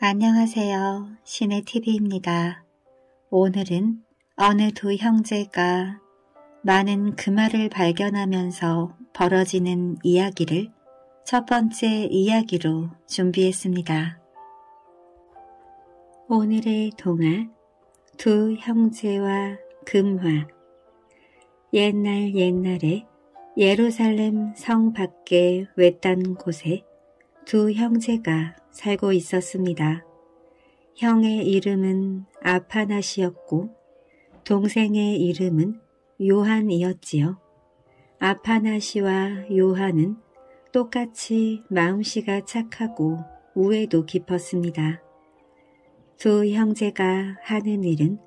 안녕하세요. 시네TV입니다. 오늘은 어느 두 형제가 많은 금화를 그 발견하면서 벌어지는 이야기를 첫 번째 이야기로 준비했습니다. 오늘의 동화 두 형제와 금화 옛날 옛날에 예루살렘 성밖에 외딴 곳에 두 형제가 살고 있었습니다. 형의 이름은 아파나시였고 동생의 이름은 요한이었지요. 아파나시와 요한은 똑같이 마음씨가 착하고 우애도 깊었습니다. 두 형제가 하는 일은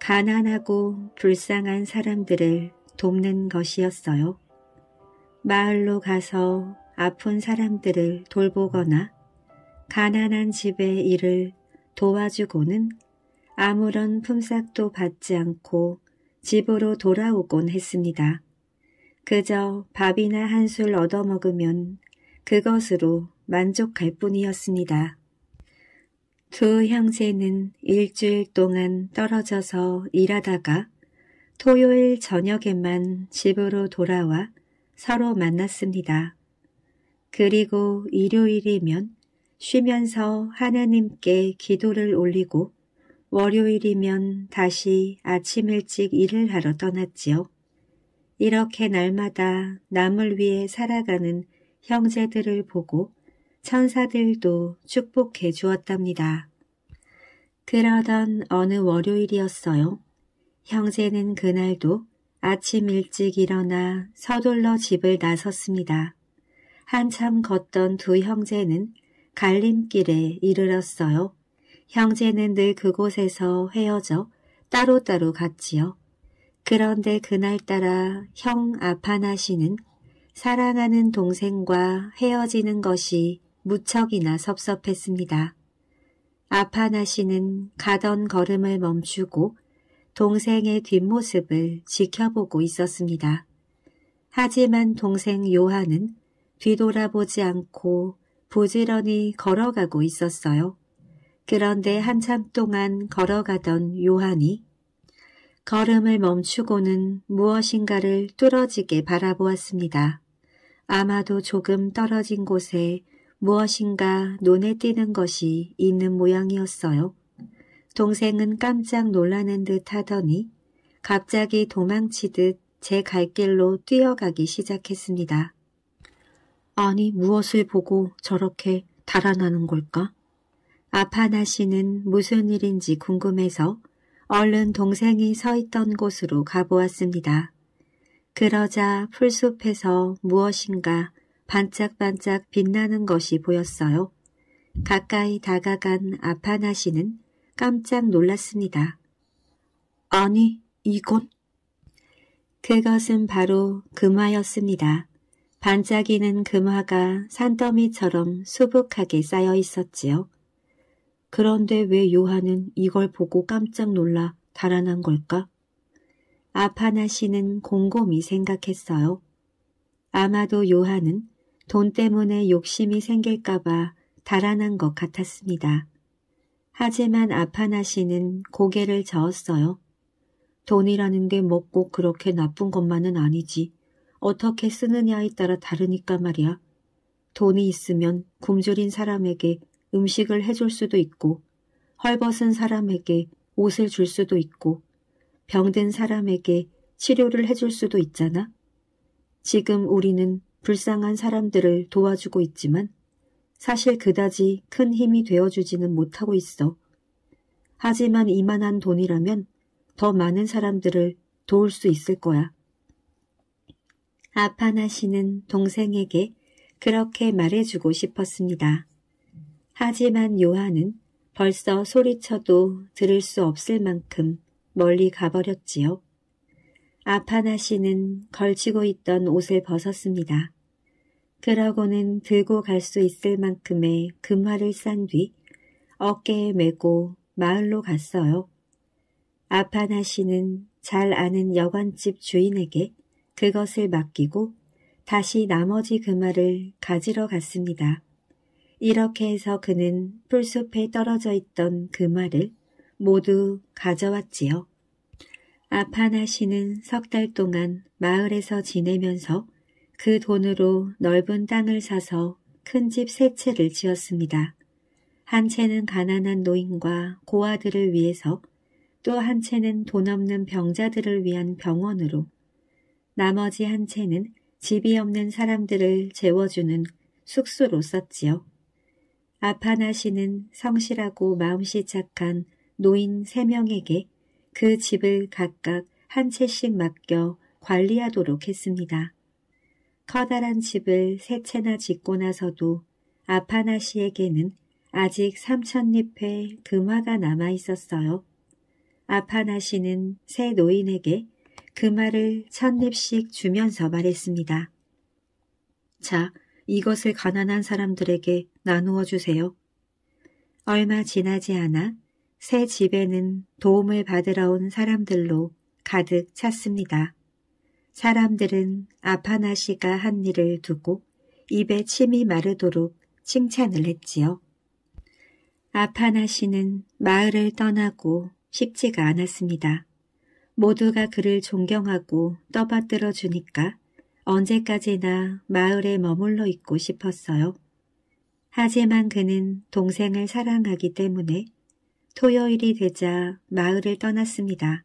가난하고 불쌍한 사람들을 돕는 것이었어요. 마을로 가서 아픈 사람들을 돌보거나 가난한 집의 일을 도와주고는 아무런 품삯도 받지 않고 집으로 돌아오곤 했습니다. 그저 밥이나 한 술 얻어먹으면 그것으로 만족할 뿐이었습니다. 두 형제는 일주일 동안 떨어져서 일하다가 토요일 저녁에만 집으로 돌아와 서로 만났습니다. 그리고 일요일이면 쉬면서 하나님께 기도를 올리고 월요일이면 다시 아침 일찍 일을 하러 떠났지요. 이렇게 날마다 남을 위해 살아가는 형제들을 보고 천사들도 축복해 주었답니다. 그러던 어느 월요일이었어요. 형제는 그날도 아침 일찍 일어나 서둘러 집을 나섰습니다. 한참 걷던 두 형제는 갈림길에 이르렀어요. 형제는 늘 그곳에서 헤어져 따로따로 갔지요. 그런데 그날따라 형 아파나시는 사랑하는 동생과 헤어지는 것이 무척이나 섭섭했습니다. 아파나시는 가던 걸음을 멈추고 동생의 뒷모습을 지켜보고 있었습니다. 하지만 동생 요한은 뒤돌아보지 않고 부지런히 걸어가고 있었어요. 그런데 한참 동안 걸어가던 요한이 걸음을 멈추고는 무엇인가를 뚫어지게 바라보았습니다. 아마도 조금 떨어진 곳에 무엇인가 눈에 띄는 것이 있는 모양이었어요. 동생은 깜짝 놀라는 듯 하더니 갑자기 도망치듯 제 갈 길로 뛰어가기 시작했습니다. 아니 무엇을 보고 저렇게 달아나는 걸까? 아파나 시는 무슨 일인지 궁금해서 얼른 동생이 서 있던 곳으로 가보았습니다. 그러자 풀숲에서 무엇인가 반짝반짝 빛나는 것이 보였어요. 가까이 다가간 아파나 시는 깜짝 놀랐습니다. 아니, 이건? 그것은 바로 금화였습니다. 반짝이는 금화가 산더미처럼 수북하게 쌓여 있었지요. 그런데 왜 요한은 이걸 보고 깜짝 놀라 달아난 걸까? 아파나 시는 곰곰이 생각했어요. 아마도 요한은 돈 때문에 욕심이 생길까봐 달아난 것 같았습니다. 하지만 아파나 시는 고개를 저었어요. 돈이라는 게 먹고 그렇게 나쁜 것만은 아니지. 어떻게 쓰느냐에 따라 다르니까 말이야. 돈이 있으면 굶주린 사람에게 음식을 해줄 수도 있고 헐벗은 사람에게 옷을 줄 수도 있고 병든 사람에게 치료를 해줄 수도 있잖아. 지금 우리는 불쌍한 사람들을 도와주고 있지만 사실 그다지 큰 힘이 되어주지는 못하고 있어. 하지만 이만한 돈이라면 더 많은 사람들을 도울 수 있을 거야. 아파나시는 동생에게 그렇게 말해주고 싶었습니다. 하지만 요한은 벌써 소리쳐도 들을 수 없을 만큼 멀리 가버렸지요. 아파나시는 걸치고 있던 옷을 벗었습니다. 그러고는 들고 갈 수 있을 만큼의 금화를 싼 뒤 어깨에 메고 마을로 갔어요. 아파나시는 잘 아는 여관집 주인에게 그것을 맡기고 다시 나머지 그마를 가지러 갔습니다. 이렇게 해서 그는 풀숲에 떨어져 있던 그마를 모두 가져왔지요. 아파나 시는석 달 동안 마을에서 지내면서 그 돈으로 넓은 땅을 사서 큰 집 세 채를 지었습니다. 한 채는 가난한 노인과 고아들을 위해서 또 한 채는 돈 없는 병자들을 위한 병원으로 나머지 한 채는 집이 없는 사람들을 재워주는 숙소로 썼지요. 아파나 시는 성실하고 마음씨 착한 노인 세명에게그 집을 각각 한 채씩 맡겨 관리하도록 했습니다. 커다란 집을 세 채나 짓고 나서도 아파나 시에게는 아직 삼천잎의 금화가 남아 있었어요. 아파나 시는새 노인에게 그 말을 찬냅씩 주면서 말했습니다. 자, 이것을 가난한 사람들에게 나누어 주세요. 얼마 지나지 않아 새 집에는 도움을 받으러 온 사람들로 가득 찼습니다. 사람들은 아파나시가 한 일을 두고 입에 침이 마르도록 칭찬을 했지요. 아파나시는 마을을 떠나고 쉽지가 않았습니다. 모두가 그를 존경하고 떠받들어 주니까 언제까지나 마을에 머물러 있고 싶었어요. 하지만 그는 동생을 사랑하기 때문에 토요일이 되자 마을을 떠났습니다.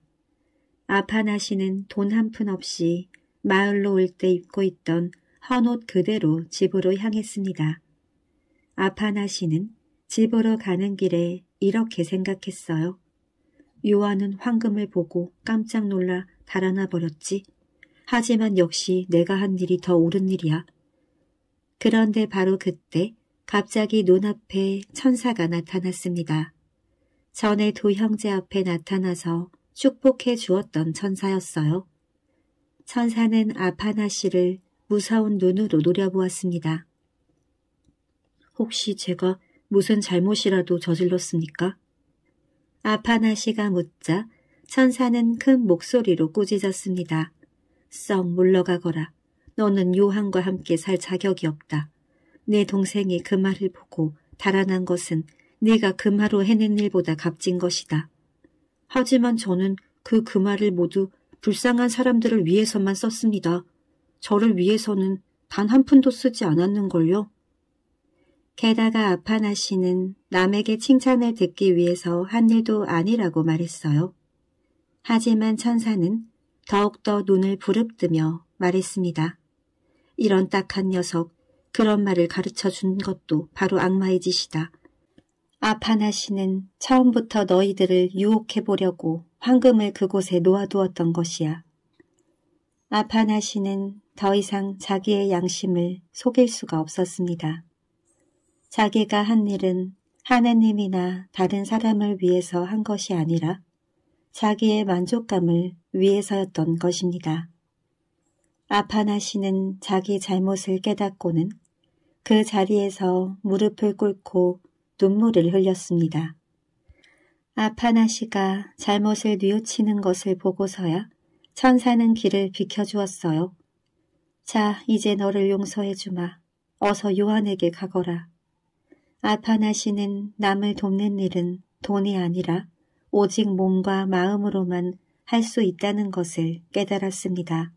아파나 시는돈 한 푼 없이 마을로 올 때 입고 있던 헌 옷 그대로 집으로 향했습니다. 아파나 시는 집으로 가는 길에 이렇게 생각했어요. 요한은 황금을 보고 깜짝 놀라 달아나 버렸지. 하지만 역시 내가 한 일이 더 옳은 일이야. 그런데 바로 그때 갑자기 눈앞에 천사가 나타났습니다. 전에 두 형제 앞에 나타나서 축복해 주었던 천사였어요. 천사는 아파나 씨를 무서운 눈으로 노려보았습니다. 혹시 제가 무슨 잘못이라도 저질렀습니까? 아파나시가 묻자 천사는 큰 목소리로 꾸짖었습니다. 썩 물러가거라. 너는 요한과 함께 살 자격이 없다. 내 동생이 그 말을 보고 달아난 것은 네가 그 말로 해낸 일보다 값진 것이다. 하지만 저는 그그 그 말을 모두 불쌍한 사람들을 위해서만 썼습니다. 저를 위해서는 단 한 푼도 쓰지 않았는걸요. 게다가 아파나 시는 남에게 칭찬을 듣기 위해서 한 일도 아니라고 말했어요. 하지만 천사는 더욱더 눈을 부릅뜨며 말했습니다. 이런 딱한 녀석, 그런 말을 가르쳐 준 것도 바로 악마의 짓이다. 아파나 시는 처음부터 너희들을 유혹해보려고 황금을 그곳에 놓아두었던 것이야. 아파나 시는더 이상 자기의 양심을 속일 수가 없었습니다. 자기가 한 일은 하느님이나 다른 사람을 위해서 한 것이 아니라 자기의 만족감을 위해서였던 것입니다. 아파나 시는 자기 잘못을 깨닫고는 그 자리에서 무릎을 꿇고 눈물을 흘렸습니다. 아파나 시가 잘못을 뉘우치는 것을 보고서야 천사는 길을 비켜주었어요. 자, 이제 너를 용서해주마. 어서 요한에게 가거라. 아파나시는 남을 돕는 일은 돈이 아니라 오직 몸과 마음으로만 할 수 있다는 것을 깨달았습니다.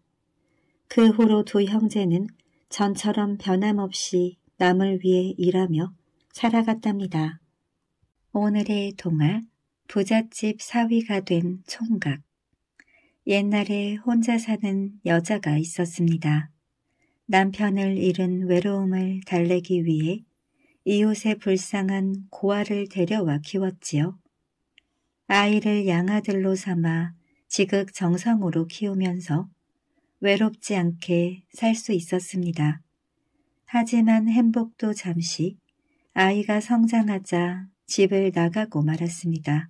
그 후로 두 형제는 전처럼 변함없이 남을 위해 일하며 살아갔답니다. 오늘의 동화 부잣집 사위가 된 총각 옛날에 혼자 사는 여자가 있었습니다. 남편을 잃은 외로움을 달래기 위해 이웃의 불쌍한 고아를 데려와 키웠지요. 아이를 양아들로 삼아 지극정성으로 키우면서 외롭지 않게 살 수 있었습니다. 하지만 행복도 잠시 아이가 성장하자 집을 나가고 말았습니다.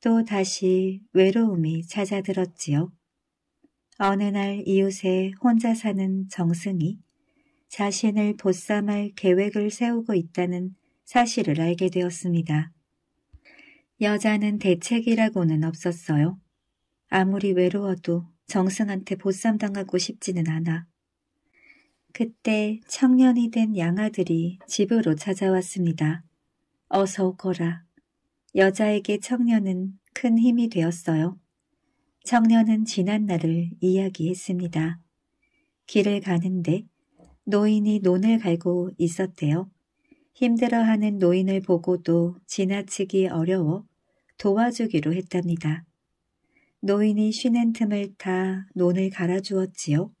또 다시 외로움이 찾아들었지요. 어느 날 이웃에 혼자 사는 정승이 자신을 보쌈할 계획을 세우고 있다는 사실을 알게 되었습니다. 여자는 대책이라고는 없었어요. 아무리 외로워도 정승한테 보쌈당하고 싶지는 않아. 그때 청년이 된 양아들이 집으로 찾아왔습니다. 어서 오거라. 여자에게 청년은 큰 힘이 되었어요. 청년은 지난 날을 이야기했습니다. 길을 가는데 노인이 논을 갈고 있었대요. 힘들어하는 노인을 보고도 지나치기 어려워 도와주기로 했답니다. 노인이 쉬는 틈을 타 논을 갈아주었지요.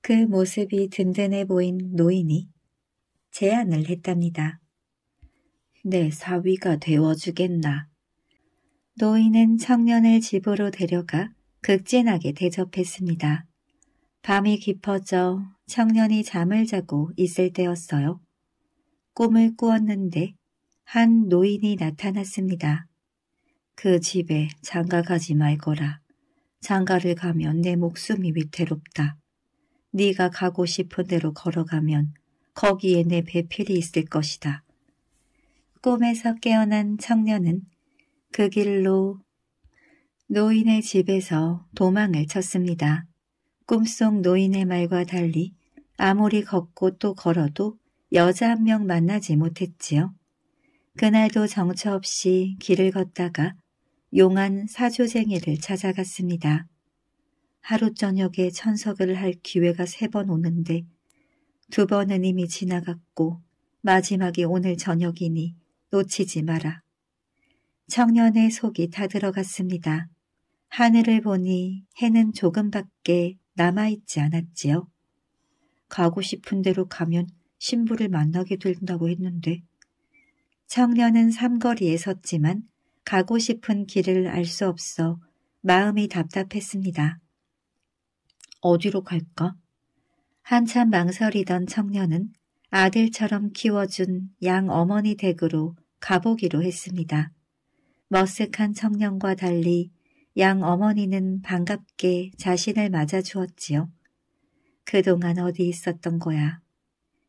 그 모습이 든든해 보인 노인이 제안을 했답니다. 내 네, 사위가 되어주겠나. 노인은 청년을 집으로 데려가 극진하게 대접했습니다. 밤이 깊어져 청년이 잠을 자고 있을 때였어요. 꿈을 꾸었는데 한 노인이 나타났습니다. 그 집에 장가 가지 말거라. 장가를 가면 내 목숨이 위태롭다. 네가 가고 싶은 대로 걸어가면 거기에 내 배필이 있을 것이다. 꿈에서 깨어난 청년은 그 길로 노인의 집에서 도망을 쳤습니다. 꿈속 노인의 말과 달리 아무리 걷고 또 걸어도 여자 한 명 만나지 못했지요. 그날도 정처 없이 길을 걷다가 용한 사조쟁이를 찾아갔습니다. 하루 저녁에 천석을 할 기회가 세 번 오는데 두 번은 이미 지나갔고 마지막이 오늘 저녁이니 놓치지 마라. 청년의 속이 다 들어갔습니다. 하늘을 보니 해는 조금밖에 남아있지 않았지요. 가고 싶은 대로 가면 신부를 만나게 된다고 했는데 청년은 삼거리에 섰지만 가고 싶은 길을 알 수 없어 마음이 답답했습니다. 어디로 갈까? 한참 망설이던 청년은 아들처럼 키워준 양 어머니 댁으로 가보기로 했습니다. 머쓱한 청년과 달리 양 어머니는 반갑게 자신을 맞아주었지요. 그동안 어디 있었던 거야.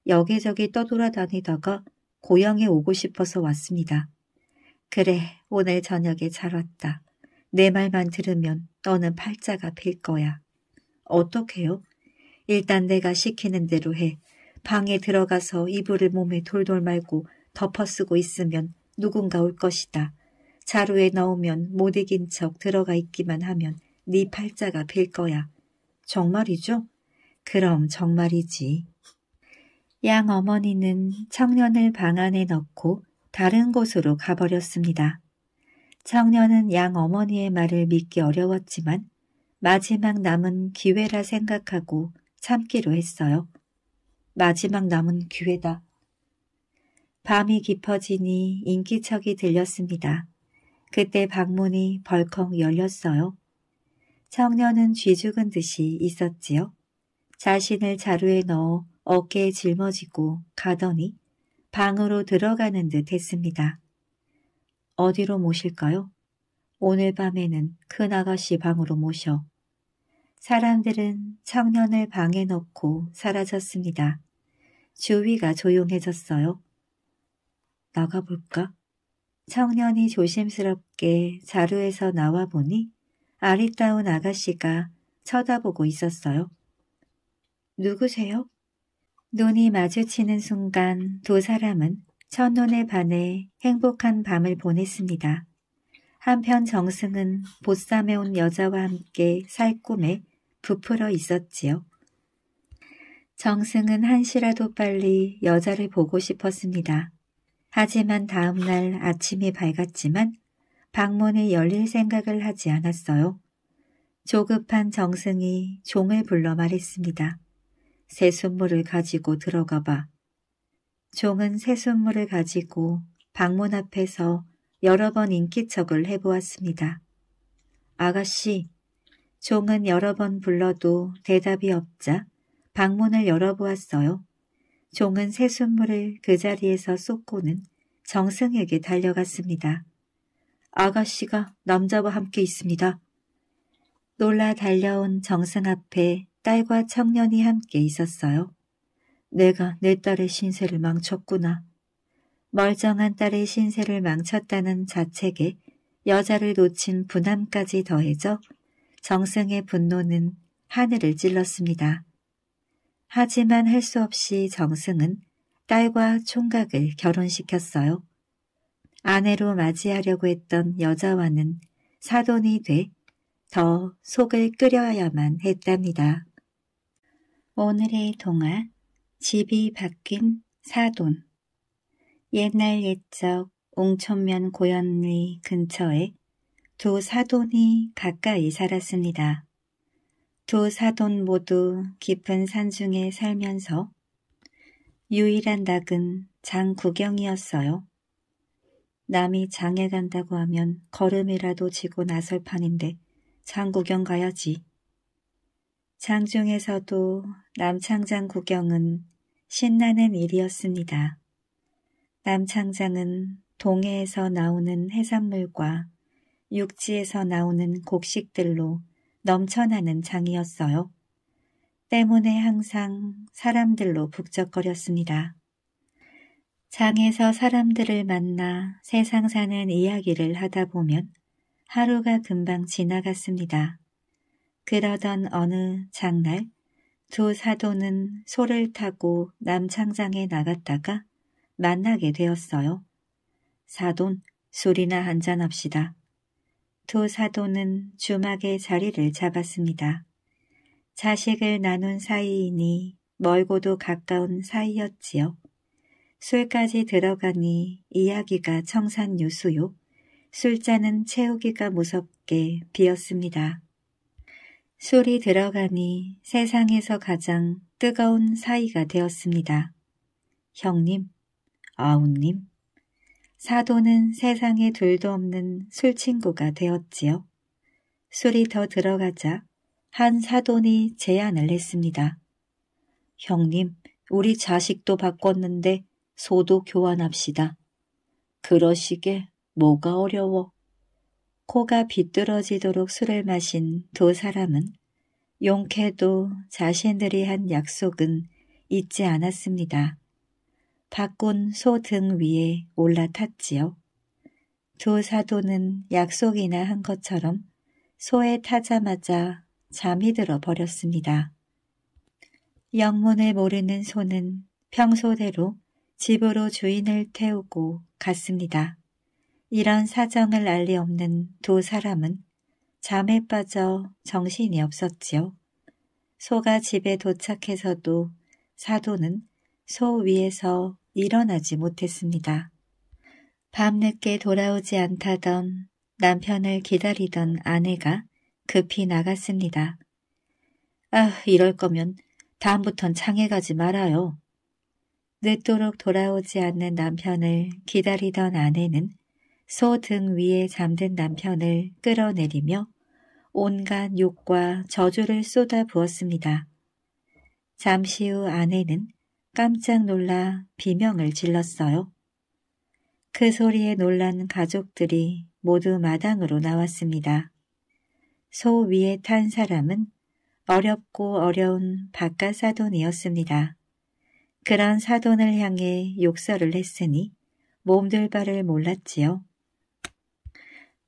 여기저기 떠돌아다니다가 고향에 오고 싶어서 왔습니다. 그래, 오늘 저녁에 잘 왔다. 내 말만 들으면 너는 팔자가 필 거야. 어떻게요? 일단 내가 시키는 대로 해. 방에 들어가서 이불을 몸에 돌돌 말고 덮어쓰고 있으면 누군가 올 것이다. 자루에 넣으면 못 이긴 척 들어가 있기만 하면 네 팔자가 필 거야. 정말이죠? 그럼 정말이지. 양 어머니는 청년을 방 안에 넣고 다른 곳으로 가버렸습니다. 청년은 양 어머니의 말을 믿기 어려웠지만 마지막 남은 기회라 생각하고 참기로 했어요. 마지막 남은 기회다. 밤이 깊어지니 인기척이 들렸습니다. 그때 방문이 벌컥 열렸어요. 청년은 쥐죽은 듯이 있었지요. 자신을 자루에 넣어 어깨에 짊어지고 가더니 방으로 들어가는 듯 했습니다. 어디로 모실까요? 오늘 밤에는 큰아가씨 방으로 모셔. 사람들은 청년을 방에 넣고 사라졌습니다. 주위가 조용해졌어요. 나가볼까? 청년이 조심스럽게 자루에서 나와 보니 아리따운 아가씨가 쳐다보고 있었어요. 누구세요? 눈이 마주치는 순간 두 사람은 첫눈에 반해 행복한 밤을 보냈습니다. 한편 정승은 보쌈에 온 여자와 함께 살 꿈에 부풀어 있었지요. 정승은 한시라도 빨리 여자를 보고 싶었습니다. 하지만 다음날 아침이 밝았지만 방문이 열릴 생각을 하지 않았어요. 조급한 정승이 종을 불러 말했습니다. 새순물을 가지고 들어가 봐. 종은 새순물을 가지고 방문 앞에서 여러 번 인기척을 해보았습니다. 아가씨, 종은 여러 번 불러도 대답이 없자 방문을 열어보았어요. 종은 새순물을 그 자리에서 쏟고는 정승에게 달려갔습니다. 아가씨가 남자와 함께 있습니다. 놀라 달려온 정승 앞에 딸과 청년이 함께 있었어요. 내가 내 딸의 신세를 망쳤구나. 멀쩡한 딸의 신세를 망쳤다는 자책에 여자를 놓친 분함까지 더해져 정승의 분노는 하늘을 찔렀습니다. 하지만 할 수 없이 정승은 딸과 총각을 결혼시켰어요. 아내로 맞이하려고 했던 여자와는 사돈이 돼 더 속을 끓여야만 했답니다. 오늘의 동화 집이 바뀐 사돈 옛날 옛적 옹천면 고현리 근처에 두 사돈이 가까이 살았습니다. 두 사돈 모두 깊은 산중에 살면서 유일한 낙은 장구경이었어요. 남이 장에 간다고 하면 걸음이라도 지고 나설 판인데 장구경 가야지. 장중에서도 남창장 구경은 신나는 일이었습니다. 남창장은 동해에서 나오는 해산물과 육지에서 나오는 곡식들로 넘쳐나는 장이었어요. 때문에 항상 사람들로 북적거렸습니다. 장에서 사람들을 만나 세상 사는 이야기를 하다 보면 하루가 금방 지나갔습니다. 그러던 어느 장날 두 사도는 소를 타고 남창장에 나갔다가 만나게 되었어요. 사돈, 술이나 한잔합시다. 두 사도는 주막에 자리를 잡았습니다. 자식을 나눈 사이이니 멀고도 가까운 사이였지요. 술까지 들어가니 이야기가 청산유수요. 술잔은 채우기가 무섭게 비었습니다. 술이 들어가니 세상에서 가장 뜨거운 사이가 되었습니다. 형님, 아우님, 사도는 세상에 둘도 없는 술친구가 되었지요. 술이 더 들어가자 한 사돈이 제안을 했습니다. 형님, 우리 자식도 바꿨는데 소도 교환합시다. 그러시게 뭐가 어려워. 코가 비뚤어지도록 술을 마신 두 사람은 용케도 자신들이 한 약속은 잊지 않았습니다. 바꾼 소 등 위에 올라탔지요. 두 사도는 약속이나 한 것처럼 소에 타자마자 잠이 들어 버렸습니다. 영문을 모르는 소는 평소대로 집으로 주인을 태우고 갔습니다. 이런 사정을 알리 없는 두 사람은 잠에 빠져 정신이 없었지요. 소가 집에 도착해서도 사도는 소 위에서 일어나지 못했습니다. 밤늦게 돌아오지 않다던 남편을 기다리던 아내가 급히 나갔습니다. 아, 이럴 거면 다음부턴 창에 가지 말아요. 늦도록 돌아오지 않는 남편을 기다리던 아내는 소등 위에 잠든 남편을 끌어내리며 온갖 욕과 저주를 쏟아 부었습니다. 잠시 후 아내는 깜짝 놀라 비명을 질렀어요. 그 소리에 놀란 가족들이 모두 마당으로 나왔습니다. 소 위에 탄 사람은 어렵고 어려운 바깥 사돈이었습니다. 그런 사돈을 향해 욕설을 했으니 몸둘바를 몰랐지요.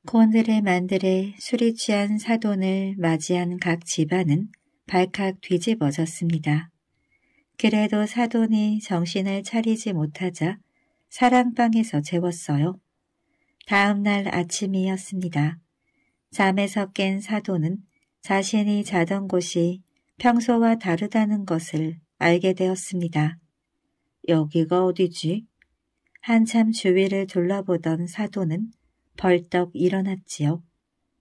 건드레 만드레 술이 취한 사돈을 맞이한 각 집안은 발칵 뒤집어졌습니다. 그래도 사돈이 정신을 차리지 못하자 사랑방에서 재웠어요. 다음 날 아침이었습니다. 잠에서 깬 사돈은 자신이 자던 곳이 평소와 다르다는 것을 알게 되었습니다. 여기가 어디지? 한참 주위를 둘러보던 사돈은 벌떡 일어났지요.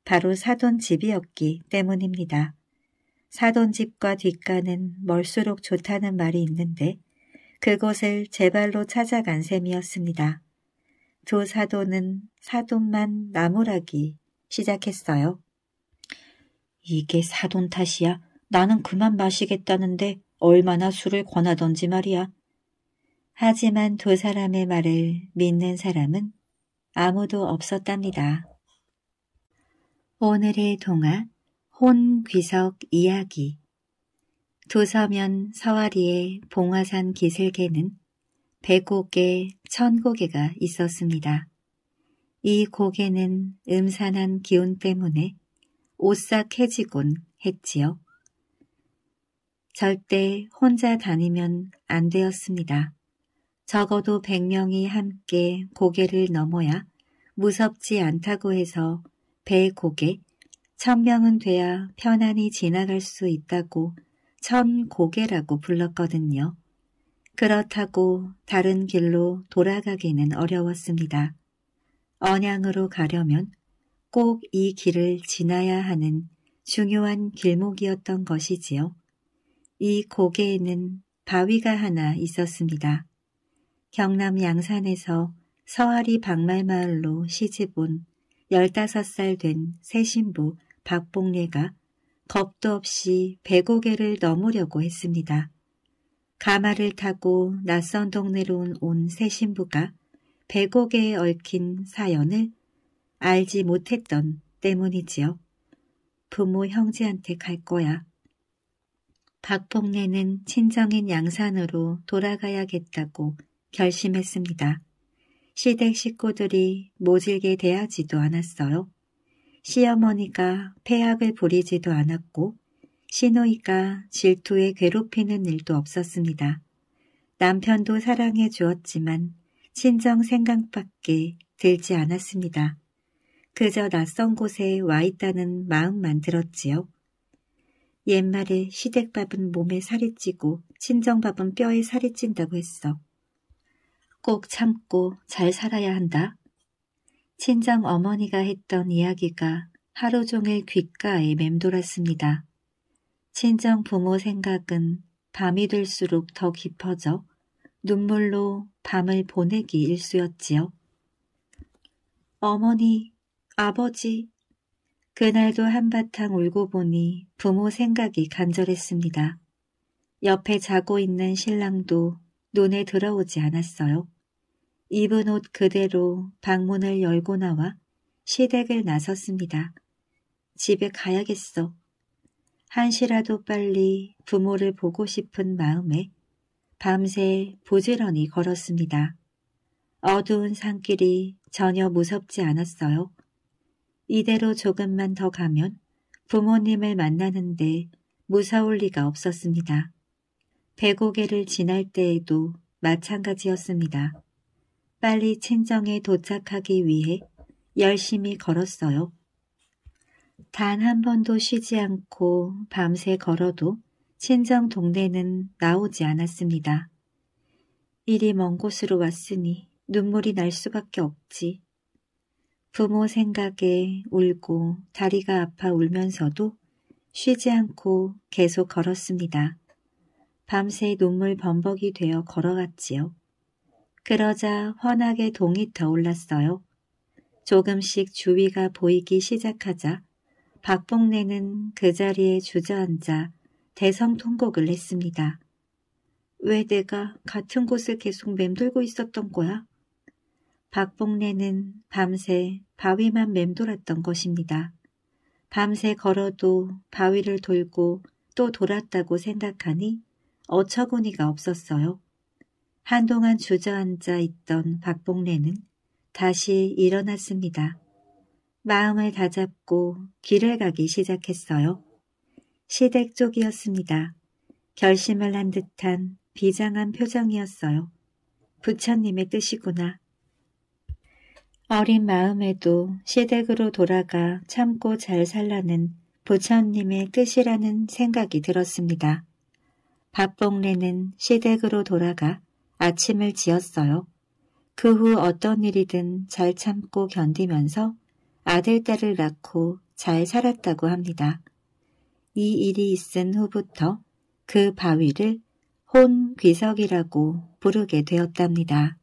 바로 사돈 집이었기 때문입니다. 사돈 집과 뒷간은 멀수록 좋다는 말이 있는데 그곳을 제 발로 찾아간 셈이었습니다. 두 사돈은 사돈만 나무라기 시작했어요. 이게 사돈 탓이야. 나는 그만 마시겠다는데 얼마나 술을 권하던지 말이야. 하지만 두 사람의 말을 믿는 사람은 아무도 없었답니다. 오늘의 동화 혼귀석 이야기 도서면 서와리의 봉화산 기슭에는 105개 천곡개가 있었습니다. 이 고개는 음산한 기운 때문에 오싹해지곤 했지요. 절대 혼자 다니면 안 되었습니다. 적어도 100명이 함께 고개를 넘어야 무섭지 않다고 해서 배 고개, 천명은 돼야 편안히 지나갈 수 있다고 천 고개라고 불렀거든요. 그렇다고 다른 길로 돌아가기는 어려웠습니다. 언양으로 가려면 꼭 이 길을 지나야 하는 중요한 길목이었던 것이지요. 이 고개에는 바위가 하나 있었습니다. 경남 양산에서 서하리 박말마을로 시집온 15살 된 새신부 박봉래가 겁도 없이 배고개를 넘으려고 했습니다. 가마를 타고 낯선 동네로 온 새신부가 배고개에 얽힌 사연을 알지 못했던 때문이지요. 부모 형제한테 갈 거야. 박봉래는 친정인 양산으로 돌아가야겠다고 결심했습니다. 시댁 식구들이 모질게 대하지도 않았어요. 시어머니가 폐악을 부리지도 않았고 시노이가 질투에 괴롭히는 일도 없었습니다. 남편도 사랑해 주었지만 친정 생각밖에 들지 않았습니다. 그저 낯선 곳에 와 있다는 마음만 들었지요. 옛말에 시댁밥은 몸에 살이 찌고 친정밥은 뼈에 살이 찐다고 했어. 꼭 참고 잘 살아야 한다. 친정 어머니가 했던 이야기가 하루 종일 귓가에 맴돌았습니다. 친정 부모 생각은 밤이 될수록 더 깊어져 눈물로 밤을 보내기 일쑤였지요. 어머니, 아버지. 그날도 한바탕 울고 보니 부모 생각이 간절했습니다. 옆에 자고 있는 신랑도 눈에 들어오지 않았어요. 입은 옷 그대로 방문을 열고 나와 시댁을 나섰습니다. 집에 가야겠어. 한시라도 빨리 부모를 보고 싶은 마음에 밤새 부지런히 걸었습니다. 어두운 산길이 전혀 무섭지 않았어요. 이대로 조금만 더 가면 부모님을 만나는데 무서울 리가 없었습니다. 배고개를 지날 때에도 마찬가지였습니다. 빨리 친정에 도착하기 위해 열심히 걸었어요. 단 한 번도 쉬지 않고 밤새 걸어도 친정 동네는 나오지 않았습니다. 일이 먼 곳으로 왔으니 눈물이 날 수밖에 없지. 부모 생각에 울고 다리가 아파 울면서도 쉬지 않고 계속 걸었습니다. 밤새 눈물 범벅이 되어 걸어갔지요. 그러자 환하게 동이 더올랐어요. 조금씩 주위가 보이기 시작하자 박봉래는 그 자리에 주저앉아 대성통곡을 했습니다. 왜 내가 같은 곳을 계속 맴돌고 있었던 거야? 박봉래는 밤새 바위만 맴돌았던 것입니다. 밤새 걸어도 바위를 돌고 또 돌았다고 생각하니 어처구니가 없었어요. 한동안 주저앉아 있던 박봉래는 다시 일어났습니다. 마음을 다잡고 길을 가기 시작했어요. 시댁 쪽이었습니다. 결심을 한 듯한 비장한 표정이었어요. 부처님의 뜻이구나. 어린 마음에도 시댁으로 돌아가 참고 잘 살라는 부처님의 뜻이라는 생각이 들었습니다. 밥봉래는 시댁으로 돌아가 아침을 지었어요. 그 후 어떤 일이든 잘 참고 견디면서 아들, 딸을 낳고 잘 살았다고 합니다. 이 일이 있은 후부터 그 바위를 혼귀석이라고 부르게 되었답니다.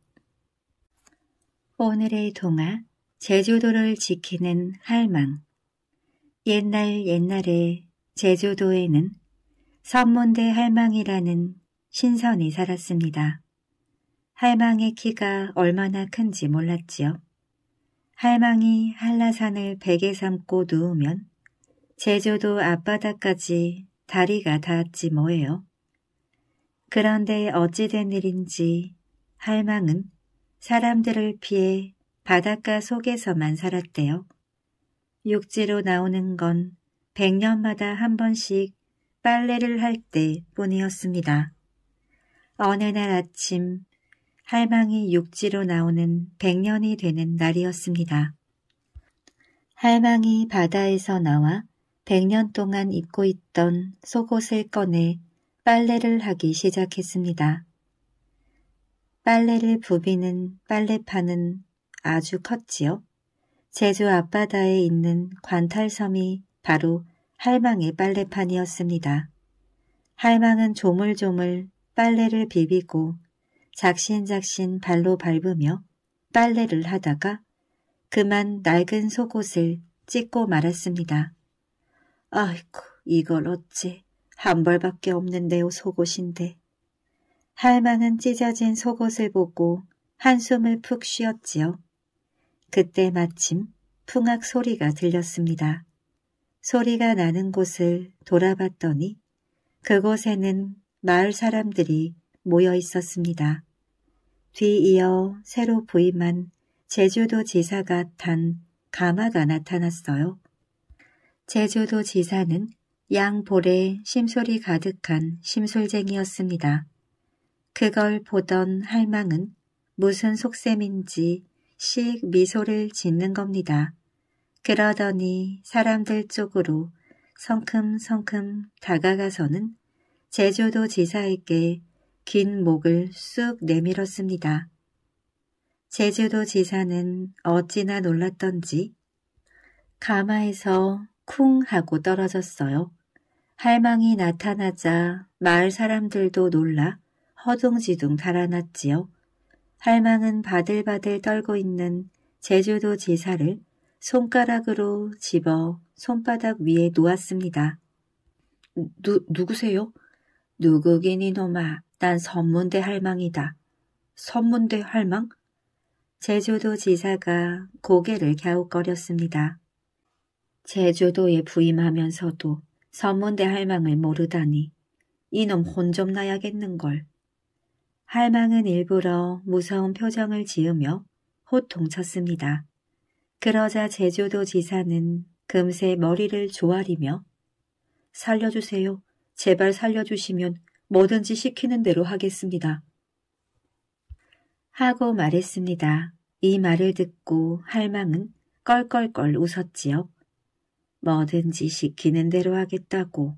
오늘의 동화 제주도를 지키는 할망 옛날 옛날에 제주도에는 선문대 할망이라는 신선이 살았습니다. 할망의 키가 얼마나 큰지 몰랐지요. 할망이 한라산을 베개 삼고 누우면 제주도 앞바다까지 다리가 닿았지 뭐예요. 그런데 어찌된 일인지 할망은 사람들을 피해 바닷가 속에서만 살았대요. 육지로 나오는 건 100년마다 한 번씩 빨래를 할 때 뿐이었습니다. 어느 날 아침 할망이 육지로 나오는 백년이 되는 날이었습니다. 할망이 바다에서 나와 백년 동안 입고 있던 속옷을 꺼내 빨래를 하기 시작했습니다. 빨래를 부비는 빨래판은 아주 컸지요. 제주 앞바다에 있는 관탈섬이 바로 할망의 빨래판이었습니다. 할망은 조물조물 빨래를 비비고 작신작신 발로 밟으며 빨래를 하다가 그만 낡은 속옷을 찢고 말았습니다. 아이고 이걸 어째 한 벌밖에 없는데요 속옷인데. 할망은 찢어진 속옷을 보고 한숨을 푹 쉬었지요. 그때 마침 풍악 소리가 들렸습니다. 소리가 나는 곳을 돌아봤더니 그곳에는 마을 사람들이 모여 있었습니다. 뒤이어 새로 부임한 제주도 지사가 탄 가마가 나타났어요. 제주도 지사는 양볼에 심술이 가득한 심술쟁이였습니다. 그걸 보던 할망은 무슨 속셈인지 씩 미소를 짓는 겁니다. 그러더니 사람들 쪽으로 성큼성큼 다가가서는 제주도 지사에게 긴 목을 쑥 내밀었습니다. 제주도 지사는 어찌나 놀랐던지 가마에서 쿵 하고 떨어졌어요. 할망이 나타나자 마을 사람들도 놀라 허둥지둥 달아났지요. 할망은 바들바들 떨고 있는 제주도 지사를 손가락으로 집어 손바닥 위에 놓았습니다. 누, 누구세요? 누구긴 이놈아, 난 선문대 할망이다. 선문대 할망? 제주도 지사가 고개를 갸웃거렸습니다. 제주도에 부임하면서도 선문대 할망을 모르다니 이놈 혼 좀 나야겠는걸. 할망은 일부러 무서운 표정을 지으며 호통쳤습니다. 그러자 제주도 지사는 금세 머리를 조아리며 살려주세요. 제발 살려주시면 뭐든지 시키는 대로 하겠습니다. 하고 말했습니다. 이 말을 듣고 할망은 껄껄껄 웃었지요. 뭐든지 시키는 대로 하겠다고.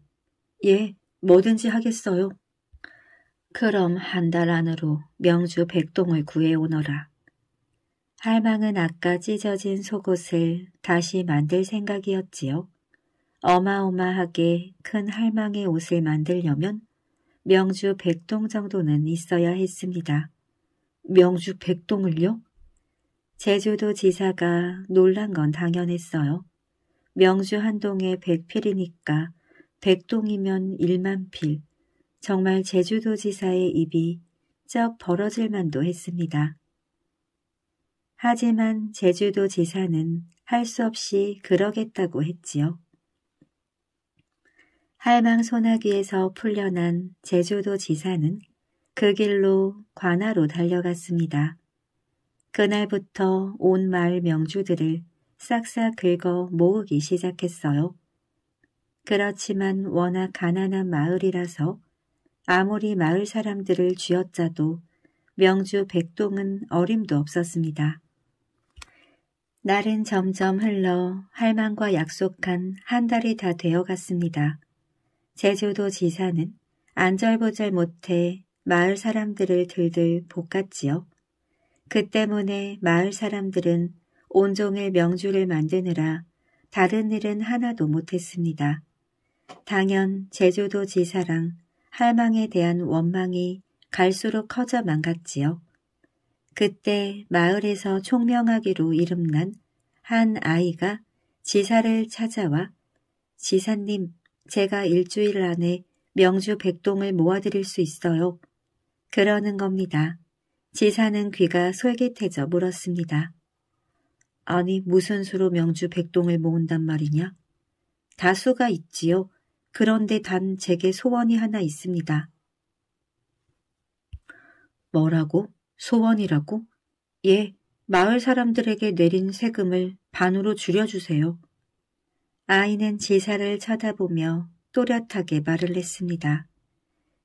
예, 뭐든지 하겠어요. 그럼 한 달 안으로 명주 백동을 구해오너라. 할망은 아까 찢어진 속옷을 다시 만들 생각이었지요. 어마어마하게 큰 할망의 옷을 만들려면 명주 백동 정도는 있어야 했습니다. 명주 백동을요? 제주도 지사가 놀란 건 당연했어요. 명주 한동에 백필이니까 백동이면 1만 필. 정말 제주도 지사의 입이 쩍 벌어질 만도 했습니다. 하지만 제주도 지사는 할 수 없이 그러겠다고 했지요. 할망 소나기에서 풀려난 제주도 지사는 그 길로 관아로 달려갔습니다. 그날부터 온 마을 명주들을 싹싹 긁어 모으기 시작했어요. 그렇지만 워낙 가난한 마을이라서 아무리 마을 사람들을 쥐어짜도 명주 백동은 어림도 없었습니다. 날은 점점 흘러 할망과 약속한 한 달이 다 되어갔습니다. 제주도 지사는 안절부절 못해 마을 사람들을 들들 볶았지요. 그 때문에 마을 사람들은 온종일 명주를 만드느라 다른 일은 하나도 못했습니다. 당연 제주도 지사랑 할망에 대한 원망이 갈수록 커져 만갔지요 그때 마을에서 총명하기로 이름난 한 아이가 지사를 찾아와 지사님, 제가 일주일 안에 명주 백동을 모아드릴 수 있어요. 그러는 겁니다. 지사는 귀가 솔깃해져 물었습니다. 아니 무슨 수로 명주 백동을 모은단 말이냐? 다수가 있지요. 그런데 단 제게 소원이 하나 있습니다. 뭐라고? 소원이라고? 예, 마을 사람들에게 내린 세금을 반으로 줄여주세요. 아이는 지사를 쳐다보며 또렷하게 말을 했습니다.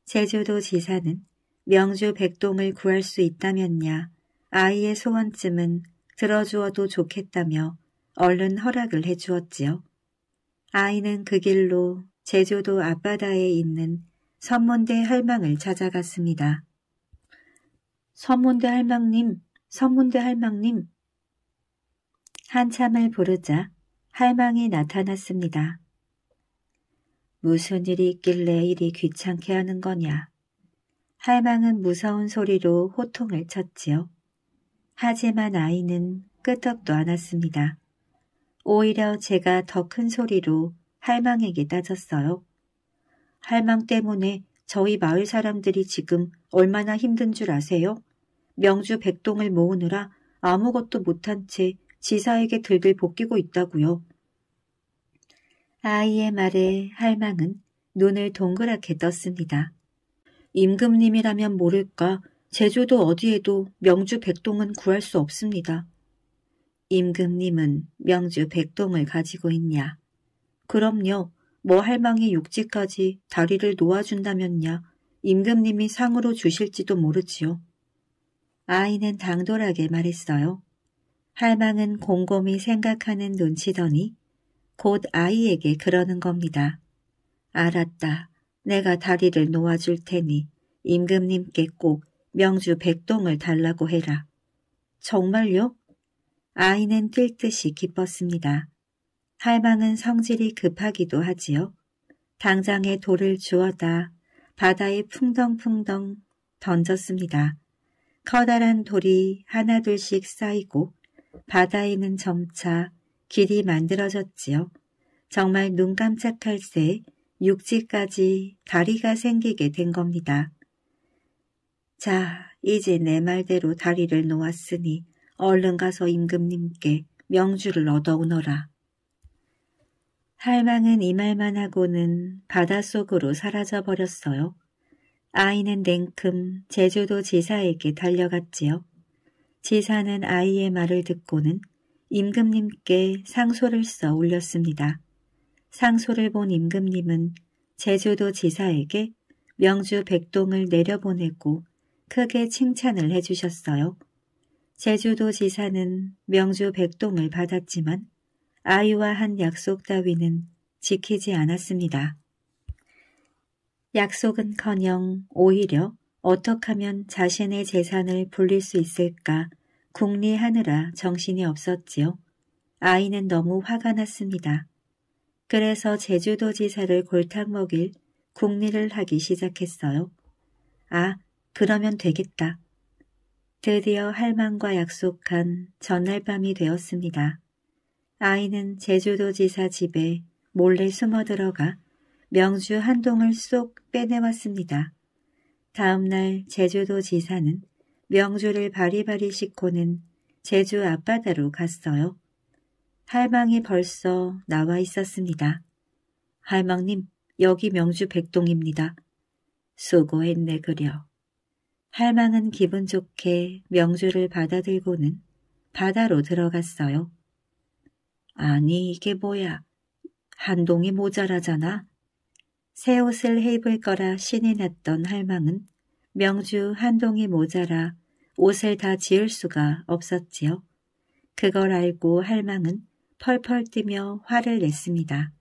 제주도 지사는 명주 백동을 구할 수 있다면야 아이의 소원쯤은 들어주어도 좋겠다며 얼른 허락을 해주었지요. 아이는 그 길로 제주도 앞바다에 있는 선문대 할망을 찾아갔습니다. 선문대 할망님, 선문대 할망님. 한참을 부르자 할망이 나타났습니다. 무슨 일이 있길래 이리 귀찮게 하는 거냐. 할망은 무서운 소리로 호통을 쳤지요. 하지만 아이는 끄떡도 않았습니다. 오히려 제가 더 큰 소리로 할망에게 따졌어요. 할망 때문에 저희 마을 사람들이 지금 얼마나 힘든 줄 아세요? 명주 백동을 모으느라 아무것도 못한 채 지사에게 들들 볶이고 있다고요. 아이의 말에 할망은 눈을 동그랗게 떴습니다. 임금님이라면 모를까 제주도 어디에도 명주 백동은 구할 수 없습니다. 임금님은 명주 백동을 가지고 있냐? 그럼요. 뭐 할망의 육지까지 다리를 놓아준다면야 임금님이 상으로 주실지도 모르지요. 아이는 당돌하게 말했어요. 할망은 곰곰이 생각하는 눈치더니 곧 아이에게 그러는 겁니다. 알았다. 내가 다리를 놓아줄 테니 임금님께 꼭 명주 백동을 달라고 해라. 정말요? 아이는 뛸 듯이 기뻤습니다. 살방은 성질이 급하기도 하지요. 당장에 돌을 주워다 바다에 풍덩풍덩 던졌습니다. 커다란 돌이 하나둘씩 쌓이고 바다에는 점차 길이 만들어졌지요. 정말 눈 깜짝할 새 육지까지 다리가 생기게 된 겁니다. 자, 이제 내 말대로 다리를 놓았으니 얼른 가서 임금님께 명주를 얻어오너라. 할망은 이 말만 하고는 바닷속으로 사라져 버렸어요. 아이는 냉큼 제주도 지사에게 달려갔지요. 지사는 아이의 말을 듣고는 임금님께 상소를 써 올렸습니다. 상소를 본 임금님은 제주도 지사에게 명주 백동을 내려보내고 크게 칭찬을 해주셨어요. 제주도 지사는 명주 백동을 받았지만 아이와 한 약속 따위는 지키지 않았습니다. 약속은커녕 오히려 어떻게 하면 자신의 재산을 불릴 수 있을까 궁리하느라 정신이 없었지요. 아이는 너무 화가 났습니다. 그래서 제주도지사를 골탕 먹일 궁리를 하기 시작했어요. 아, 그러면 되겠다. 드디어 할망과 약속한 전날 밤이 되었습니다. 아이는 제주도 지사 집에 몰래 숨어 들어가 명주 한동을 쏙 빼내왔습니다. 다음날 제주도 지사는 명주를 바리바리 싣고는 제주 앞바다로 갔어요. 할망이 벌써 나와 있었습니다. 할망님, 여기 명주 백동입니다. 수고했네 그려. 할망은 기분 좋게 명주를 받아들고는 바다로 들어갔어요. 아니, 이게 뭐야. 한동이 모자라잖아. 새 옷을 입을 거라 신이 났던 할망은 명주 한동이 모자라 옷을 다 지을 수가 없었지요. 그걸 알고 할망은 펄펄 뛰며 화를 냈습니다.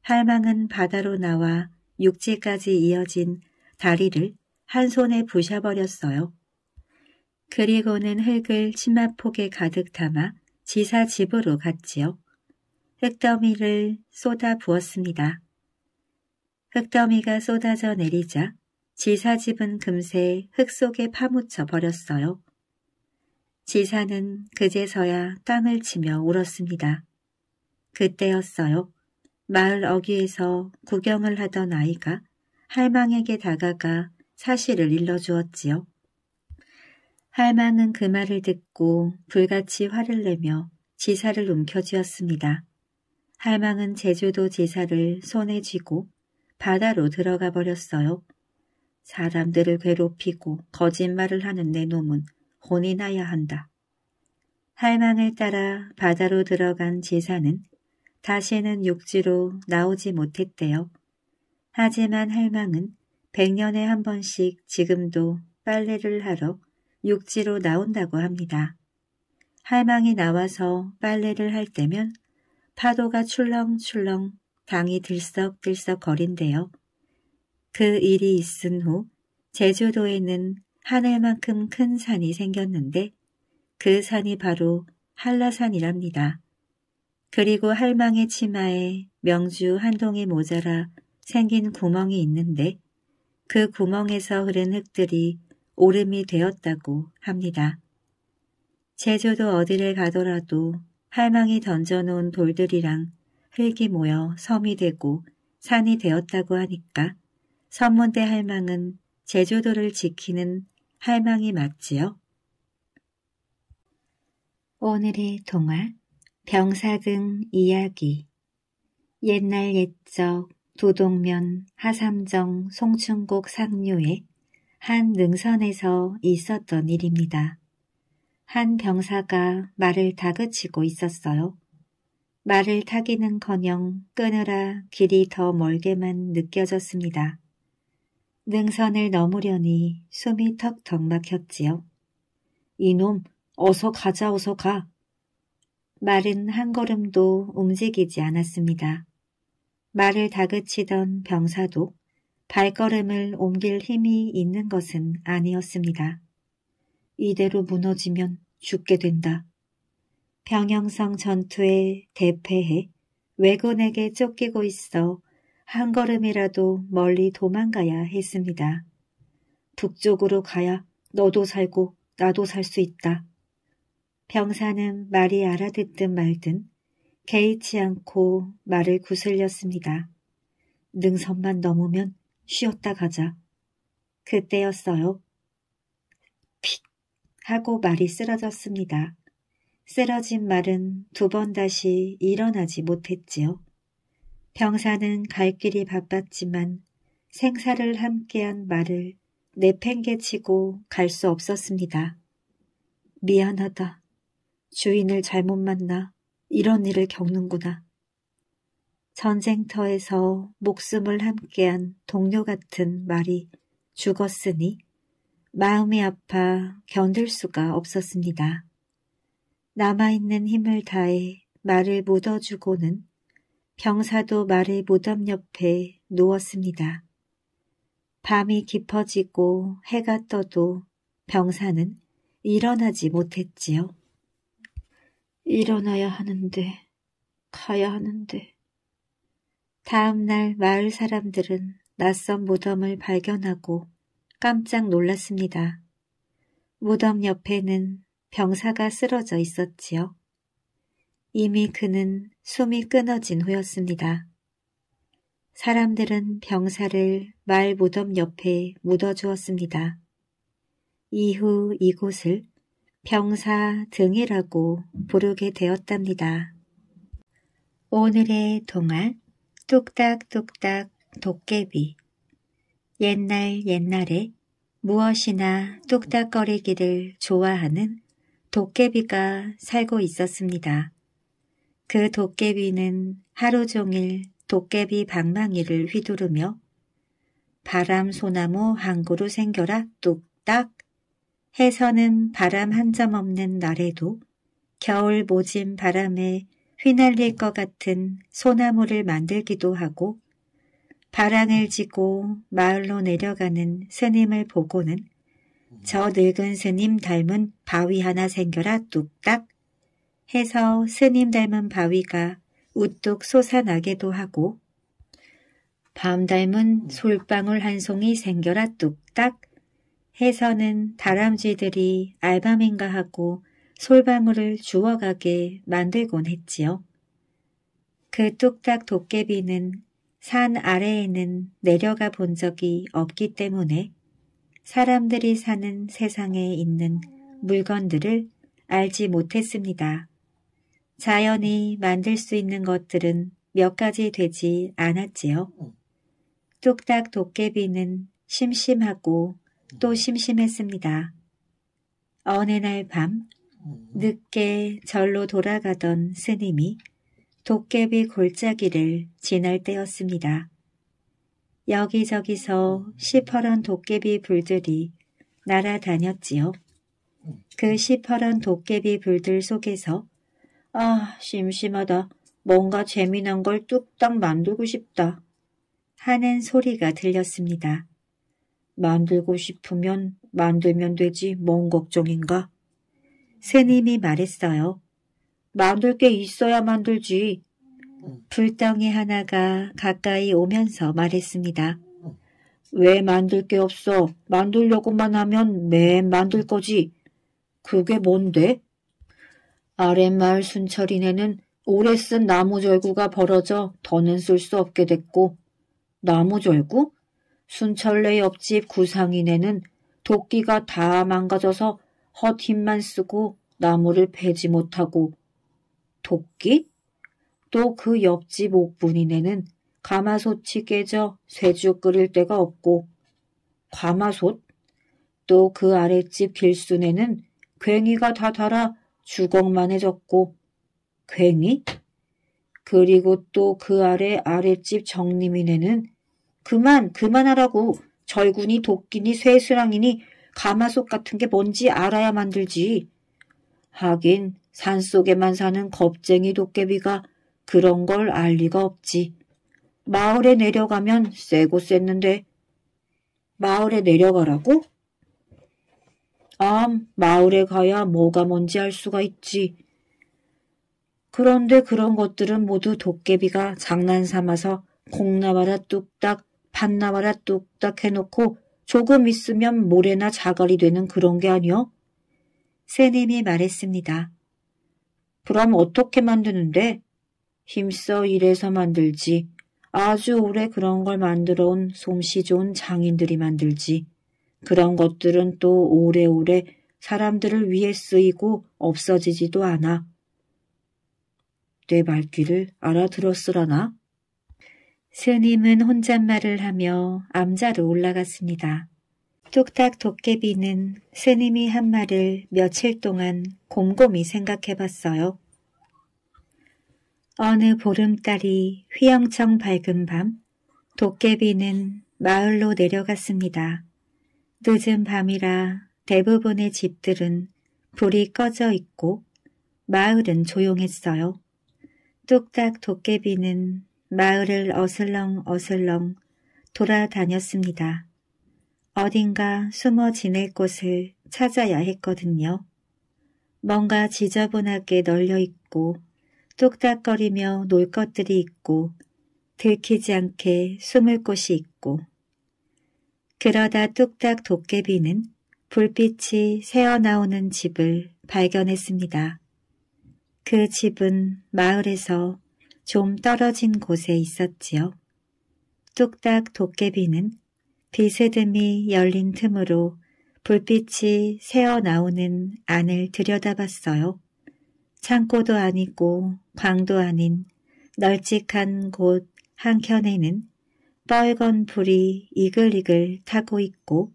할망은 바다로 나와 육지까지 이어진 다리를 한 손에 부셔버렸어요. 그리고는 흙을 치마폭에 가득 담아 지사 집으로 갔지요. 흙더미를 쏟아 부었습니다. 흙더미가 쏟아져 내리자 지사 집은 금세 흙 속에 파묻혀 버렸어요. 지사는 그제서야 땅을 치며 울었습니다. 그때였어요. 마을 어귀에서 구경을 하던 아이가 할망에게 다가가 사실을 일러주었지요. 할망은 그 말을 듣고 불같이 화를 내며 지사를 움켜쥐었습니다. 할망은 제주도 지사를 손에 쥐고 바다로 들어가 버렸어요. 사람들을 괴롭히고 거짓말을 하는 내 놈은 혼이 나야 한다. 할망을 따라 바다로 들어간 지사는 다시는 육지로 나오지 못했대요. 하지만 할망은 백년에 한 번씩 지금도 빨래를 하러 육지로 나온다고 합니다. 할망이 나와서 빨래를 할 때면 파도가 출렁출렁 방이 들썩들썩 거린대요. 그 일이 있은 후 제주도에는 하늘만큼 큰 산이 생겼는데 그 산이 바로 한라산이랍니다. 그리고 할망의 치마에 명주 한 동이 모자라 생긴 구멍이 있는데 그 구멍에서 흐른 흙들이 오름이 되었다고 합니다. 제주도 어디를 가더라도 할망이 던져놓은 돌들이랑 흙이 모여 섬이 되고 산이 되었다고 하니까 선문대 할망은 제주도를 지키는 할망이 맞지요? 오늘의 동화 병사등 이야기 옛날 옛적 도동면 하삼정 송충곡 상류에 한 능선에서 있었던 일입니다. 한 병사가 말을 다그치고 있었어요. 말을 타기는커녕 끊으라 길이 더 멀게만 느껴졌습니다. 능선을 넘으려니 숨이 턱턱 막혔지요. 이놈 어서 가자 어서 가. 말은 한 걸음도 움직이지 않았습니다. 말을 다그치던 병사도 발걸음을 옮길 힘이 있는 것은 아니었습니다. 이대로 무너지면 죽게 된다. 병영성 전투에 대패해 왜군에게 쫓기고 있어 한 걸음이라도 멀리 도망가야 했습니다. 북쪽으로 가야 너도 살고 나도 살 수 있다. 병사는 말이 알아듣든 말든 개의치 않고 말을 구슬렸습니다. 능선만 넘으면 쉬었다 가자. 그때였어요. 픽 하고 말이 쓰러졌습니다. 쓰러진 말은 두 번 다시 일어나지 못했지요. 병사는 갈 길이 바빴지만 생사를 함께한 말을 내팽개치고 갈 수 없었습니다. 미안하다. 주인을 잘못 만나 이런 일을 겪는구나. 전쟁터에서 목숨을 함께한 동료 같은 말이 죽었으니 마음이 아파 견딜 수가 없었습니다. 남아있는 힘을 다해 말을 묻어주고는 병사도 말의 무덤 옆에 누웠습니다. 밤이 깊어지고 해가 떠도 병사는 일어나지 못했지요. 일어나야 하는데, 가야 하는데, 다음 날 마을 사람들은 낯선 무덤을 발견하고 깜짝 놀랐습니다. 무덤 옆에는 병사가 쓰러져 있었지요. 이미 그는 숨이 끊어진 후였습니다. 사람들은 병사를 마을 무덤 옆에 묻어주었습니다. 이후 이곳을 병사 등이라고 부르게 되었답니다. 오늘의 동안 뚝딱뚝딱 도깨비 옛날 옛날에 무엇이나 뚝딱거리기를 좋아하는 도깨비가 살고 있었습니다. 그 도깨비는 하루 종일 도깨비 방망이를 휘두르며 바람 소나무 한 그루 생겨라 뚝딱 해서는 바람 한 점 없는 날에도 겨울 모진 바람에 휘날릴 것 같은 소나무를 만들기도 하고 바람을 지고 마을로 내려가는 스님을 보고는 저 늙은 스님 닮은 바위 하나 생겨라 뚝딱 해서 스님 닮은 바위가 우뚝 솟아나기도 하고 밤 닮은 솔방울 한 송이 생겨라 뚝딱 해서는 다람쥐들이 알밤인가 하고 솔방울을 주워가게 만들곤 했지요. 그 뚝딱 도깨비는 산 아래에는 내려가 본 적이 없기 때문에 사람들이 사는 세상에 있는 물건들을 알지 못했습니다. 자연이 만들 수 있는 것들은 몇 가지 되지 않았지요. 뚝딱 도깨비는 심심하고 또 심심했습니다. 어느 날밤 늦게 절로 돌아가던 스님이 도깨비 골짜기를 지날 때였습니다. 여기저기서 시퍼런 도깨비 불들이 날아다녔지요. 그 시퍼런 도깨비 불들 속에서 아 심심하다. 뭔가 재미난 걸 뚝딱 만들고 싶다. 하는 소리가 들렸습니다. 만들고 싶으면 만들면 되지 뭔 걱정인가? 새님이 말했어요. 만들 게 있어야 만들지. 불덩이 하나가 가까이 오면서 말했습니다. 왜 만들 게 없어? 만들려고만 하면 맨 만들 거지. 그게 뭔데? 아랫마을 순철이네는 오래 쓴 나무 절구가 벌어져 더는 쓸 수 없게 됐고 나무 절구? 순철네 옆집 구상이네는 도끼가 다 망가져서 헛힘만 쓰고 나무를 베지 못하고 도끼? 또 그 옆집 옥분이네는 가마솥이 깨져 쇠죽 끓일 데가 없고 가마솥? 또 그 아랫집 길순에는 괭이가 다 닳아 주걱만 해졌고 괭이? 그리고 또 그 아래 아랫집 정림이네는 그만 그만하라고 절군이 도끼니 쇠수랑이니 가마솥 같은 게 뭔지 알아야 만들지. 하긴 산속에만 사는 겁쟁이 도깨비가 그런 걸 알 리가 없지. 마을에 내려가면 쎄고 쎘는데 마을에 내려가라고? 암, 마을에 가야 뭐가 뭔지 알 수가 있지. 그런데 그런 것들은 모두 도깨비가 장난 삼아서 콩 나와라 뚝딱, 밭 나와라 뚝딱 해놓고 조금 있으면 모래나 자갈이 되는 그런 게 아니여? 새님이 말했습니다. 그럼 어떻게 만드는데? 힘써 일해서 만들지. 아주 오래 그런 걸 만들어 온 솜씨 좋은 장인들이 만들지. 그런 것들은 또 오래오래 사람들을 위해 쓰이고 없어지지도 않아. 내 말귀를 알아들었으라나? 스님은 혼잣말을 하며 암자로 올라갔습니다. 뚝딱 도깨비는 스님이 한 말을 며칠 동안 곰곰이 생각해봤어요. 어느 보름달이 휘영청 밝은 밤 도깨비는 마을로 내려갔습니다. 늦은 밤이라 대부분의 집들은 불이 꺼져 있고 마을은 조용했어요. 뚝딱 도깨비는 마을을 어슬렁어슬렁 돌아다녔습니다. 어딘가 숨어 지낼 곳을 찾아야 했거든요. 뭔가 지저분하게 널려 있고 뚝딱거리며 놀 것들이 있고 들키지 않게 숨을 곳이 있고 그러다 뚝딱 도깨비는 불빛이 새어나오는 집을 발견했습니다. 그 집은 마을에서 좀 떨어진 곳에 있었지요. 뚝딱 도깨비는 비스듬히 열린 틈으로 불빛이 새어나오는 안을 들여다봤어요. 창고도 아니고 광도 아닌 널찍한 곳 한켠에는 뻘건 불이 이글이글 타고 있고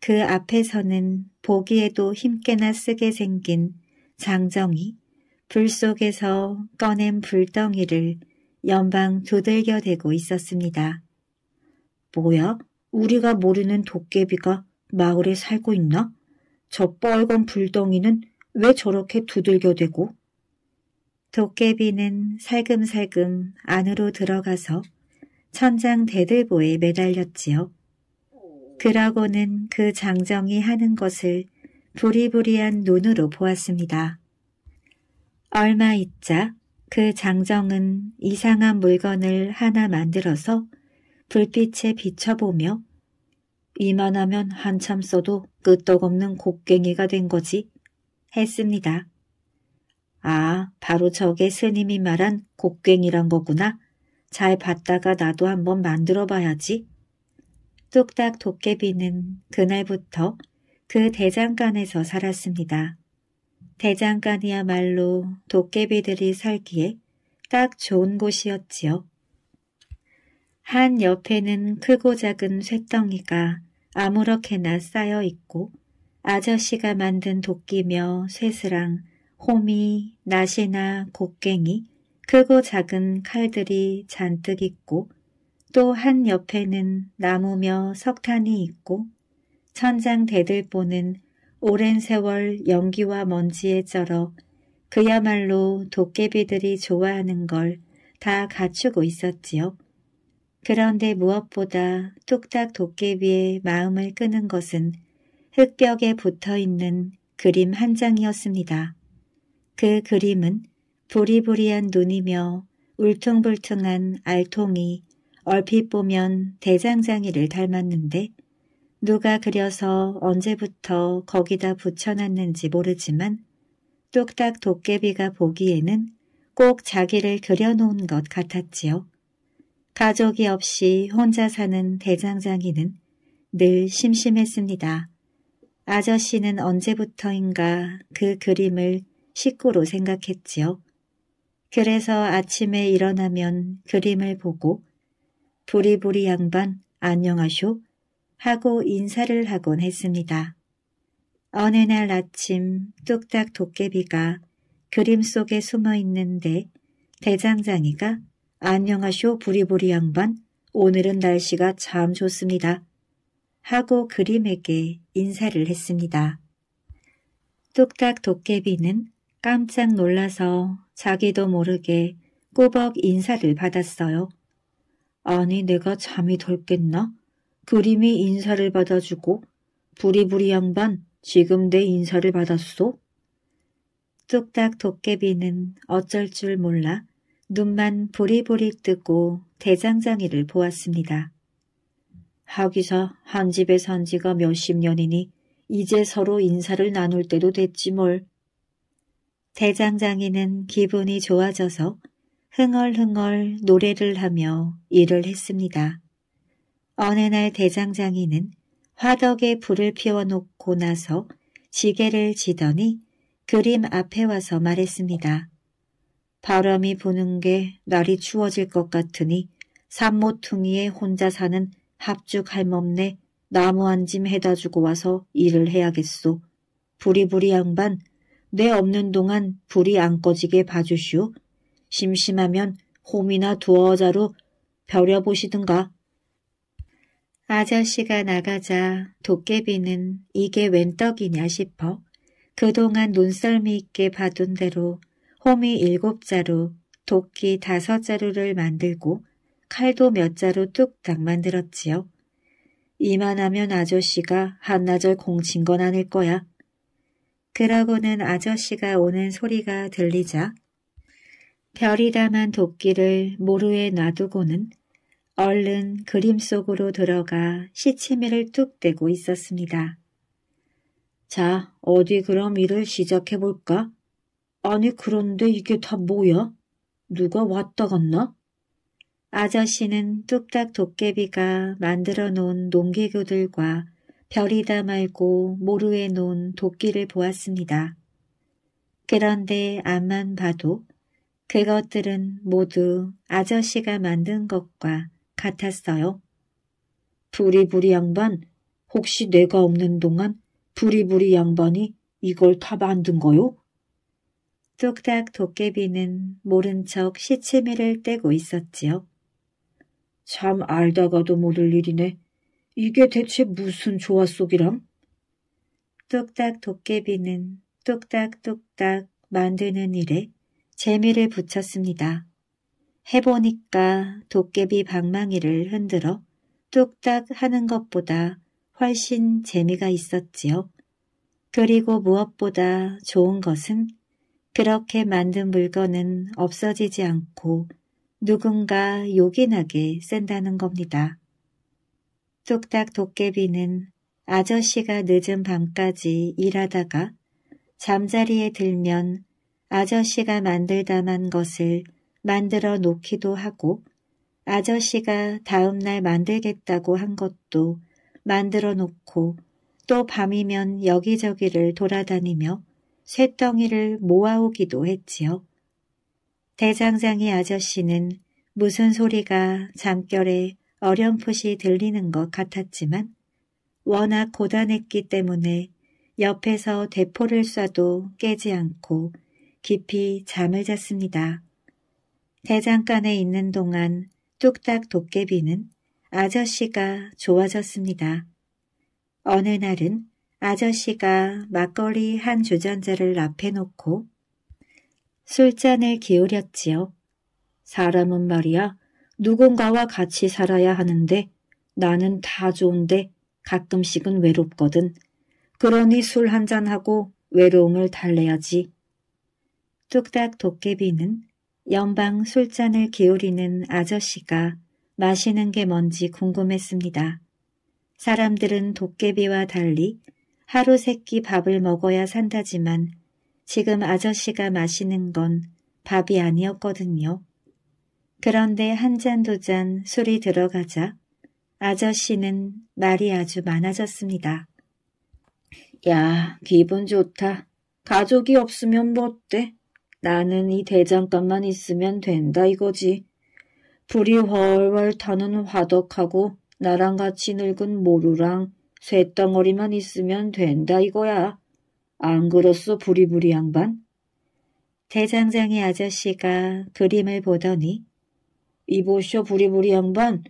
그 앞에서는 보기에도 힘께나 쓰게 생긴 장정이 불 속에서 꺼낸 불덩이를 연방 두들겨 대고 있었습니다. 뭐야? 우리가 모르는 도깨비가 마을에 살고 있나? 저 뻘건 불덩이는 왜 저렇게 두들겨 대고? 도깨비는 살금살금 안으로 들어가서 천장 대들보에 매달렸지요. 그러고는 그 장정이 하는 것을 부리부리한 눈으로 보았습니다. 얼마 있자 그 장정은 이상한 물건을 하나 만들어서 불빛에 비춰보며 이만하면 한참 써도 끄떡없는 곡괭이가 된 거지 했습니다. 아, 바로 저게 스님이 말한 곡괭이란 거구나. 잘 봤다가 나도 한번 만들어 봐야지. 뚝딱 도깨비는 그날부터 그 대장간에서 살았습니다. 대장간이야말로 도깨비들이 살기에 딱 좋은 곳이었지요. 한 옆에는 크고 작은 쇳덩이가 아무렇게나 쌓여 있고 아저씨가 만든 도끼며 쇠스랑 호미, 낫이나 곡괭이, 크고 작은 칼들이 잔뜩 있고 또 한 옆에는 나무며 석탄이 있고 천장 대들보는 오랜 세월 연기와 먼지에 쩔어 그야말로 도깨비들이 좋아하는 걸 다 갖추고 있었지요. 그런데 무엇보다 뚝딱 도깨비의 마음을 끄는 것은 흙벽에 붙어있는 그림 한 장이었습니다. 그 그림은 부리부리한 눈이며 울퉁불퉁한 알통이 얼핏 보면 대장장이를 닮았는데 누가 그려서 언제부터 거기다 붙여놨는지 모르지만 뚝딱 도깨비가 보기에는 꼭 자기를 그려놓은 것 같았지요. 가족이 없이 혼자 사는 대장장이는 늘 심심했습니다. 아저씨는 언제부터인가 그 그림을 식구로 생각했지요. 그래서 아침에 일어나면 그림을 보고 부리부리 양반 안녕하쇼 하고 인사를 하곤 했습니다. 어느 날 아침 뚝딱 도깨비가 그림 속에 숨어 있는데 대장장이가 안녕하쇼 부리부리 양반 오늘은 날씨가 참 좋습니다. 하고 그림에게 인사를 했습니다. 뚝딱 도깨비는 깜짝 놀라서 자기도 모르게 꾸벅 인사를 받았어요. 아니 내가 잠이 덜 깼나? 그림이 인사를 받아주고 부리부리 양반 지금 내 인사를 받았소? 뚝딱 도깨비는 어쩔 줄 몰라 눈만 부리부리 뜨고 대장장이를 보았습니다. 하기사 한 집에 산 지가 몇십 년이니 이제 서로 인사를 나눌 때도 됐지 뭘. 대장장이는 기분이 좋아져서 흥얼흥얼 노래를 하며 일을 했습니다. 어느 날 대장장이는 화덕에 불을 피워놓고 나서 지게를 지더니 그림 앞에 와서 말했습니다. 바람이 부는 게 날이 추워질 것 같으니 산모퉁이에 혼자 사는 합죽 할멈네 나무 한 짐 해다 주고 와서 일을 해야겠소. 부리부리 양반, 뇌 없는 동안 불이 안 꺼지게 봐주시오. 심심하면 홈이나 두어자로 벼려보시든가. 아저씨가 나가자 도깨비는 이게 웬 떡이냐 싶어 그동안 눈썰미 있게 봐둔 대로 호미 일곱 자루, 도끼 다섯 자루를 만들고 칼도 몇 자루 뚝딱 만들었지요. 이만하면 아저씨가 한나절 공친 건 아닐 거야. 그러고는 아저씨가 오는 소리가 들리자 별이다만 도끼를 모루에 놔두고는 얼른 그림 속으로 들어가 시치미를 뚝 떼고 있었습니다. 자, 어디 그럼 일을 시작해볼까? 아니 그런데 이게 다 뭐야? 누가 왔다 갔나? 아저씨는 뚝딱 도깨비가 만들어 놓은 농기구들과 별이다 말고 모루에 놓은 도끼를 보았습니다. 그런데 앞만 봐도 그것들은 모두 아저씨가 만든 것과 같았어요. 부리부리 양반, 혹시 내가 없는 동안 부리부리 양반이 이걸 다 만든 거요? 뚝딱 도깨비는 모른 척 시치미를 떼고 있었지요. 참 알다가도 모를 일이네. 이게 대체 무슨 조화 속이람? 뚝딱 도깨비는 뚝딱뚝딱 만드는 일에 재미를 붙였습니다. 해보니까 도깨비 방망이를 흔들어 뚝딱 하는 것보다 훨씬 재미가 있었지요. 그리고 무엇보다 좋은 것은 그렇게 만든 물건은 없어지지 않고 누군가 요긴하게 쓴다는 겁니다. 뚝딱 도깨비는 아저씨가 늦은 밤까지 일하다가 잠자리에 들면 아저씨가 만들다만 것을 만들어 놓기도 하고 아저씨가 다음날 만들겠다고 한 것도 만들어 놓고 또 밤이면 여기저기를 돌아다니며 쇳덩이를 모아오기도 했지요. 대장장이 아저씨는 무슨 소리가 잠결에 어렴풋이 들리는 것 같았지만 워낙 고단했기 때문에 옆에서 대포를 쏴도 깨지 않고 깊이 잠을 잤습니다. 대장간에 있는 동안 뚝딱 도깨비는 아저씨가 좋아졌습니다. 어느 날은 아저씨가 막걸리 한 주전자를 앞에 놓고 술잔을 기울였지요. 사람은 말이야 누군가와 같이 살아야 하는데 나는 다 좋은데 가끔씩은 외롭거든. 그러니 술 한잔하고 외로움을 달래야지. 뚝딱 도깨비는 연방 술잔을 기울이는 아저씨가 마시는 게 뭔지 궁금했습니다. 사람들은 도깨비와 달리 하루 세끼 밥을 먹어야 산다지만 지금 아저씨가 마시는 건 밥이 아니었거든요. 그런데 한 잔 두잔 잔 술이 들어가자 아저씨는 말이 아주 많아졌습니다. 야, 기분 좋다. 가족이 없으면 뭐 어때? 나는 이 대장간만 있으면 된다 이거지. 불이 훨훨 타는 화덕하고 나랑 같이 늙은 모루랑 쇳덩어리만 있으면 된다 이거야. 안 그렇소 부리부리 양반? 대장장이 아저씨가 그림을 보더니 이보쇼 부리부리 양반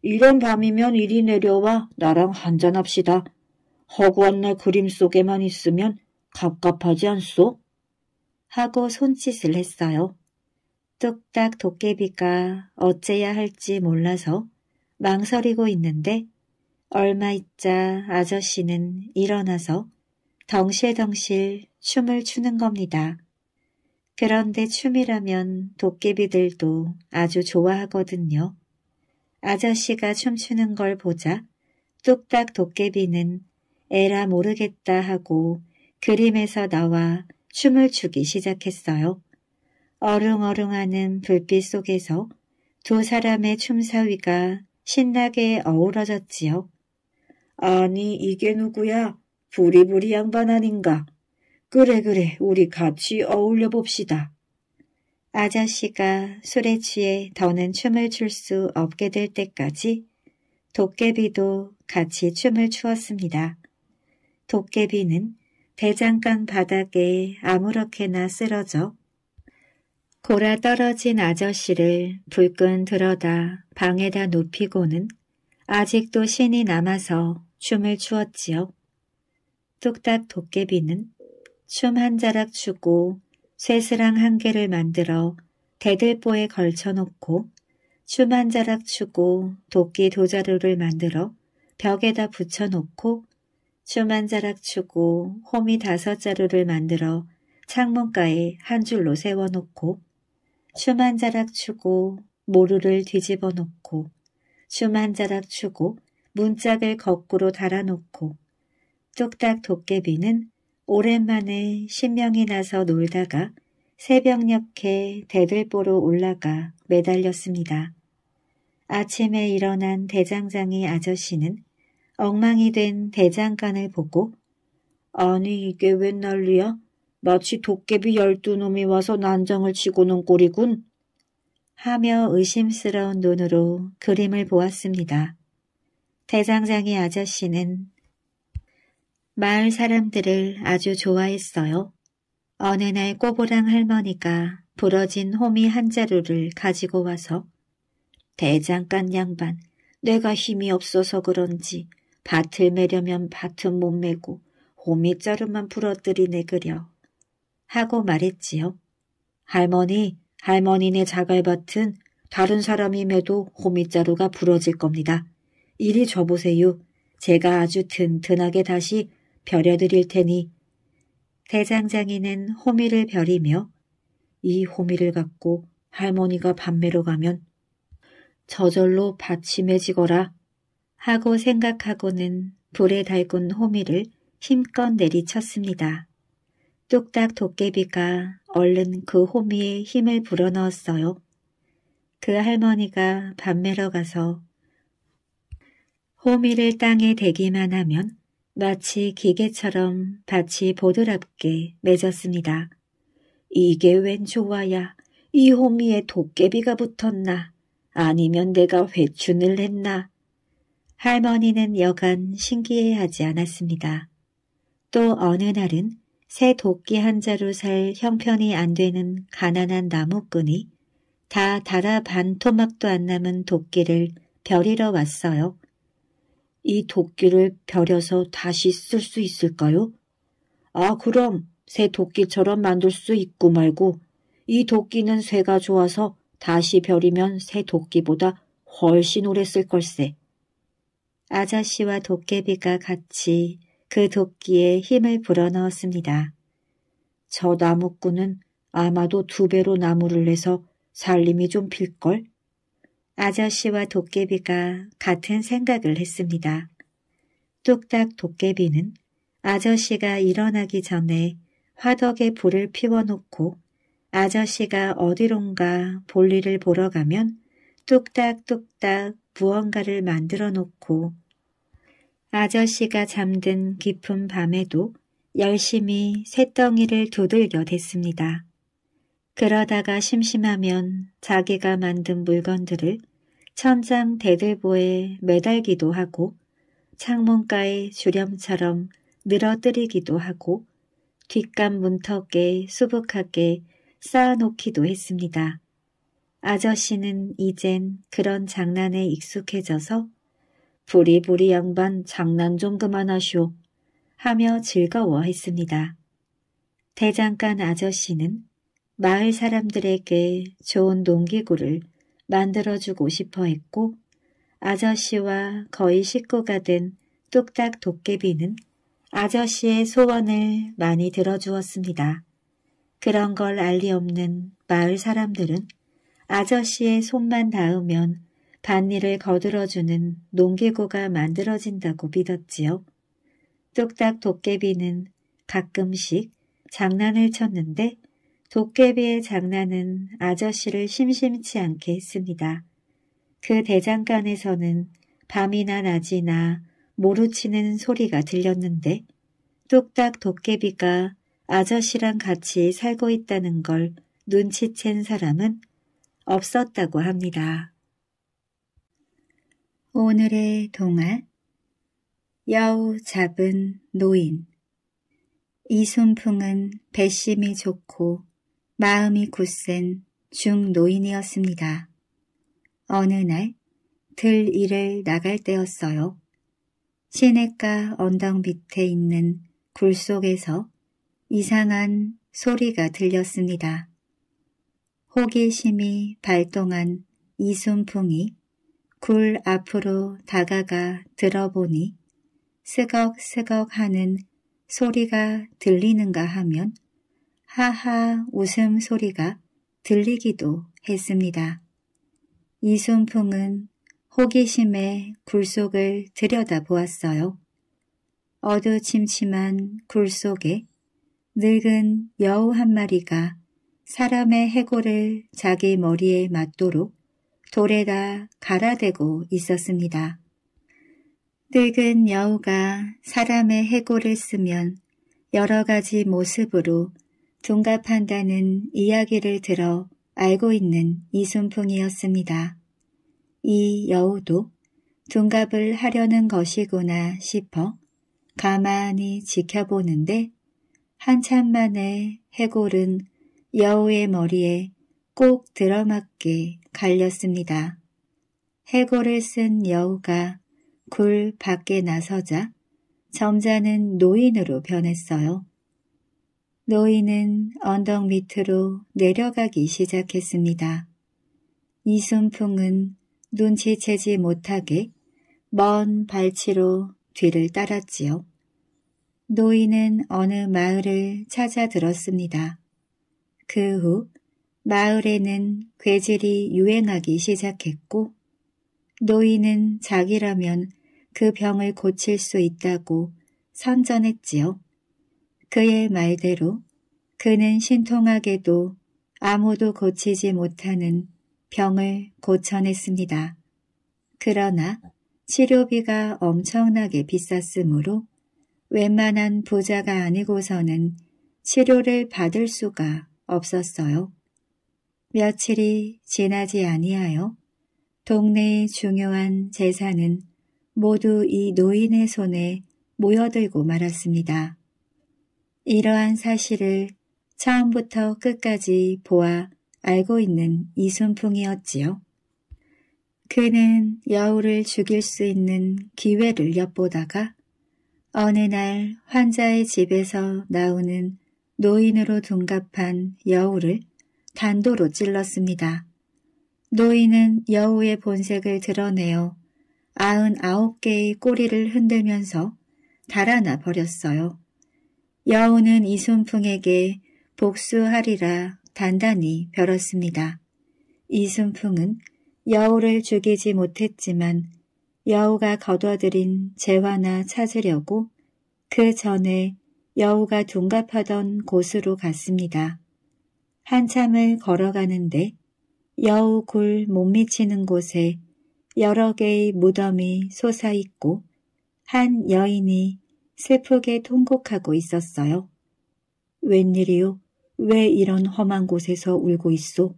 이런 밤이면 이리 내려와 나랑 한잔합시다. 허구한 날 그림 속에만 있으면 갑갑하지 않소? 하고 손짓을 했어요. 뚝딱 도깨비가 어째야 할지 몰라서 망설이고 있는데 얼마 있자 아저씨는 일어나서 덩실덩실 춤을 추는 겁니다. 그런데 춤이라면 도깨비들도 아주 좋아하거든요. 아저씨가 춤추는 걸 보자 뚝딱 도깨비는 에라 모르겠다 하고 그림에서 나와 춤을 추기 시작했어요. 어릉어릉하는 불빛 속에서 두 사람의 춤사위가 신나게 어우러졌지요. 아니 이게 누구야? 부리부리 양반 아닌가? 그래 그래 우리 같이 어울려 봅시다. 아저씨가 술에 취해 더는 춤을 출 수 없게 될 때까지 도깨비도 같이 춤을 추었습니다. 도깨비는 대장간 바닥에 아무렇게나 쓰러져 고라 떨어진 아저씨를 불끈 들어다 방에다 높이고는 아직도 신이 남아서 춤을 추었지요. 뚝딱 도깨비는 춤 한 자락 추고 쇠스랑 한 개를 만들어 대들보에 걸쳐놓고 춤 한 자락 추고 도끼 도 자루를 만들어 벽에다 붙여놓고 수만자락 추고 호미 다섯 자루를 만들어 창문가에 한 줄로 세워놓고 수만자락 추고 모루를 뒤집어 놓고 수만자락 추고 문짝을 거꾸로 달아놓고 뚝딱 도깨비는 오랜만에 신명이 나서 놀다가 새벽녘에 대들보로 올라가 매달렸습니다. 아침에 일어난 대장장이 아저씨는 엉망이 된 대장간을 보고 아니 이게 웬 난리야? 마치 도깨비 열두 놈이 와서 난장을 치고는 꼴이군. 하며 의심스러운 눈으로 그림을 보았습니다. 대장장이 아저씨는 마을 사람들을 아주 좋아했어요. 어느 날 꼬부랑 할머니가 부러진 호미 한 자루를 가지고 와서 대장간 양반, 내가 힘이 없어서 그런지 밭을 매려면 밭은 못매고 호미자루만 부러뜨리네 그려. 하고 말했지요. 할머니, 할머니네 자갈밭은 다른 사람이 매도 호미자루가 부러질 겁니다. 이리 줘보세요. 제가 아주 튼튼하게 다시 벼려드릴 테니. 대장장이는 호미를 벼리며 이 호미를 갖고 할머니가 밤매러 가면 저절로 밭이 매지거라 하고 생각하고는 불에 달군 호미를 힘껏 내리쳤습니다. 뚝딱 도깨비가 얼른 그 호미에 힘을 불어넣었어요. 그 할머니가 밥 매러 가서 호미를 땅에 대기만 하면 마치 기계처럼 밭이 보드랍게 맺었습니다. 이게 웬 좋아야 이 호미에 도깨비가 붙었나 아니면 내가 회춘을 했나 할머니는 여간 신기해하지 않았습니다. 또 어느 날은 새 도끼 한 자루 살 형편이 안 되는 가난한 나무꾼이 다 달아 반 토막도 안 남은 도끼를 벼리러 왔어요. 이 도끼를 벼려서 다시 쓸 수 있을까요? 아 그럼 새 도끼처럼 만들 수 있고 말고 이 도끼는 쇠가 좋아서 다시 벼리면 새 도끼보다 훨씬 오래 쓸 걸세. 아저씨와 도깨비가 같이 그 도끼에 힘을 불어넣었습니다. 저 나무꾼은 아마도 두 배로 나무를 내서 살림이 좀 필걸? 아저씨와 도깨비가 같은 생각을 했습니다. 뚝딱 도깨비는 아저씨가 일어나기 전에 화덕에 불을 피워놓고 아저씨가 어디론가 볼일을 보러 가면 뚝딱뚝딱 무언가를 만들어 놓고 아저씨가 잠든 깊은 밤에도 열심히 쇳덩이를 두들겨 댔습니다. 그러다가 심심하면 자기가 만든 물건들을 천장 대들보에 매달기도 하고 창문가에 주렴처럼 늘어뜨리기도 하고 뒷간 문턱에 수북하게 쌓아놓기도 했습니다. 아저씨는 이젠 그런 장난에 익숙해져서 부리부리 양반 장난 좀 그만하쇼 하며 즐거워했습니다. 대장간 아저씨는 마을 사람들에게 좋은 농기구를 만들어주고 싶어 했고 아저씨와 거의 식구가 된 뚝딱 도깨비는 아저씨의 소원을 많이 들어주었습니다. 그런 걸 알리 없는 마을 사람들은 아저씨의 손만 닿으면 반일을 거들어주는 농개고가 만들어진다고 믿었지요. 뚝딱 도깨비는 가끔씩 장난을 쳤는데 도깨비의 장난은 아저씨를 심심치 않게 했습니다. 그 대장간에서는 밤이나 낮이나 모루치는 소리가 들렸는데 뚝딱 도깨비가 아저씨랑 같이 살고 있다는 걸 눈치챈 사람은 없었다고 합니다. 오늘의 동화 여우 잡은 노인 이순풍은 배심이 좋고 마음이 굳센 중노인이었습니다. 어느 날 들 일을 나갈 때였어요. 시냇가 언덕 밑에 있는 굴 속에서 이상한 소리가 들렸습니다. 호기심이 발동한 이순풍이 굴 앞으로 다가가 들어보니 스걱스걱 하는 소리가 들리는가 하면 하하 웃음 소리가 들리기도 했습니다. 이순풍은 호기심에 굴속을 들여다보았어요. 어두침침한 굴속에 늙은 여우 한 마리가 사람의 해골을 자기 머리에 맞도록 도래가 갈아대고 있었습니다. 늙은 여우가 사람의 해골을 쓰면 여러 가지 모습으로 둔갑한다는 이야기를 들어 알고 있는 이순풍이었습니다. 이 여우도 둔갑을 하려는 것이구나 싶어 가만히 지켜보는데 한참 만에 해골은 여우의 머리에 꼭 들어맞게 갈렸습니다. 해골을 쓴 여우가 굴 밖에 나서자 점자는 노인으로 변했어요. 노인은 언덕 밑으로 내려가기 시작했습니다. 이순풍은 눈치채지 못하게 먼 발치로 뒤를 따랐지요. 노인은 어느 마을을 찾아 들었습니다. 그후 마을에는 괴질이 유행하기 시작했고 노인은 자기라면 그 병을 고칠 수 있다고 선전했지요. 그의 말대로 그는 신통하게도 아무도 고치지 못하는 병을 고쳐냈습니다. 그러나 치료비가 엄청나게 비쌌으므로 웬만한 부자가 아니고서는 치료를 받을 수가 없었어요. 며칠이 지나지 아니하여 동네의 중요한 재산은 모두 이 노인의 손에 모여들고 말았습니다. 이러한 사실을 처음부터 끝까지 보아 알고 있는 이순풍이었지요. 그는 여우를 죽일 수 있는 기회를 엿보다가 어느 날 환자의 집에서 나오는 노인으로 둔갑한 여우를 단도로 찔렀습니다. 노인은 여우의 본색을 드러내어 아흔아홉 개의 꼬리를 흔들면서 달아나 버렸어요. 여우는 이순풍에게 복수하리라 단단히 벼었습니다 이순풍은 여우를 죽이지 못했지만 여우가 거둬들인 재화나 찾으려고 그 전에 여우가 둔갑하던 곳으로 갔습니다. 한참을 걸어가는데 여우 굴못 미치는 곳에 여러 개의 무덤이 솟아있고 한 여인이 슬프게 통곡하고 있었어요. 웬일이요? 왜 이런 험한 곳에서 울고 있소?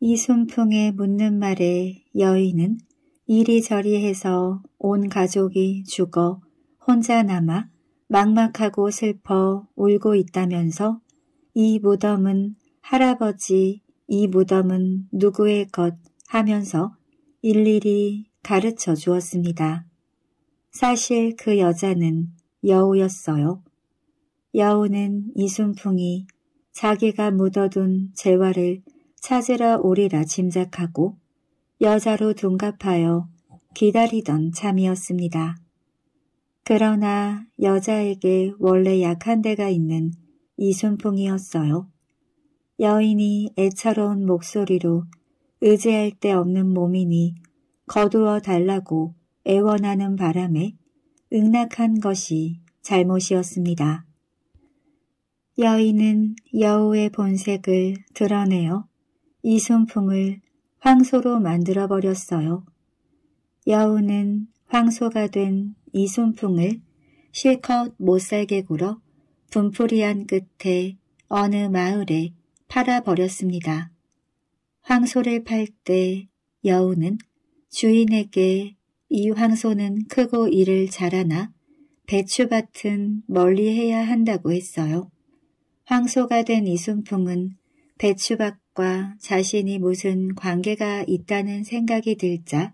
이순풍에 묻는 말에 여인은 이리저리 해서 온 가족이 죽어 혼자 남아 막막하고 슬퍼 울고 있다면서 이 무덤은 할아버지, 이 무덤은 누구의 것 하면서 일일이 가르쳐 주었습니다. 사실 그 여자는 여우였어요. 여우는 이순풍이 자기가 묻어둔 재화를 찾으러 오리라 짐작하고 여자로 둔갑하여 기다리던 참이었습니다. 그러나 여자에게 원래 약한 데가 있는 이순풍이었어요. 여인이 애처로운 목소리로 의지할 데 없는 몸이니 거두어 달라고 애원하는 바람에 응낙한 것이 잘못이었습니다. 여인은 여우의 본색을 드러내어 이순풍을 황소로 만들어버렸어요. 여우는 황소가 된 이순풍을 실컷 못살게 굴어 분풀이한 끝에 어느 마을에 팔아버렸습니다. 황소를 팔 때 여우는 주인에게 이 황소는 크고 일을 잘하나 배추밭은 멀리해야 한다고 했어요. 황소가 된 이순풍은 배추밭과 자신이 무슨 관계가 있다는 생각이 들자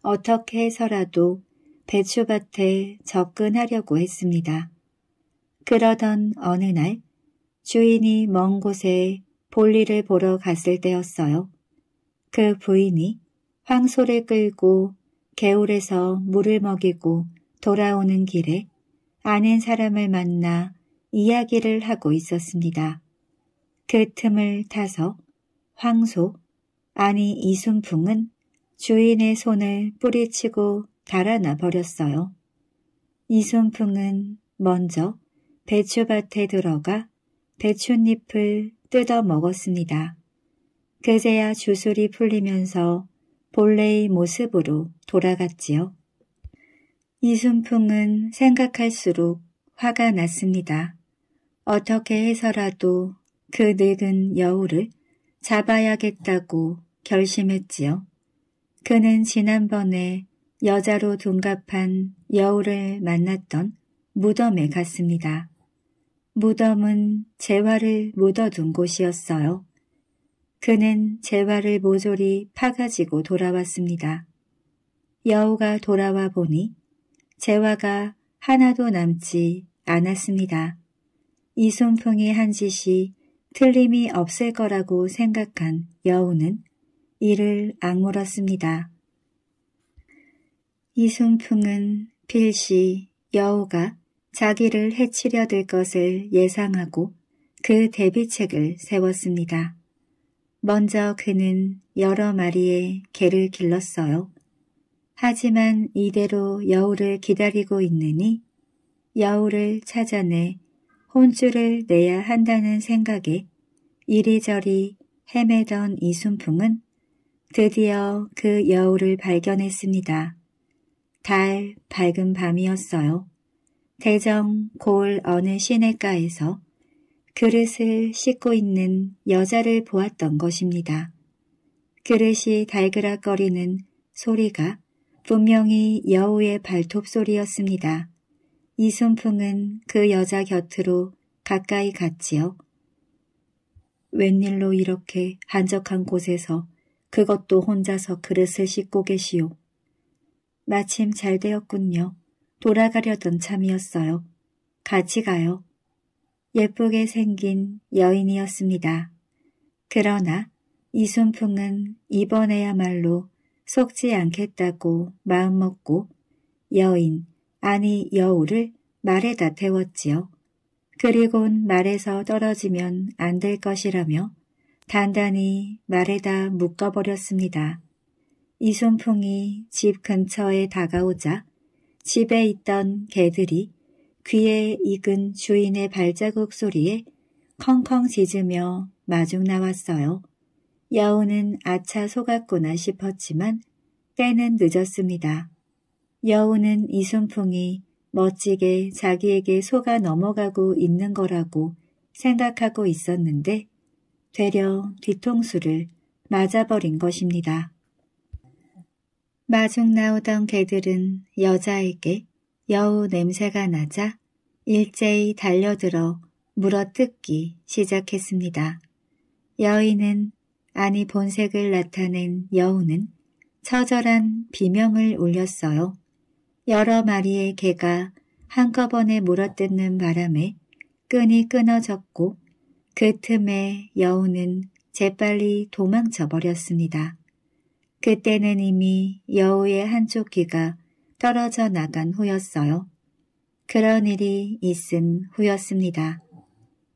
어떻게 해서라도 배추밭에 접근하려고 했습니다. 그러던 어느 날 주인이 먼 곳에 볼일을 보러 갔을 때였어요. 그 부인이 황소를 끌고 개울에서 물을 먹이고 돌아오는 길에 아는 사람을 만나 이야기를 하고 있었습니다. 그 틈을 타서 황소, 아니 이순풍은 주인의 손을 뿌리치고 달아나 버렸어요. 이순풍은 먼저 배추밭에 들어가 배춧잎을 뜯어 먹었습니다. 그제야 주술이 풀리면서 본래의 모습으로 돌아갔지요. 이순풍은 생각할수록 화가 났습니다. 어떻게 해서라도 그 늙은 여우를 잡아야겠다고 결심했지요. 그는 지난번에 여자로 둔갑한 여우를 만났던 무덤에 갔습니다. 무덤은 재화를 묻어둔 곳이었어요. 그는 재화를 모조리 파가지고 돌아왔습니다. 여우가 돌아와 보니 재화가 하나도 남지 않았습니다. 이손풍이 한 짓이 틀림이 없을 거라고 생각한 여우는 이를 악물었습니다. 이손풍은 필시 여우가 자기를 해치려 들 것을 예상하고 그 대비책을 세웠습니다. 먼저 그는 여러 마리의 개를 길렀어요. 하지만 이대로 여우를 기다리고 있느니 여우를 찾아내 혼쭐을 내야 한다는 생각에 이리저리 헤매던 이순풍은 드디어 그 여우를 발견했습니다. 달 밝은 밤이었어요. 대정 골 어느 시내가에서 그릇을 씻고 있는 여자를 보았던 것입니다. 그릇이 달그락거리는 소리가 분명히 여우의 발톱 소리였습니다. 이순풍은 그 여자 곁으로 가까이 갔지요. 웬일로 이렇게 한적한 곳에서 그것도 혼자서 그릇을 씻고 계시오. 마침 잘 되었군요. 돌아가려던 참이었어요. 같이 가요. 예쁘게 생긴 여인이었습니다. 그러나 이순풍은 이번에야말로 속지 않겠다고 마음먹고 여인, 아니 여우를 말에다 태웠지요. 그리곤 말에서 떨어지면 안 될 것이라며 단단히 말에다 묶어버렸습니다. 이순풍이 집 근처에 다가오자 집에 있던 개들이 귀에 익은 주인의 발자국 소리에 컹컹 짖으며 마중 나왔어요. 여우는 아차 속았구나 싶었지만 때는 늦었습니다. 여우는 이순풍이 멋지게 자기에게 속아 넘어가고 있는 거라고 생각하고 있었는데 되려 뒤통수를 맞아버린 것입니다. 마중 나오던 개들은 여자에게 여우 냄새가 나자 일제히 달려들어 물어뜯기 시작했습니다. 여인은 아니 본색을 나타낸 여우는 처절한 비명을 울렸어요. 여러 마리의 개가 한꺼번에 물어뜯는 바람에 끈이 끊어졌고 그 틈에 여우는 재빨리 도망쳐버렸습니다. 그때는 이미 여우의 한쪽 귀가 떨어져 나간 후였어요. 그런 일이 있은 후였습니다.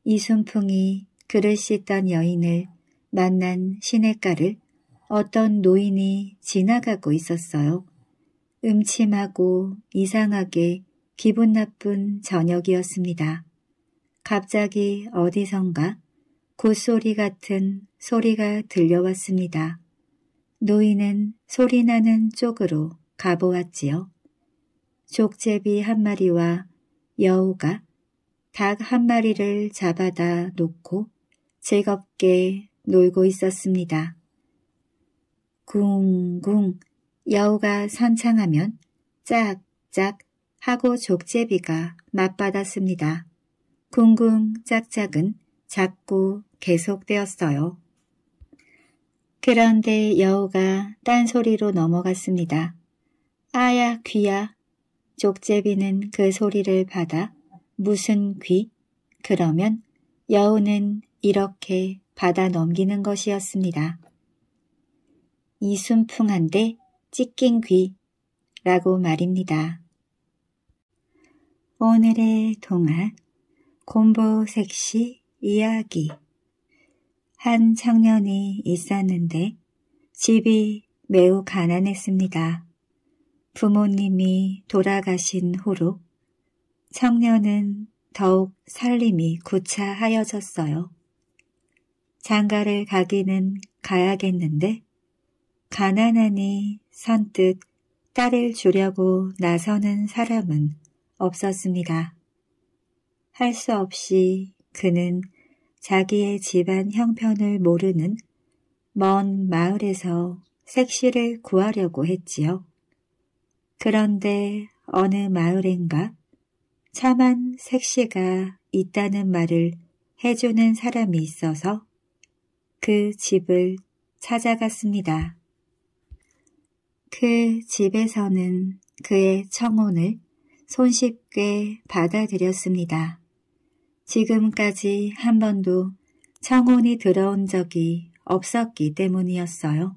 이순풍이 그를 씻던 여인을 만난 시냇가를 어떤 노인이 지나가고 있었어요. 음침하고 이상하게 기분 나쁜 저녁이었습니다. 갑자기 어디선가 콧소리 같은 소리가 들려왔습니다. 노인은 소리나는 쪽으로 가보았지요. 족제비 한 마리와 여우가 닭 한 마리를 잡아다 놓고 즐겁게 놀고 있었습니다. 궁궁 여우가 선창하면 짝짝 하고 족제비가 맞받았습니다. 궁궁 짝짝은 작고 계속되었어요. 그런데 여우가 딴소리로 넘어갔습니다. 아야 귀야. 족제비는 그 소리를 받아 무슨 귀? 그러면 여우는 이렇게 받아 넘기는 것이었습니다. 이순풍한데 찢긴 귀라고 말입니다. 오늘의 동화 곰보 색시 이야기 한 청년이 있었는데 집이 매우 가난했습니다. 부모님이 돌아가신 후로 청년은 더욱 살림이 구차하여졌어요. 장가를 가기는 가야겠는데 가난하니 선뜻 딸을 주려고 나서는 사람은 없었습니다. 할 수 없이 그는 자기의 집안 형편을 모르는 먼 마을에서 색시를 구하려고 했지요. 그런데 어느 마을엔가 참한 색시가 있다는 말을 해주는 사람이 있어서 그 집을 찾아갔습니다. 그 집에서는 그의 청혼을 손쉽게 받아들였습니다. 지금까지 한 번도 청혼이 들어온 적이 없었기 때문이었어요.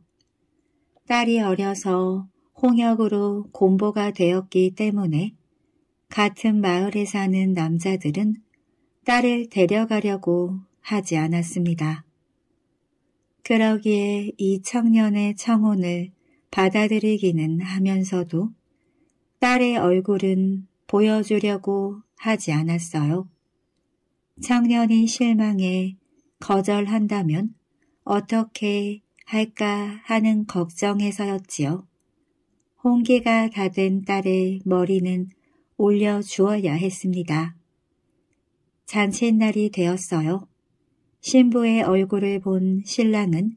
딸이 어려서 홍역으로 공보가 되었기 때문에 같은 마을에 사는 남자들은 딸을 데려가려고 하지 않았습니다. 그러기에 이 청년의 청혼을 받아들이기는 하면서도 딸의 얼굴은 보여주려고 하지 않았어요. 청년이 실망해 거절한다면 어떻게 할까 하는 걱정에서였지요. 홍기가 다 된 딸의 머리는 올려주어야 했습니다. 잔칫날이 되었어요. 신부의 얼굴을 본 신랑은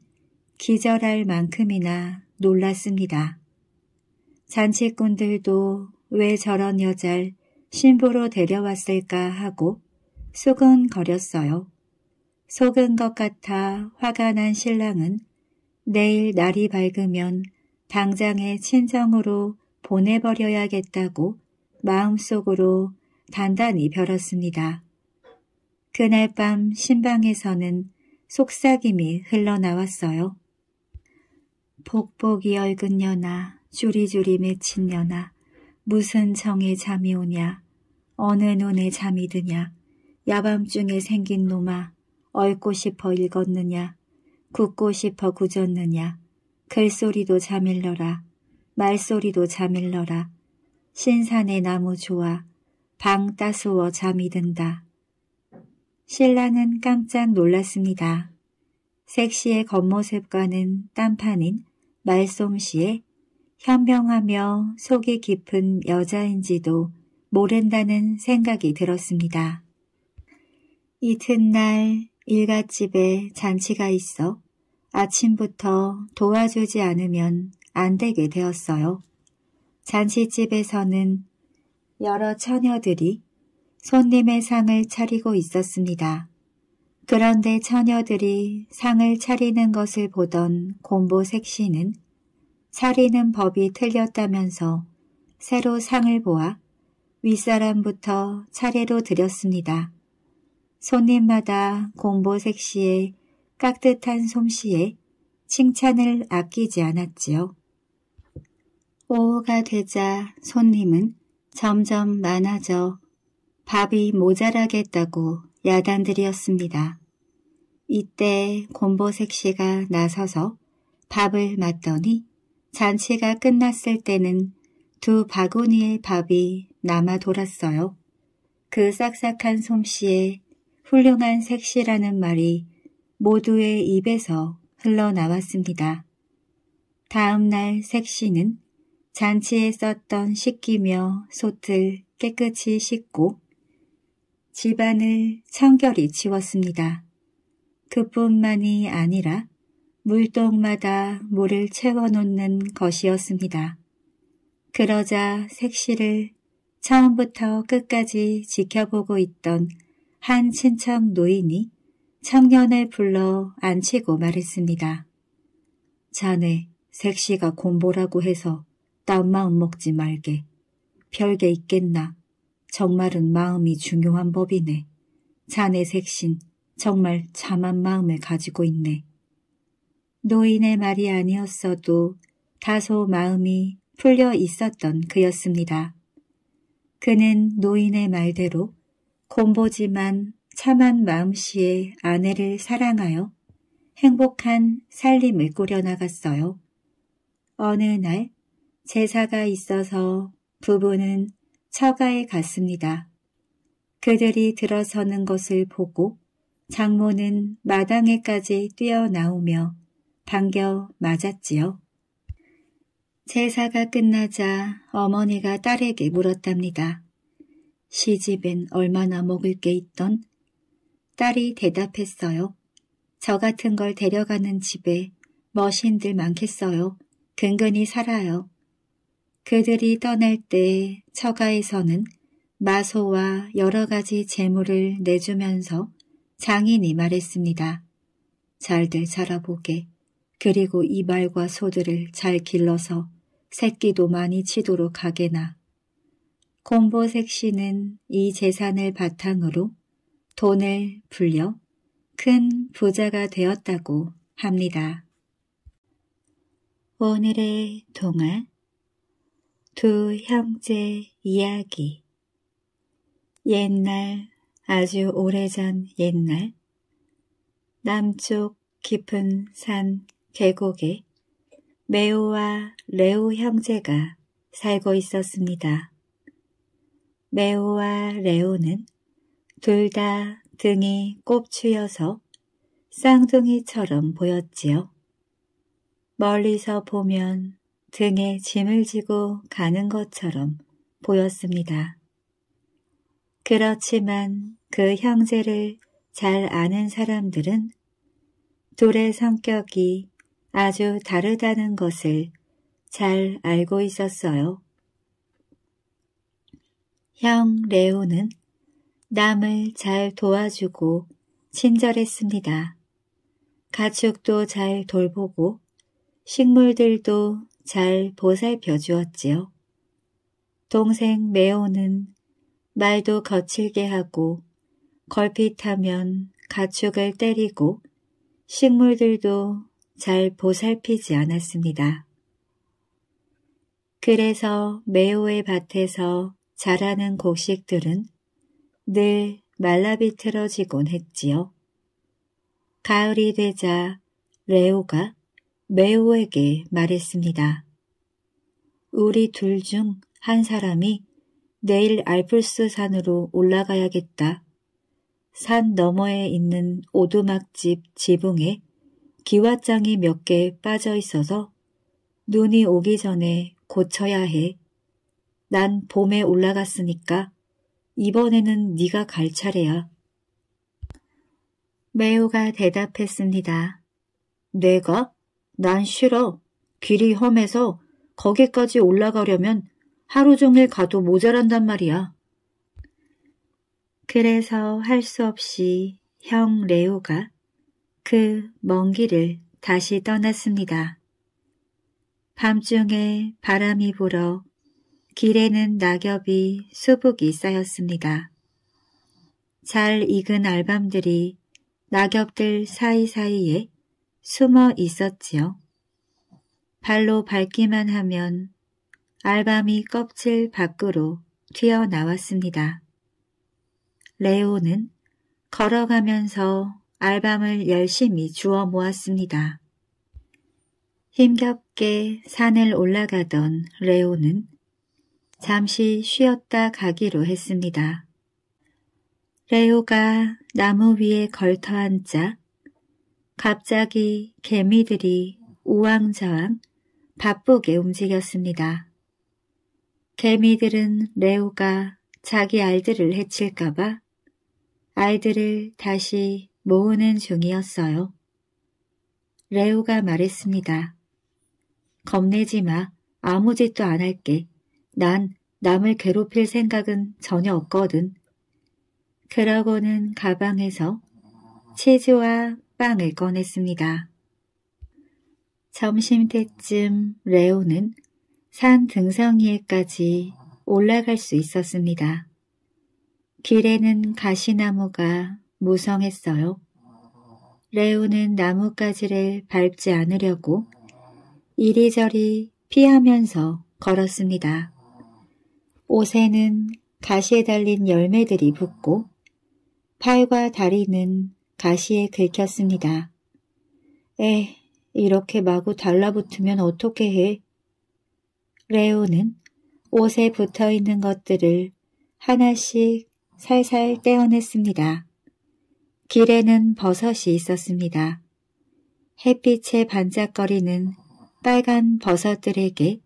기절할 만큼이나 놀랐습니다. 잔치꾼들도 왜 저런 여자를 신부로 데려왔을까 하고 쏘은거렸어요 속은 것 같아 화가 난 신랑은 내일 날이 밝으면 당장의 친정으로 보내버려야겠다고 마음속으로 단단히 벼렀습니다. 그날 밤 신방에서는 속삭임이 흘러나왔어요. 복복이 얽은 년아, 주리주리 맺힌 년아, 무슨 정에 잠이 오냐, 어느 눈에 잠이 드냐, 야밤중에 생긴 놈아 얽고 싶어 읽었느냐 굳고 싶어 굳었느냐 글소리도 자밀러라 말소리도 자밀러라 신산의 나무 좋아 방 따스워 잠이 든다. 신라는 깜짝 놀랐습니다. 색시의 겉모습과는 딴판인 말솜씨에 현명하며 속이 깊은 여자인지도 모른다는 생각이 들었습니다. 이튿날 일갓집에 잔치가 있어 아침부터 도와주지 않으면 안 되게 되었어요. 잔치집에서는 여러 처녀들이 손님의 상을 차리고 있었습니다. 그런데 처녀들이 상을 차리는 것을 보던 곰보색 시는 차리는 법이 틀렸다면서 새로 상을 보아 윗사람부터 차례로 드렸습니다. 손님마다 공보 색시에 깍듯한 솜씨에 칭찬을 아끼지 않았지요. 오후가 되자 손님은 점점 많아져 밥이 모자라겠다고 야단들이었습니다. 이때 곰보색 씨가 나서서 밥을 맞더니 잔치가 끝났을 때는 두 바구니의 밥이 남아 돌았어요. 그 싹싹한 솜씨에 훌륭한 색시라는 말이 모두의 입에서 흘러나왔습니다. 다음 날 색시는 잔치에 썼던 식기며 솥을 깨끗이 씻고 집안을 청결히 치웠습니다. 그뿐만이 아니라 물동마다 물을 채워놓는 것이었습니다. 그러자 색시를 처음부터 끝까지 지켜보고 있던 한 친척 노인이 청년을 불러 앉히고 말했습니다. 자네 색시가 곰보라고 해서 딴 마음 먹지 말게. 별게 있겠나. 정말은 마음이 중요한 법이네. 자네 색신 정말 참한 마음을 가지고 있네. 노인의 말이 아니었어도 다소 마음이 풀려 있었던 그였습니다. 그는 노인의 말대로 곰보지만 참한 마음씨의 아내를 사랑하여 행복한 살림을 꾸려나갔어요. 어느 날 제사가 있어서 부부는 처가에 갔습니다. 그들이 들어서는 것을 보고 장모는 마당에까지 뛰어나오며 반겨 맞았지요. 제사가 끝나자 어머니가 딸에게 물었답니다. 시집엔 얼마나 먹을 게 있던? 딸이 대답했어요. 저 같은 걸 데려가는 집에 머신들 많겠어요. 근근히 살아요. 그들이 떠날 때 처가에서는 마소와 여러 가지 재물을 내주면서 장인이 말했습니다. 잘들 살아보게. 그리고 이말과 소들을 잘 길러서 새끼도 많이 치도록 하게나. 콤보색 씨는 이 재산을 바탕으로 돈을 불려 큰 부자가 되었다고 합니다. 오늘의 동화 두 형제 이야기 옛날 아주 오래전 옛날 남쪽 깊은 산 계곡에 메오와 레오 형제가 살고 있었습니다. 레오와 레오는 둘 다 등이 꼽추여서 쌍둥이처럼 보였지요. 멀리서 보면 등에 짐을 지고 가는 것처럼 보였습니다. 그렇지만 그 형제를 잘 아는 사람들은 둘의 성격이 아주 다르다는 것을 잘 알고 있었어요. 형 레오는 남을 잘 도와주고 친절했습니다. 가축도 잘 돌보고 식물들도 잘 보살펴 주었지요. 동생 메오는 말도 거칠게 하고 걸핏하면 가축을 때리고 식물들도 잘 보살피지 않았습니다. 그래서 메오의 밭에서 자라는 곡식들은 늘 네, 말라비틀어지곤 했지요. 가을이 되자 레오가 메오에게 말했습니다. 우리 둘 중 한 사람이 내일 알프스 산으로 올라가야겠다. 산 너머에 있는 오두막집 지붕에 기와장이 몇 개 빠져 있어서 눈이 오기 전에 고쳐야 해. 난 봄에 올라갔으니까 이번에는 네가 갈 차례야. 메오가 대답했습니다. 내가? 난 싫어. 길이 험해서 거기까지 올라가려면 하루 종일 가도 모자란단 말이야. 그래서 할 수 없이 형 레오가 그 먼 길을 다시 떠났습니다. 밤중에 바람이 불어 길에는 낙엽이 수북이 쌓였습니다. 잘 익은 알밤들이 낙엽들 사이사이에 숨어 있었지요. 발로 밟기만 하면 알밤이 껍질 밖으로 튀어나왔습니다. 레오는 걸어가면서 알밤을 열심히 주워 모았습니다. 힘겹게 산을 올라가던 레오는 잠시 쉬었다 가기로 했습니다. 레오가 나무 위에 걸터앉자 갑자기 개미들이 우왕좌왕 바쁘게 움직였습니다. 개미들은 레오가 자기 알들을 해칠까봐 알들을 다시 모으는 중이었어요. 레오가 말했습니다. 겁내지 마. 아무 짓도 안 할게. 난 남을 괴롭힐 생각은 전혀 없거든. 그러고는 가방에서 치즈와 빵을 꺼냈습니다. 점심 때쯤 레오는 산 등성이에까지 올라갈 수 있었습니다. 길에는 가시나무가 무성했어요. 레오는 나뭇가지를 밟지 않으려고 이리저리 피하면서 걸었습니다. 옷에는 가시에 달린 열매들이 붙고 팔과 다리는 가시에 긁혔습니다. 에, 이렇게 마구 달라붙으면 어떻게 해? 레오는 옷에 붙어있는 것들을 하나씩 살살 떼어냈습니다. 길에는 버섯이 있었습니다. 햇빛에 반짝거리는 빨간 버섯들에게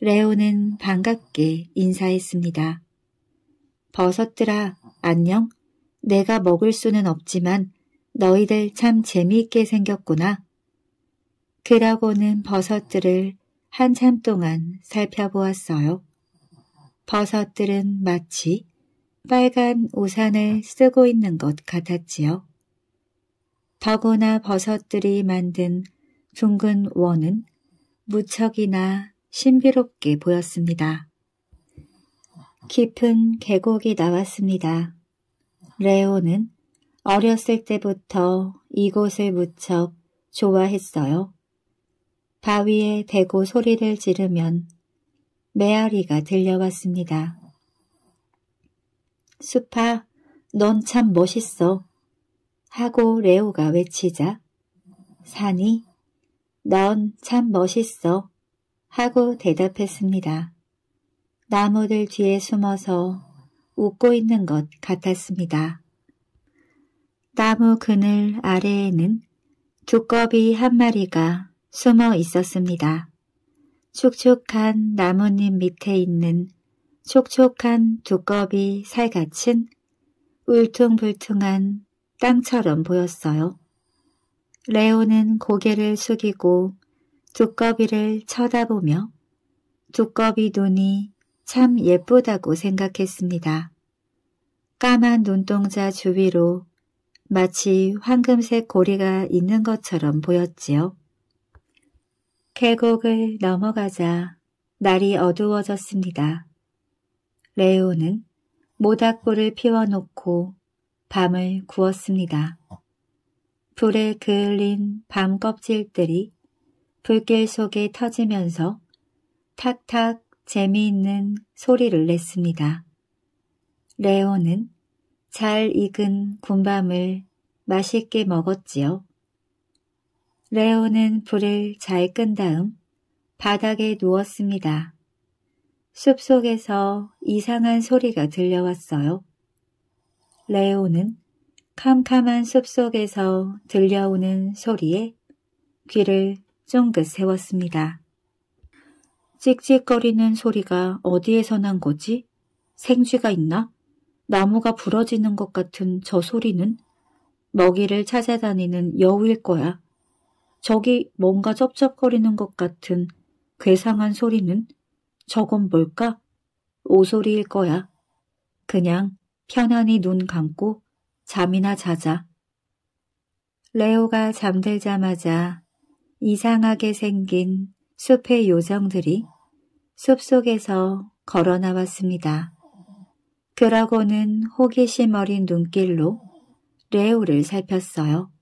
레오는 반갑게 인사했습니다. 버섯들아, 안녕? 내가 먹을 수는 없지만 너희들 참 재미있게 생겼구나. 그라고는 버섯들을 한참 동안 살펴보았어요. 버섯들은 마치 빨간 우산을 쓰고 있는 것 같았지요. 더구나 버섯들이 만든 둥근 원은 무척이나 신비롭게 보였습니다. 깊은 계곡이 나왔습니다. 레오는 어렸을 때부터 이곳을 무척 좋아했어요. 바위에 대고 소리를 지르면 메아리가 들려왔습니다. 수파, 넌 참 멋있어. 하고 레오가 외치자 산이 넌 참 멋있어. 하고 대답했습니다. 나무들 뒤에 숨어서 웃고 있는 것 같았습니다. 나무 그늘 아래에는 두꺼비 한 마리가 숨어 있었습니다. 촉촉한 나뭇잎 밑에 있는 촉촉한 두꺼비 살같은 울퉁불퉁한 땅처럼 보였어요. 레오는 고개를 숙이고 두꺼비를 쳐다보며 두꺼비 눈이 참 예쁘다고 생각했습니다. 까만 눈동자 주위로 마치 황금색 고리가 있는 것처럼 보였지요. 계곡을 넘어가자 날이 어두워졌습니다. 레오는 모닥불을 피워놓고 밤을 구웠습니다. 불에 그을린 밤 껍질들이 불길 속에 터지면서 탁탁 재미있는 소리를 냈습니다. 레오는 잘 익은 군밤을 맛있게 먹었지요. 레오는 불을 잘 끈 다음 바닥에 누웠습니다. 숲속에서 이상한 소리가 들려왔어요. 레오는 캄캄한 숲속에서 들려오는 소리에 귀를 쫑긋 세웠습니다. 찍찍거리는 소리가 어디에서 난 거지? 생쥐가 있나? 나무가 부러지는 것 같은 저 소리는 먹이를 찾아다니는 여우일 거야. 저기 뭔가 쩝쩝거리는 것 같은 괴상한 소리는 저건 뭘까? 오소리일 거야. 그냥 편안히 눈 감고 잠이나 자자. 레오가 잠들자마자 이상하게 생긴 숲의 요정들이 숲속에서 걸어 나왔습니다. 그러고는 호기심 어린 눈길로 레오를 살폈어요.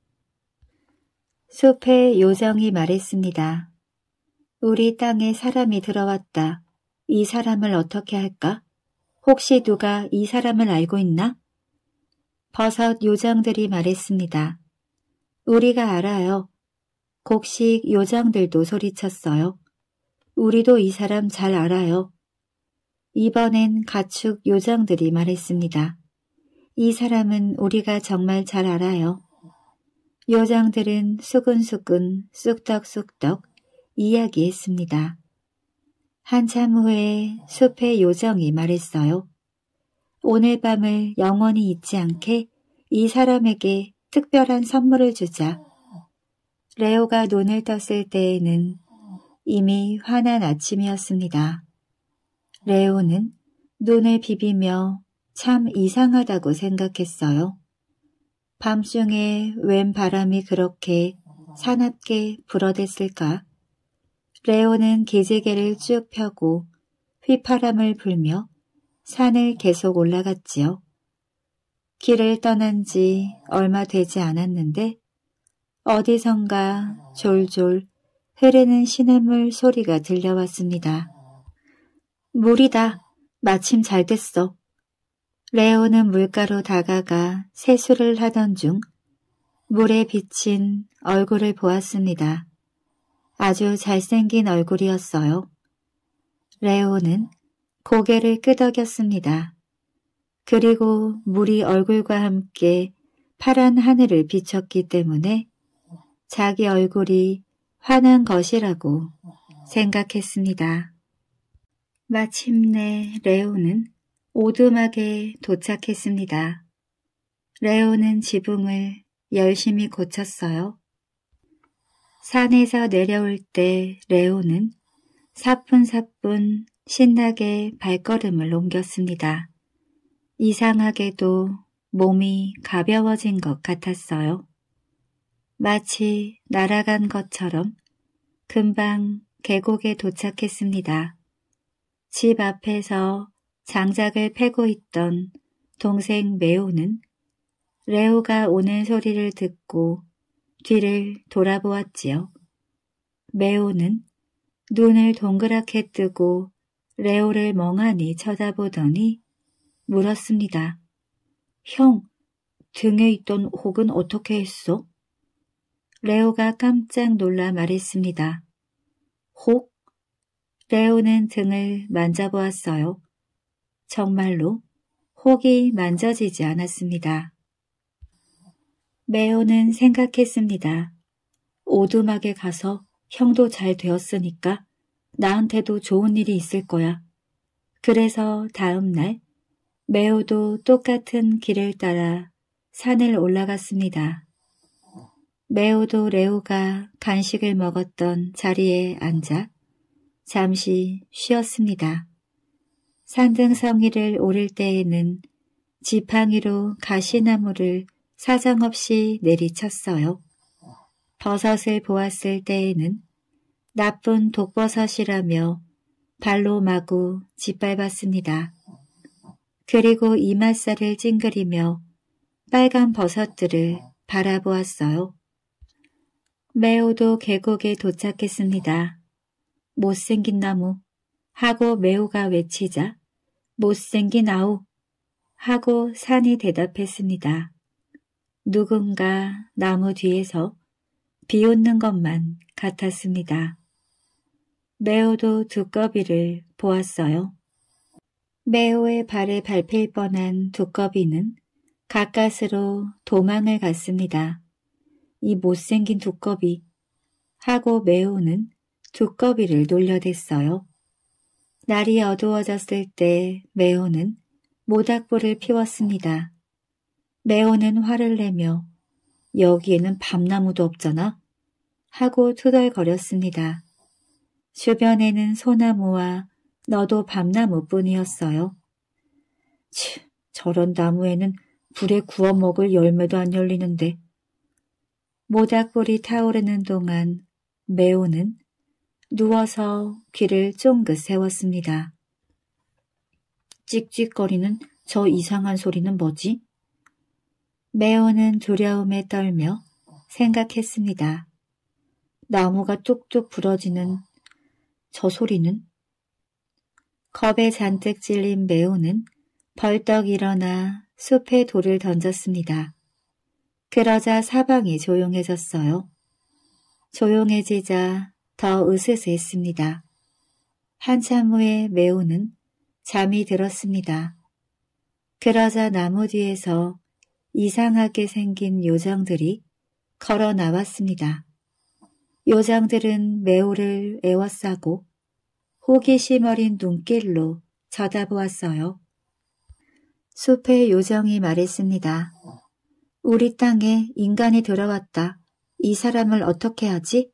숲의 요정이 말했습니다. 우리 땅에 사람이 들어왔다. 이 사람을 어떻게 할까? 혹시 누가 이 사람을 알고 있나? 버섯 요정들이 말했습니다. 우리가 알아요. 곡식 요장들도 소리쳤어요. 우리도 이 사람 잘 알아요. 이번엔 가축 요장들이 말했습니다. 이 사람은 우리가 정말 잘 알아요. 요장들은 수근수근 쑥덕쑥덕 이야기했습니다. 한참 후에 숲의 요정이 말했어요. 오늘 밤을 영원히 잊지 않게 이 사람에게 특별한 선물을 주자. 레오가 눈을 떴을 때에는 이미 환한 아침이었습니다. 레오는 눈을 비비며 참 이상하다고 생각했어요. 밤중에 웬 바람이 그렇게 사납게 불어댔을까? 레오는 기재개를쭉 펴고 휘파람을 불며 산을 계속 올라갔지요. 길을 떠난 지 얼마 되지 않았는데 어디선가 졸졸 흐르는 시냇물 소리가 들려왔습니다. 물이다. 마침 잘 됐어. 레오는 물가로 다가가 세수를 하던 중 물에 비친 얼굴을 보았습니다. 아주 잘생긴 얼굴이었어요. 레오는 고개를 끄덕였습니다. 그리고 물이 얼굴과 함께 파란 하늘을 비쳤기 때문에 자기 얼굴이 화난 것이라고 생각했습니다. 마침내 레오는 오두막에 도착했습니다. 레오는 지붕을 열심히 고쳤어요. 산에서 내려올 때 레오는 사뿐사뿐 신나게 발걸음을 옮겼습니다. 이상하게도 몸이 가벼워진 것 같았어요. 마치 날아간 것처럼 금방 계곡에 도착했습니다. 집 앞에서 장작을 패고 있던 동생 메오는 레오가 오는 소리를 듣고 뒤를 돌아보았지요. 메오는 눈을 동그랗게 뜨고 레오를 멍하니 쳐다보더니 물었습니다. 형, 등에 있던 혹은 어떻게 했어? 레오가 깜짝 놀라 말했습니다. 혹? 레오는 등을 만져보았어요. 정말로 혹이 만져지지 않았습니다. 메오는 생각했습니다. 오두막에 가서 형도 잘 되었으니까 나한테도 좋은 일이 있을 거야. 그래서 다음 날 메오도 똑같은 길을 따라 산을 올라갔습니다. 메오도 레오가 간식을 먹었던 자리에 앉아 잠시 쉬었습니다. 산등성이를 오를 때에는 지팡이로 가시나무를 사정없이 내리쳤어요. 버섯을 보았을 때에는 나쁜 독버섯이라며 발로 마구 짓밟았습니다. 그리고 이맛살을 찡그리며 빨간 버섯들을 바라보았어요. 매우도 계곡에 도착했습니다. 못생긴 나무 하고 매우가 외치자 못생긴 아우 하고 산이 대답했습니다. 누군가 나무 뒤에서 비웃는 것만 같았습니다. 매우도 두꺼비를 보았어요. 매우의 발을 밟힐 뻔한 두꺼비는 가까스로 도망을 갔습니다. 이 못생긴 두꺼비 하고 매우는 두꺼비를 놀려댔어요. 날이 어두워졌을 때 매우는 모닥불을 피웠습니다. 매우는 화를 내며 여기에는 밤나무도 없잖아 하고 투덜거렸습니다. 주변에는 소나무와 너도 밤나무뿐이었어요. 치, 저런 나무에는 불에 구워 먹을 열매도 안 열리는데 모닥불이 타오르는 동안 메오는 누워서 귀를 쫑긋 세웠습니다. 찍찍거리는 저 이상한 소리는 뭐지? 메오는 두려움에 떨며 생각했습니다. 나무가 뚝뚝 부러지는 저 소리는? 겁에 잔뜩 찔린 메오는 벌떡 일어나 숲에 돌을 던졌습니다. 그러자 사방이 조용해졌어요. 조용해지자 더 으스스했습니다. 한참 후에 매우는 잠이 들었습니다. 그러자 나무 뒤에서 이상하게 생긴 요정들이 걸어 나왔습니다. 요정들은 매우를 애워싸고 호기심 어린 눈길로 쳐다보았어요. 숲의 요정이 말했습니다. 우리 땅에 인간이 들어왔다. 이 사람을 어떻게 하지?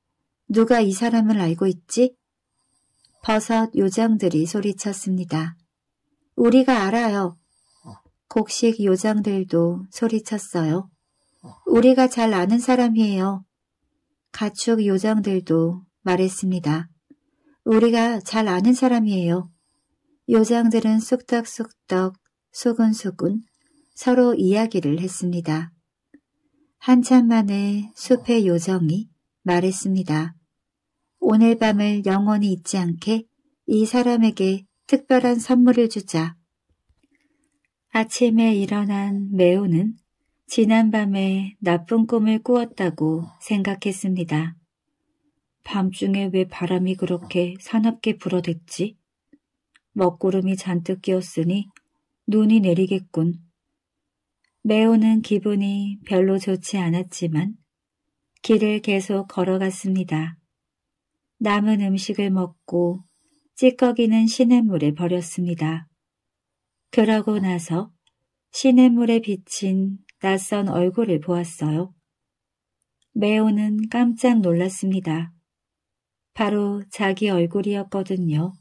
누가 이 사람을 알고 있지? 버섯 요장들이 소리쳤습니다. 우리가 알아요. 곡식 요장들도 소리쳤어요. 우리가 잘 아는 사람이에요. 가축 요장들도 말했습니다. 우리가 잘 아는 사람이에요. 요장들은 쑥덕쑥덕, 소근소근 서로 이야기를 했습니다. 한참 만에 숲의 요정이 말했습니다. 오늘 밤을 영원히 잊지 않게 이 사람에게 특별한 선물을 주자. 아침에 일어난 매오는 지난밤에 나쁜 꿈을 꾸었다고 생각했습니다. 밤중에 왜 바람이 그렇게 사납게 불어댔지? 먹구름이 잔뜩 끼었으니 눈이 내리겠군. 매우는 기분이 별로 좋지 않았지만 길을 계속 걸어갔습니다. 남은 음식을 먹고 찌꺼기는 시냇물에 버렸습니다. 그러고 나서 시냇물에 비친 낯선 얼굴을 보았어요. 매우는 깜짝 놀랐습니다. 바로 자기 얼굴이었거든요.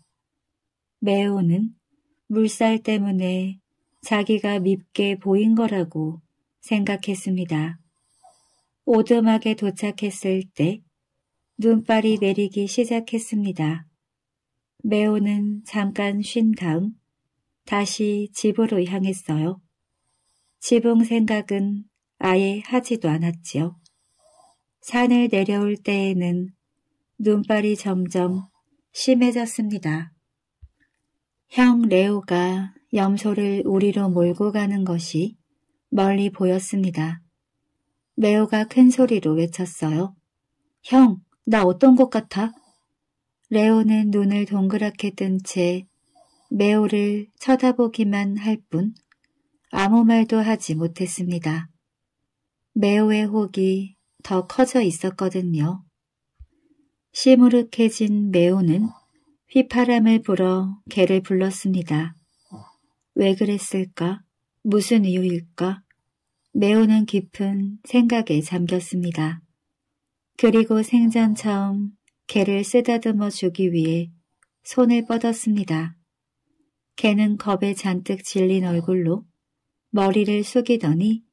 매우는 물살 때문에 자기가 밉게 보인 거라고 생각했습니다. 오두막에 도착했을 때 눈발이 내리기 시작했습니다. 매오는 잠깐 쉰 다음 다시 집으로 향했어요. 지붕 생각은 아예 하지도 않았지요. 산을 내려올 때에는 눈발이 점점 심해졌습니다. 형 레오가 염소를 우리로 몰고 가는 것이 멀리 보였습니다. 매오가큰 소리로 외쳤어요. 형, 나 어떤 것 같아? 레오는 눈을 동그랗게 뜬채매오를 쳐다보기만 할 뿐 아무 말도 하지 못했습니다. 매오의 혹이 더 커져 있었거든요. 시무룩해진 매오는 휘파람을 불어 개를 불렀습니다. 왜 그랬을까? 무슨 이유일까? 매우는 깊은 생각에 잠겼습니다. 그리고 생전 처음 개를 쓰다듬어 주기 위해 손을 뻗었습니다. 개는 겁에 잔뜩 질린 얼굴로 머리를 숙이더니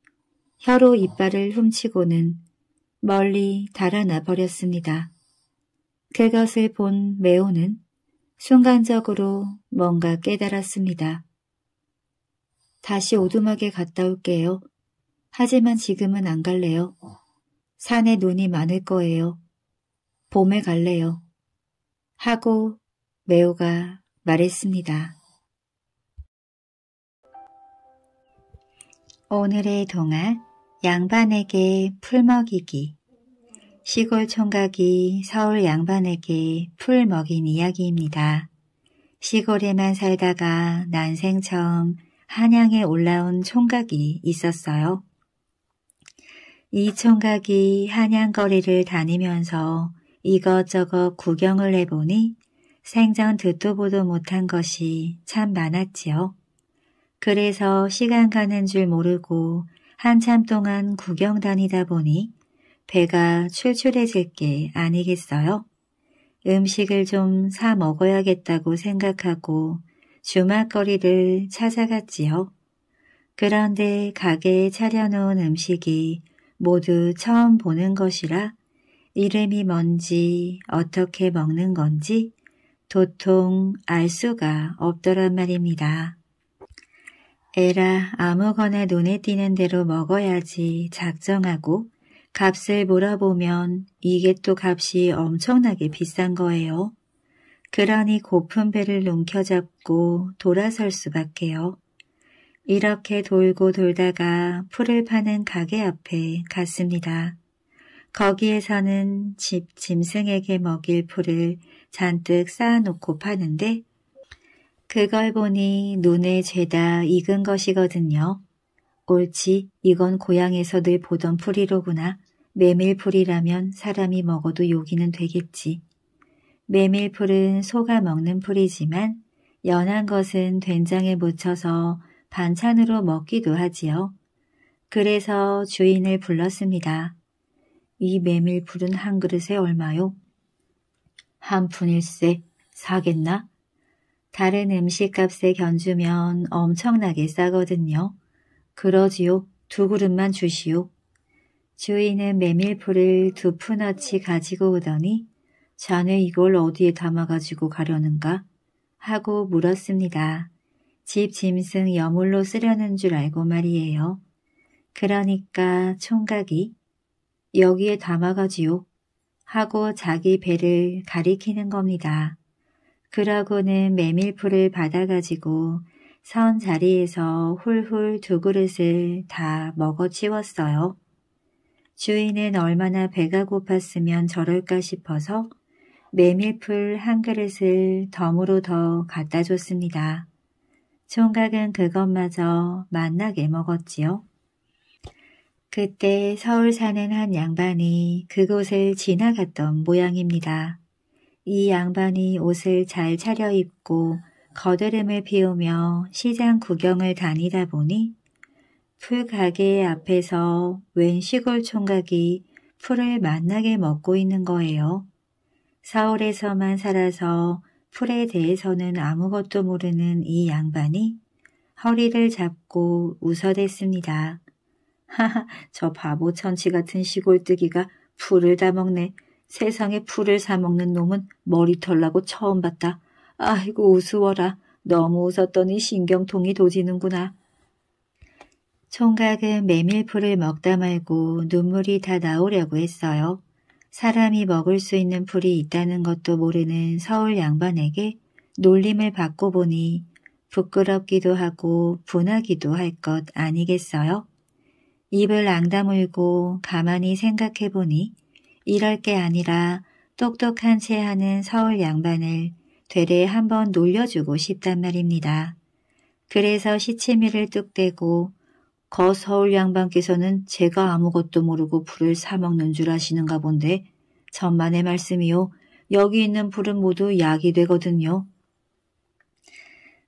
혀로 이빨을 훔치고는 멀리 달아나 버렸습니다. 그것을 본매오는 순간적으로 뭔가 깨달았습니다. 다시 오두막에 갔다 올게요. 하지만 지금은 안 갈래요. 산에 눈이 많을 거예요. 봄에 갈래요. 하고 매우가 말했습니다. 오늘의 동화 양반에게 풀 먹이기 시골 총각이 서울 양반에게 풀 먹인 이야기입니다. 시골에만 살다가 난생 처음 한양에 올라온 총각이 있었어요. 이 총각이 한양거리를 다니면서 이것저것 구경을 해보니 생전 듣도 보도 못한 것이 참 많았지요. 그래서 시간 가는 줄 모르고 한참 동안 구경 다니다 보니 배가 출출해질 게 아니겠어요? 음식을 좀 사 먹어야겠다고 생각하고 주막거리를 찾아갔지요. 그런데 가게에 차려놓은 음식이 모두 처음 보는 것이라 이름이 뭔지 어떻게 먹는 건지 도통 알 수가 없더란 말입니다. 에라 아무거나 눈에 띄는 대로 먹어야지 작정하고 값을 물어보면 이게 또 값이 엄청나게 비싼 거예요. 그러니 고픈 배를 움켜잡고 돌아설 수밖에요. 이렇게 돌고 돌다가 풀을 파는 가게 앞에 갔습니다. 거기에서는 집 짐승에게 먹일 풀을 잔뜩 쌓아놓고 파는데 그걸 보니 눈에 죄다 익은 것이거든요. 옳지, 이건 고향에서 늘 보던 풀이로구나. 메밀풀이라면 사람이 먹어도 요기는 되겠지. 메밀풀은 소가 먹는 풀이지만 연한 것은 된장에 묻혀서 반찬으로 먹기도 하지요. 그래서 주인을 불렀습니다. 이 메밀풀은 한 그릇에 얼마요? 한 푼일세 사겠나? 다른 음식값에 견주면 엄청나게 싸거든요. 그러지요. 두 그릇만 주시오. 주인은 메밀풀을 두 푼어치 가지고 오더니 자네 이걸 어디에 담아가지고 가려는가? 하고 물었습니다. 집 짐승 여물로 쓰려는 줄 알고 말이에요. 그러니까 총각이 여기에 담아가지요. 하고 자기 배를 가리키는 겁니다. 그러고는 메밀풀을 받아가지고 선 자리에서 훌훌 두 그릇을 다 먹어치웠어요. 주인은 얼마나 배가 고팠으면 저럴까 싶어서 메밀풀 한 그릇을 덤으로 더 갖다 줬습니다. 총각은 그것마저 맛나게 먹었지요. 그때 서울 사는 한 양반이 그곳을 지나갔던 모양입니다. 이 양반이 옷을 잘 차려입고 거드름을 피우며 시장 구경을 다니다 보니 풀 가게 앞에서 웬 시골 총각이 풀을 맛나게 먹고 있는 거예요. 서울에서만 살아서 풀에 대해서는 아무것도 모르는 이 양반이 허리를 잡고 웃어댔습니다. 하하, 저 바보 천치 같은 시골뜨기가 풀을 다 먹네. 세상에 풀을 사먹는 놈은 머리털나고 처음 봤다. 아이고 우스워라. 너무 웃었더니 신경통이 도지는구나. 총각은 메밀풀을 먹다 말고 눈물이 다 나오려고 했어요. 사람이 먹을 수 있는 풀이 있다는 것도 모르는 서울 양반에게 놀림을 받고 보니 부끄럽기도 하고 분하기도 할 것 아니겠어요? 입을 앙다물고 가만히 생각해보니 이럴 게 아니라 똑똑한 채 하는 서울 양반을 되레 한번 놀려주고 싶단 말입니다. 그래서 시치미를 뚝대고 거서울 양반께서는 제가 아무것도 모르고 불을 사먹는 줄 아시는가 본데 천만의 말씀이요. 여기 있는 불은 모두 약이 되거든요.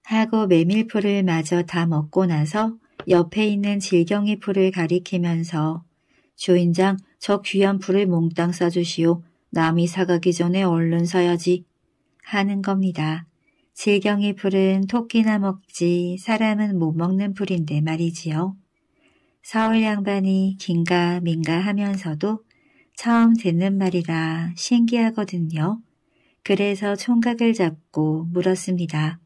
하고 메밀풀을 마저 다 먹고 나서 옆에 있는 질경이 풀을 가리키면서 주인장 저 귀한 풀을 몽땅 싸주시오. 남이 사가기 전에 얼른 사야지 하는 겁니다. 질경이 풀은 토끼나 먹지 사람은 못 먹는 풀인데 말이지요. 서울 양반이 긴가민가 하면서도 처음 듣는 말이라 신기하거든요. 그래서 총각을 잡고 물었습니다.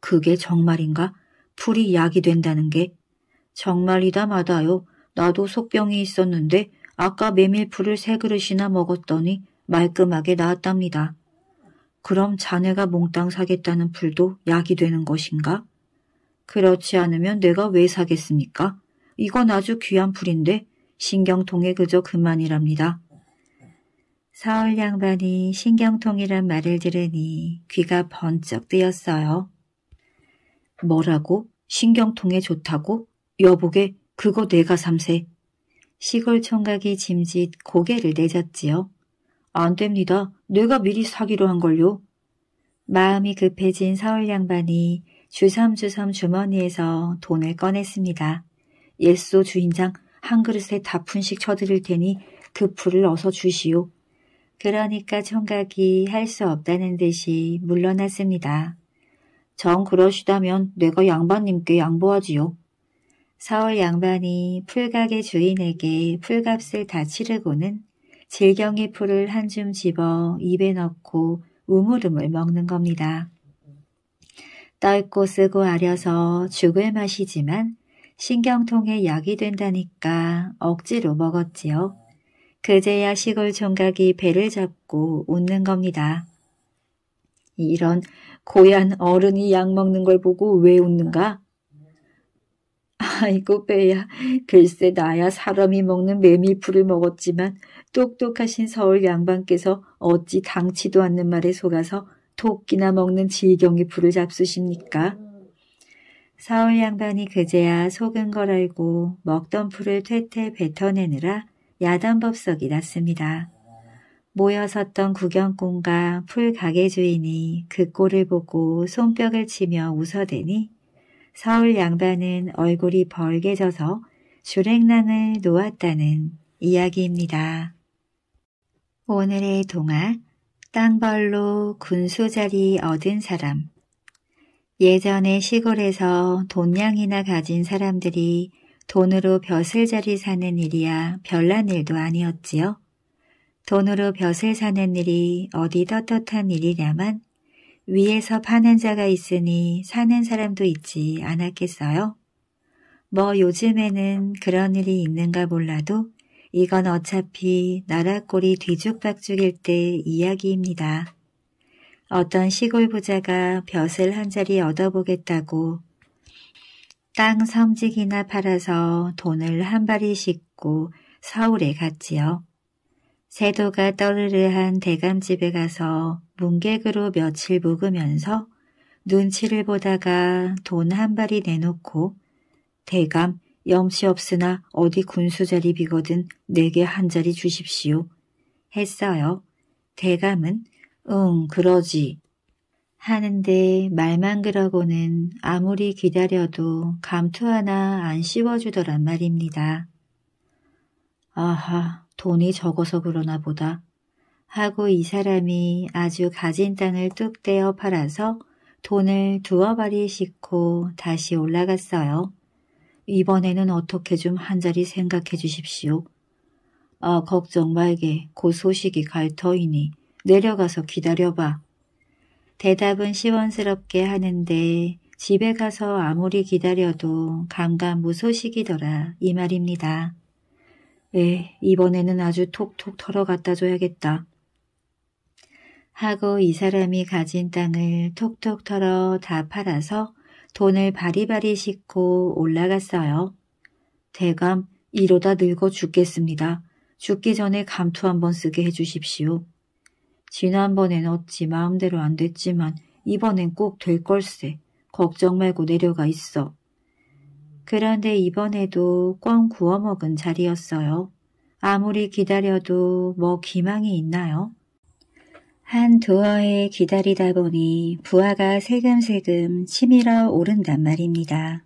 그게 정말인가? 풀이 약이 된다는 게? 정말이다 마다요. 나도 속병이 있었는데 아까 메밀풀을 세 그릇이나 먹었더니 말끔하게 나았답니다. 그럼 자네가 몽땅 사겠다는 풀도 약이 되는 것인가? 그렇지 않으면 내가 왜 사겠습니까? 이건 아주 귀한 풀인데 신경통에 그저 그만이랍니다. 서울 양반이 신경통이란 말을 들으니 귀가 번쩍 뜨였어요. 뭐라고? 신경통에 좋다고? 여보게 그거 내가 삼세. 시골 총각이 짐짓 고개를 내졌지요. 안 됩니다. 내가 미리 사기로 한걸요. 마음이 급해진 서울 양반이 주삼주삼 주머니에서 돈을 꺼냈습니다. 예소 주인장 한 그릇에 다푼씩 쳐드릴 테니 그 풀을 어서 주시오. 그러니까 총각이 할 수 없다는 듯이 물러났습니다. 정 그러시다면 내가 양반님께 양보하지요. 사월 양반이 풀가게 주인에게 풀값을 다 치르고는 질경의 풀을 한 줌 집어 입에 넣고 우물음을 먹는 겁니다. 떫고 쓰고 아려서 죽을 맛이지만 신경통에 약이 된다니까 억지로 먹었지요. 그제야 시골 총각이 배를 잡고 웃는 겁니다. 이런 고얀 어른이 약 먹는 걸 보고 왜 웃는가? 아이고 배야 글쎄 나야 사람이 먹는 메밀풀을 먹었지만 똑똑하신 서울 양반께서 어찌 당치도 않는 말에 속아서 토끼나 먹는 질경이 불을 잡수십니까? 사울 양반이 그제야 속은 걸 알고 먹던 풀을 퇴퇴 뱉어내느라 야단법석이 났습니다. 모여 섰던 구경꾼과 풀 가게 주인이 그 꼴을 보고 손뼉을 치며 웃어대니 서울 양반은 얼굴이 벌게 져서 주랭랑을 놓았다는 이야기입니다. 오늘의 동화 땅벌로 군수 자리 얻은 사람. 예전에 시골에서 돈양이나 가진 사람들이 돈으로 벼슬 자리 사는 일이야 별난 일도 아니었지요. 돈으로 벼슬 사는 일이 어디 떳떳한 일이냐만 위에서 파는 자가 있으니 사는 사람도 있지 않았겠어요? 뭐 요즘에는 그런 일이 있는가 몰라도 이건 어차피 나라꼴이 뒤죽박죽일 때 이야기입니다. 어떤 시골 부자가 벼슬 한 자리 얻어보겠다고 땅 섬직이나 팔아서 돈을 한 발이 싣고 서울에 갔지요. 세도가 떠르르한 대감집에 가서 문객으로 며칠 묵으면서 눈치를 보다가 돈 한 발이 내놓고 대감 염치 없으나 어디 군수 자리 비거든 내게 한 자리 주십시오. 했어요. 대감은 응 그러지 하는데 말만 그러고는 아무리 기다려도 감투 하나 안 씌워주더란 말입니다. 아하 돈이 적어서 그러나 보다 하고 이 사람이 아주 가진 땅을 뚝 떼어 팔아서 돈을 두어 발이 싣고 다시 올라갔어요. 이번에는 어떻게 좀 한자리 생각해 주십시오. 아 걱정 말게 곧 소식이 갈 터이니 내려가서 기다려봐. 대답은 시원스럽게 하는데 집에 가서 아무리 기다려도 감감무소식이더라 이 말입니다. 에 이번에는 아주 톡톡 털어 갖다 줘야겠다. 하고 이 사람이 가진 땅을 톡톡 털어 다 팔아서 돈을 바리바리 싣고 올라갔어요. 대감, 이러다 늙어 죽겠습니다. 죽기 전에 감투 한번 쓰게 해주십시오. 지난번엔 어찌 마음대로 안 됐지만 이번엔 꼭 될 걸세. 걱정 말고 내려가 있어. 그런데 이번에도 꽝 구워먹은 자리였어요. 아무리 기다려도 뭐 기망이 있나요? 한 두어 에 기다리다 보니 부하가 세금세금 치밀어 오른단 말입니다.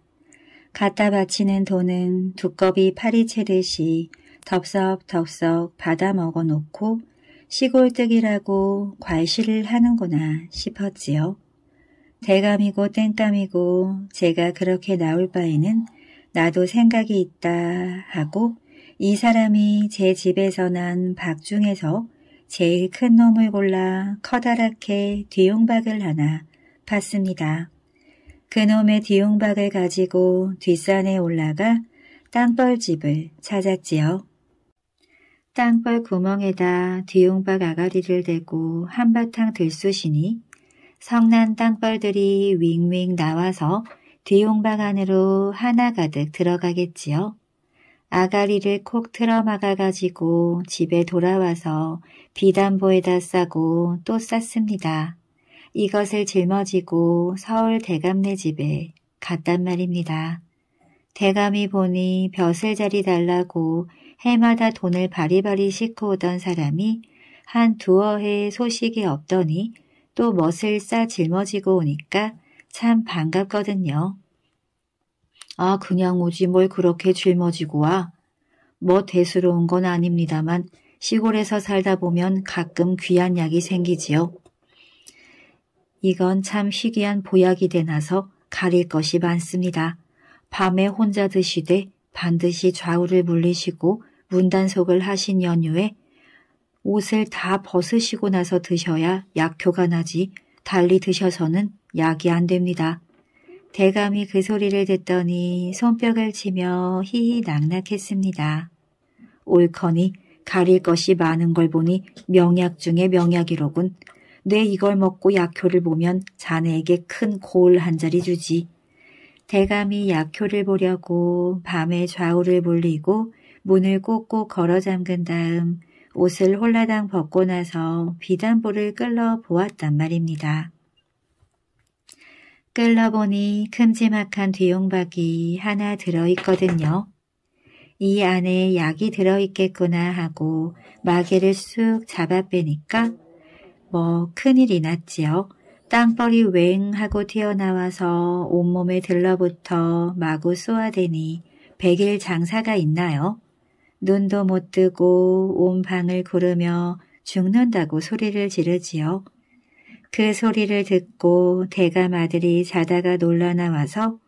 갖다 바치는 돈은 두꺼비 파리 채듯이 덥석덥석 받아 먹어놓고 시골뜨기라고 과시를 하는구나 싶었지요. 대감이고 땡감이고 제가 그렇게 나올 바에는 나도 생각이 있다 하고 이 사람이 제 집에서 난 박중에서 제일 큰 놈을 골라 커다랗게 뒤용박을 하나 팠습니다. 그놈의 뒤용박을 가지고 뒷산에 올라가 땅벌집을 찾았지요. 땅벌 구멍에다 뒤용박 아가리를 대고 한바탕 들쑤시니 성난 땅벌들이 윙윙 나와서 뒤용박 안으로 하나 가득 들어가겠지요. 아가리를 콕 틀어 막아가지고 집에 돌아와서 비단보에다 싸고 또 쌌습니다. 이것을 짊어지고 서울 대감네 집에 갔단 말입니다. 대감이 보니 벼슬 자리 달라고 해마다 돈을 바리바리 싣고 오던 사람이 한 두어 해 소식이 없더니 또 멋을 싸 짊어지고 오니까 참 반갑거든요. 아, 그냥 오지 뭘 그렇게 짊어지고 와. 뭐 대수로운 건 아닙니다만 시골에서 살다 보면 가끔 귀한 약이 생기지요. 이건 참 희귀한 보약이 되나서 가릴 것이 많습니다. 밤에 혼자 드시되 반드시 좌우를 물리시고 문단속을 하신 연휴에 옷을 다 벗으시고 나서 드셔야 약효가 나지 달리 드셔서는 약이 안 됩니다. 대감이 그 소리를 듣더니 손뼉을 치며 히히 낙낙했습니다. 옳거니 가릴 것이 많은 걸 보니 명약 중에 명약이로군. 뇌 이걸 먹고 약효를 보면 자네에게 큰 고을 한 자리 주지. 대감이 약효를 보려고 밤에 좌우를 물리고 문을 꽂고 걸어 잠근 다음 옷을 홀라당 벗고 나서 비단보를 끌러 보았단 말입니다. 끌러보니 큼지막한 뒤용박이 하나 들어있거든요. 이 안에 약이 들어있겠구나 하고 마개를 쑥 잡아 빼니까 뭐 큰일이 났지요. 땅벌이 웽 하고 튀어나와서 온몸에 들러붙어 마구 쏘아대니 백일 장사가 있나요? 눈도 못 뜨고 온 방을 구르며 죽는다고 소리를 지르지요. 그 소리를 듣고 대감 아들이 자다가 놀라 나와서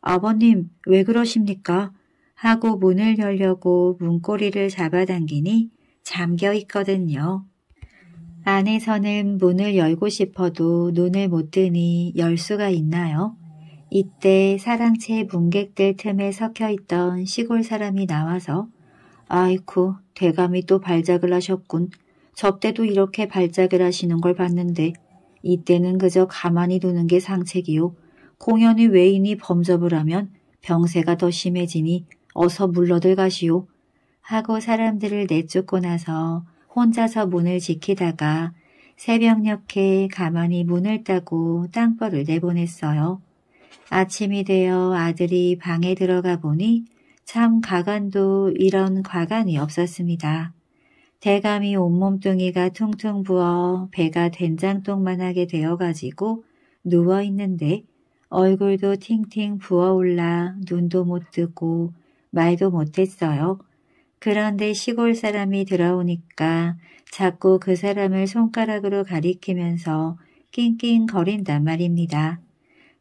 아버님 왜 그러십니까? 하고 문을 열려고 문고리를 잡아당기니 잠겨 있거든요. 안에서는 문을 열고 싶어도 눈을 못 뜨니 열 수가 있나요? 이때 사랑채 문객들 틈에 섞여 있던 시골 사람이 나와서 아이쿠 대감이 또 발작을 하셨군. 접대도 이렇게 발작을 하시는 걸 봤는데 이때는 그저 가만히 두는 게 상책이요. 공연히 외인이 범접을 하면 병세가 더 심해지니 어서 물러들 가시오. 하고 사람들을 내쫓고 나서 혼자서 문을 지키다가 새벽녘에 가만히 문을 따고 땅벌을 내보냈어요. 아침이 되어 아들이 방에 들어가 보니 참 가관도 이런 과관이 없었습니다. 대감이 온몸뚱이가 퉁퉁 부어 배가 된장똥만하게 되어가지고 누워있는데 얼굴도 팅팅 부어올라 눈도 못 뜨고 말도 못했어요. 그런데 시골 사람이 들어오니까 자꾸 그 사람을 손가락으로 가리키면서 낑낑거린단 말입니다.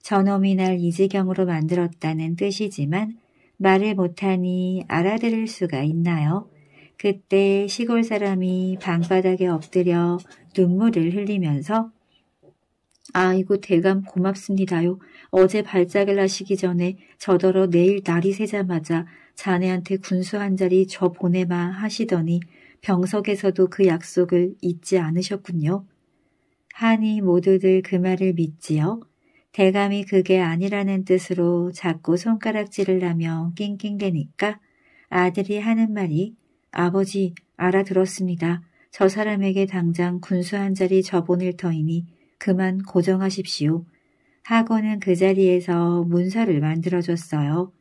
저놈이 날 이 지경으로 만들었다는 뜻이지만 말을 못하니 알아들을 수가 있나요? 그때 시골 사람이 방바닥에 엎드려 눈물을 흘리면서 아이고 대감 고맙습니다요. 어제 발작을 하시기 전에 저더러 내일 날이 새자마자 자네한테 군수 한 자리 저 보내마 하시더니 병석에서도 그 약속을 잊지 않으셨군요. 하니 모두들 그 말을 믿지요. 대감이 그게 아니라는 뜻으로 자꾸 손가락질을 하며 낑낑대니까 아들이 하는 말이 아버지, 알아들었습니다. 저 사람에게 당장 군수 한 자리 저보낼 터이니 그만 고정하십시오. 학원은 그 자리에서 문서를 만들어줬어요.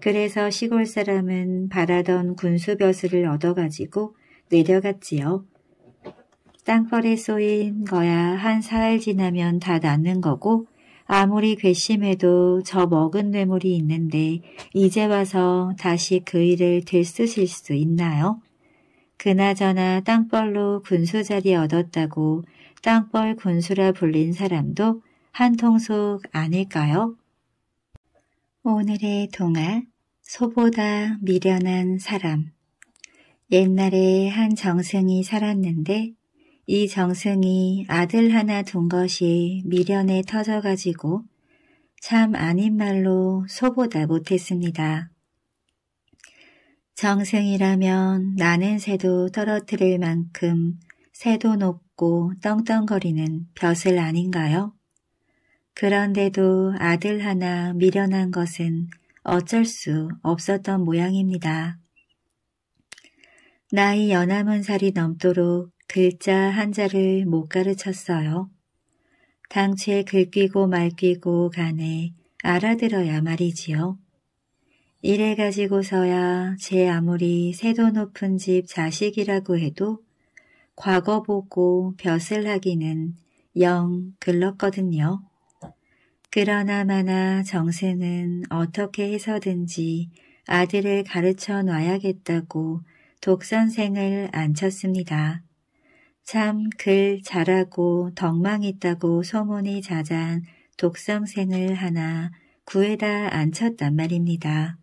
그래서 시골 사람은 바라던 군수 벼슬을 얻어가지고 내려갔지요. 땅벌에 쏘인 거야 한 사흘 지나면 다 낫는 거고 아무리 괘씸해도 저 먹은 뇌물이 있는데 이제 와서 다시 그 일을 들쓰실 수 있나요? 그나저나 땅벌로 군수 자리 얻었다고 땅벌 군수라 불린 사람도 한통속 아닐까요? 오늘의 동화 소보다 미련한 사람 옛날에 한 정승이 살았는데 이 정승이 아들 하나 둔 것이 미련에 터져가지고 참 아닌 말로 소보다 못했습니다. 정승이라면 나는 새도 떨어뜨릴 만큼 새도 높고 떵떵거리는 벼슬 아닌가요? 그런데도 아들 하나 미련한 것은 어쩔 수 없었던 모양입니다. 나이 연하문 살이 넘도록 글자 한자를 못 가르쳤어요. 당최 글귀고 말귀고 간에 알아들어야 말이지요. 이래 가지고서야 제 아무리 새도 높은 집 자식이라고 해도 과거 보고 벼슬 하기는 영 글렀거든요. 그러나마나 정세는 어떻게 해서든지 아들을 가르쳐 놔야겠다고 독선생을 앉혔습니다. 참글 잘하고 덕망있다고 소문이 자잔 독성생을 하나 구에다 앉혔단 말입니다.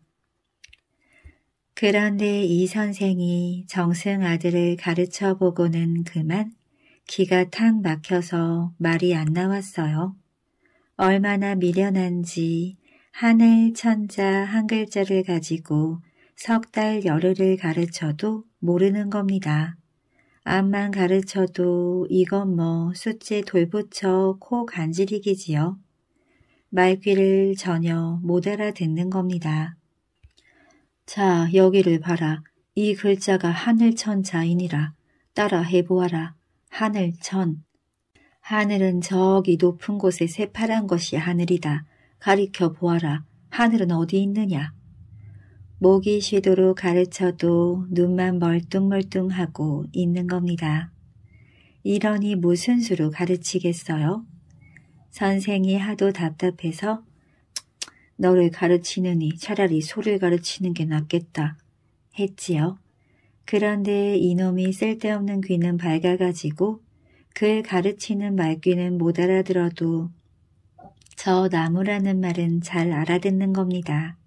그런데 이 선생이 정승 아들을 가르쳐 보고는 그만 기가 탁 막혀서 말이 안 나왔어요. 얼마나 미련한지 하늘 천자 한 글자를 가지고 석 달 열흘을 가르쳐도 모르는 겁니다. 암만 가르쳐도 이건 뭐 수치 돌부처 코 간지리기지요. 말귀를 전혀 못 알아듣는 겁니다. 자, 여기를 봐라. 이 글자가 하늘천 자인이라 따라 해보아라. 하늘천. 하늘은 저기 높은 곳에 새파란 것이 하늘이다. 가리켜 보아라. 하늘은 어디 있느냐? 목이 쉬도록 가르쳐도 눈만 멀뚱멀뚱하고 있는 겁니다. 이러니 무슨 수로 가르치겠어요? 선생이 하도 답답해서 너를 가르치느니 차라리 소를 가르치는 게 낫겠다 했지요. 그런데 이놈이 쓸데없는 귀는 밝아가지고 그의 가르치는 말귀는 못 알아들어도 저 나무라는 말은 잘 알아듣는 겁니다.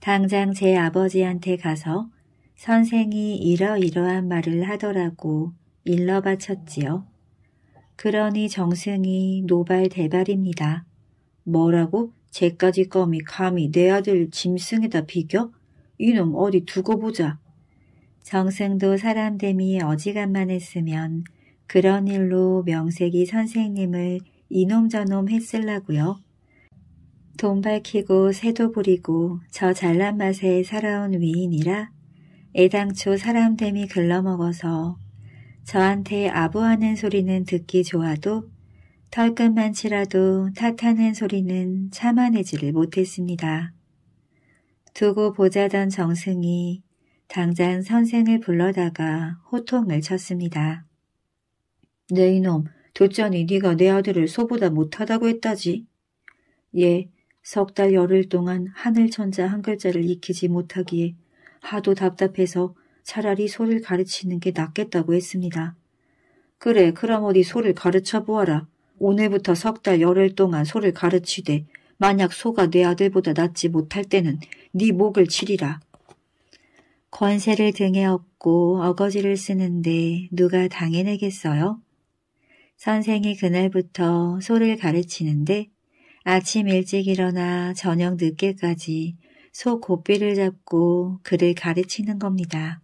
당장 제 아버지한테 가서 선생이 이러이러한 말을 하더라고 일러 바쳤지요. 그러니 정승이 노발대발입니다. 뭐라고? 쟤까지 껌이 감히 내 아들 짐승에다 비겨? 이놈 어디 두고 보자. 정승도 사람됨이 어지간만 했으면 그런 일로 명색이 선생님을 이놈저놈 했을라고요. 돈 밝히고 새도 부리고 저 잘난 맛에 살아온 위인이라 애당초 사람됨이 글러먹어서 저한테 아부하는 소리는 듣기 좋아도 털끝만 치라도 탓하는 소리는 참아내지를 못했습니다. 두고 보자던 정승이 당장 선생을 불러다가 호통을 쳤습니다. 네 이놈, 도전이 네가 내 아들을 소보다 못하다고 했다지. 예, 석달 열흘 동안 하늘 천자 한 글자를 익히지 못하기에 하도 답답해서 차라리 소를 가르치는 게 낫겠다고 했습니다. 그래 그럼 어디 소를 가르쳐 보아라. 오늘부터 석 달 열흘 동안 소를 가르치되 만약 소가 내 아들보다 낫지 못할 때는 네 목을 치리라. 권세를 등에 업고 어거지를 쓰는데 누가 당해내겠어요? 선생이 그날부터 소를 가르치는데 아침 일찍 일어나 저녁 늦게까지 소 고삐를 잡고 그를 가르치는 겁니다.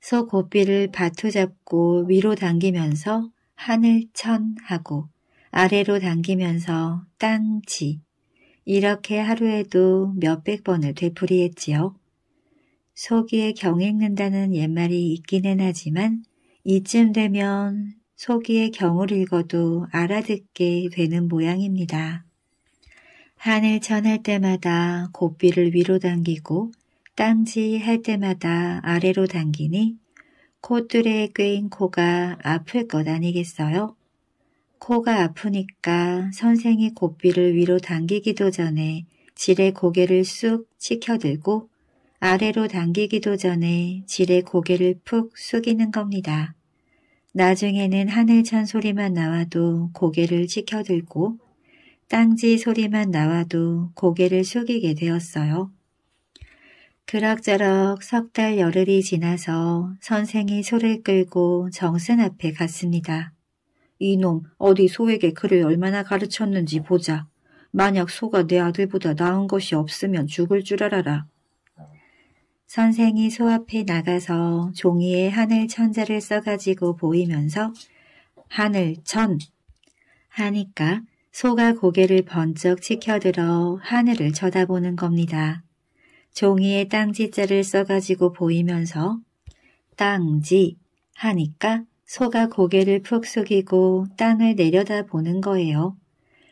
소 고삐를 바투 잡고 위로 당기면서 하늘천 하고 아래로 당기면서 땅지 이렇게 하루에도 몇백 번을 되풀이했지요. 속이에 경 읽는다는 옛말이 있기는 하지만 이쯤 되면 소기의 경을 읽어도 알아듣게 되는 모양입니다. 하늘 천할 때마다 고삐를 위로 당기고 땅지 할 때마다 아래로 당기니 코뜰에 꿰인 코가 아플 것 아니겠어요? 코가 아프니까 선생이 고삐를 위로 당기기도 전에 지레 고개를 쑥 치켜들고 아래로 당기기도 전에 지레 고개를 푹 숙이는 겁니다. 나중에는 하늘 찬 소리만 나와도 고개를 치켜들고 땅지 소리만 나와도 고개를 숙이게 되었어요. 그럭저럭 석 달 열흘이 지나서 선생이 소를 끌고 정승 앞에 갔습니다. 이놈 어디 소에게 글을 얼마나 가르쳤는지 보자. 만약 소가 내 아들보다 나은 것이 없으면 죽을 줄 알아라. 선생이 소앞에 나가서 종이에 하늘 천자를 써가지고 보이면서 하늘 천 하니까 소가 고개를 번쩍 치켜들어 하늘을 쳐다보는 겁니다. 종이에 땅지자를 써가지고 보이면서 땅지 하니까 소가 고개를 푹 숙이고 땅을 내려다보는 거예요.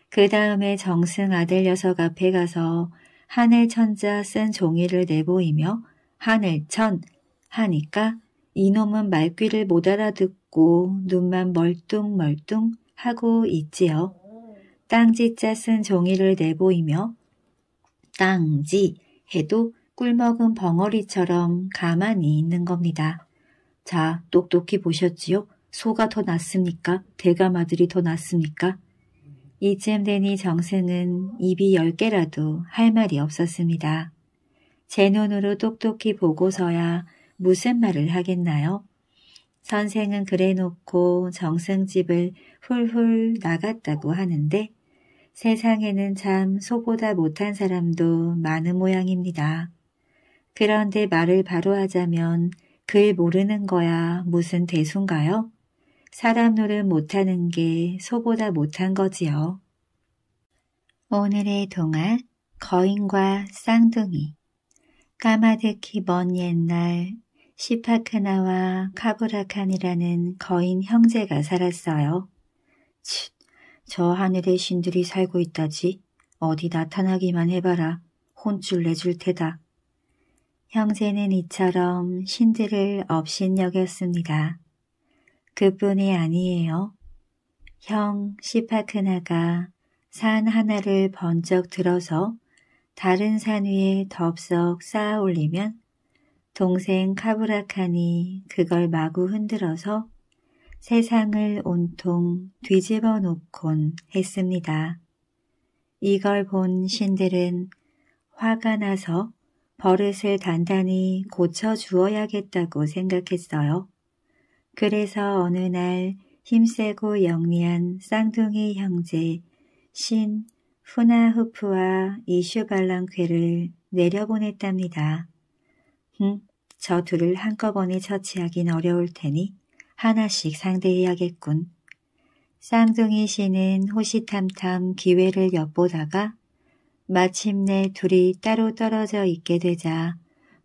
그 다음에 정승 아들 녀석 앞에 가서 하늘 천자 쓴 종이를 내보이며 하늘천 하니까 이놈은 말귀를 못 알아듣고 눈만 멀뚱멀뚱 하고 있지요. 땅지자 쓴 종이를 내보이며 땅지 해도 꿀먹은 벙어리처럼 가만히 있는 겁니다. 자, 똑똑히 보셨지요? 소가 더 낫습니까? 대가마들이더 낫습니까? 이쯤 되니 정승은 입이 열 개라도 할 말이 없었습니다. 제 눈으로 똑똑히 보고서야 무슨 말을 하겠나요? 선생은 그래놓고 정승집을 훌훌 나갔다고 하는데 세상에는 참 소보다 못한 사람도 많은 모양입니다. 그런데 말을 바로 하자면 글 모르는 거야 무슨 대수인가요? 사람 노릇 못하는 게 소보다 못한 거지요. 오늘의 동화 거인과 쌍둥이 까마득히 먼 옛날 시파크나와 카브라칸이라는 거인 형제가 살았어요. 치, 저 하늘의 신들이 살고 있다지. 어디 나타나기만 해봐라. 혼쭐 내줄 테다. 형제는 이처럼 신들을 업신여겼습니다. 그뿐이 아니에요. 형 시파크나가 산 하나를 번쩍 들어서 다른 산 위에 덥석 쌓아 올리면 동생 카브라칸이 그걸 마구 흔들어서 세상을 온통 뒤집어 놓곤 했습니다. 이걸 본 신들은 화가 나서 버릇을 단단히 고쳐 주어야겠다고 생각했어요. 그래서 어느 날 힘세고 영리한 쌍둥이 형제 신 후나후프와 이슈발랑쾌를 내려보냈답니다. 흠, 저 둘을 한꺼번에 처치하긴 어려울 테니 하나씩 상대해야겠군. 쌍둥이 씨는 호시탐탐 기회를 엿보다가 마침내 둘이 따로 떨어져 있게 되자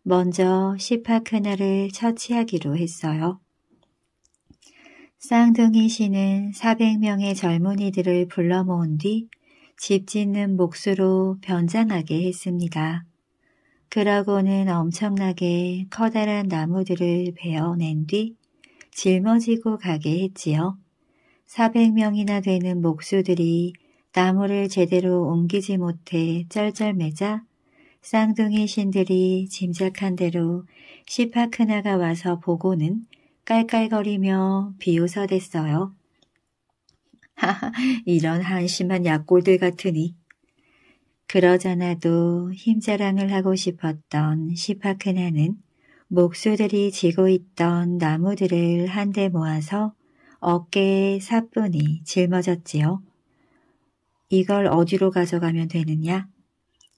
먼저 시파크나를 처치하기로 했어요. 쌍둥이 씨는 400명의 젊은이들을 불러 모은 뒤집 짓는 몫으로 변장하게 했습니다. 그러고는 엄청나게 커다란 나무들을 베어낸 뒤 짊어지고 가게 했지요. 400명이나 되는 목수들이 나무를 제대로 옮기지 못해 쩔쩔매자 쌍둥이 신들이 짐작한 대로 시파크나가 와서 보고는 깔깔거리며 비웃어댔어요. 이런 한심한 약골들 같으니. 그러잖아도 힘자랑을 하고 싶었던 시파크나는 목수들이 지고 있던 나무들을 한데 모아서 어깨에 사뿐히 짊어졌지요. 이걸 어디로 가져가면 되느냐?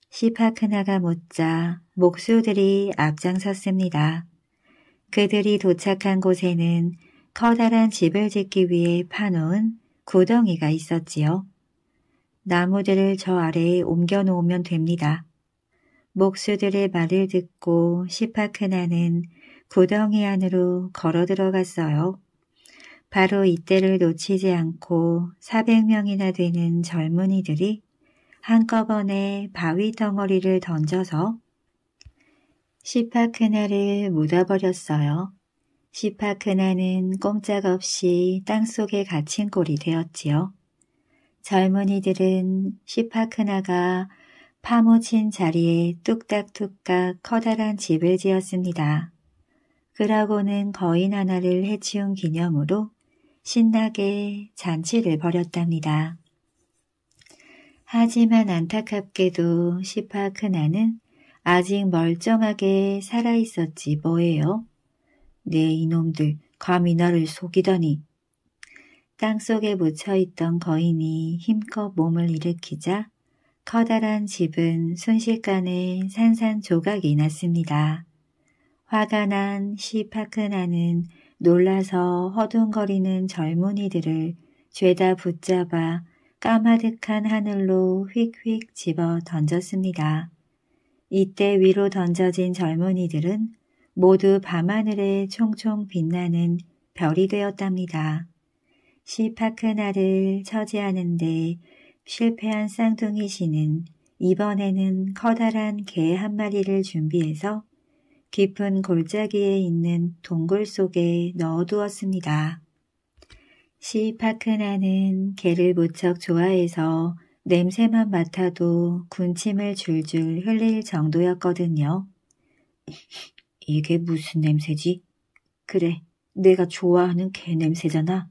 시파크나가 묻자 목수들이 앞장섰습니다. 그들이 도착한 곳에는 커다란 집을 짓기 위해 파놓은 구덩이가 있었지요. 나무들을 저 아래에 옮겨놓으면 됩니다. 목수들의 말을 듣고 시파크나는 구덩이 안으로 걸어 들어갔어요. 바로 이때를 놓치지 않고 400명이나 되는 젊은이들이 한꺼번에 바위 덩어리를 던져서 시파크나를 묻어버렸어요. 시파크나는 꼼짝없이 땅속에 갇힌 꼴이 되었지요. 젊은이들은 시파크나가 파묻힌 자리에 뚝딱뚝딱 커다란 집을 지었습니다. 그러고는 거인 하나를 해치운 기념으로 신나게 잔치를 벌였답니다. 하지만 안타깝게도 시파크나는 아직 멀쩡하게 살아있었지 뭐예요. 네 이놈들 감히 나를 속이다니. 땅속에 묻혀있던 거인이 힘껏 몸을 일으키자 커다란 집은 순식간에 산산조각이 났습니다. 화가 난 시파크나는 놀라서 허둥거리는 젊은이들을 죄다 붙잡아 까마득한 하늘로 휙휙 집어 던졌습니다. 이때 위로 던져진 젊은이들은 모두 밤하늘에 총총 빛나는 별이 되었답니다. 시파크나를 처지하는데 실패한 쌍둥이 씨는 이번에는 커다란 개 한 마리를 준비해서 깊은 골짜기에 있는 동굴 속에 넣어두었습니다. 시파크나는 개를 무척 좋아해서 냄새만 맡아도 군침을 줄줄 흘릴 정도였거든요. 이게 무슨 냄새지? 그래, 내가 좋아하는 개 냄새잖아.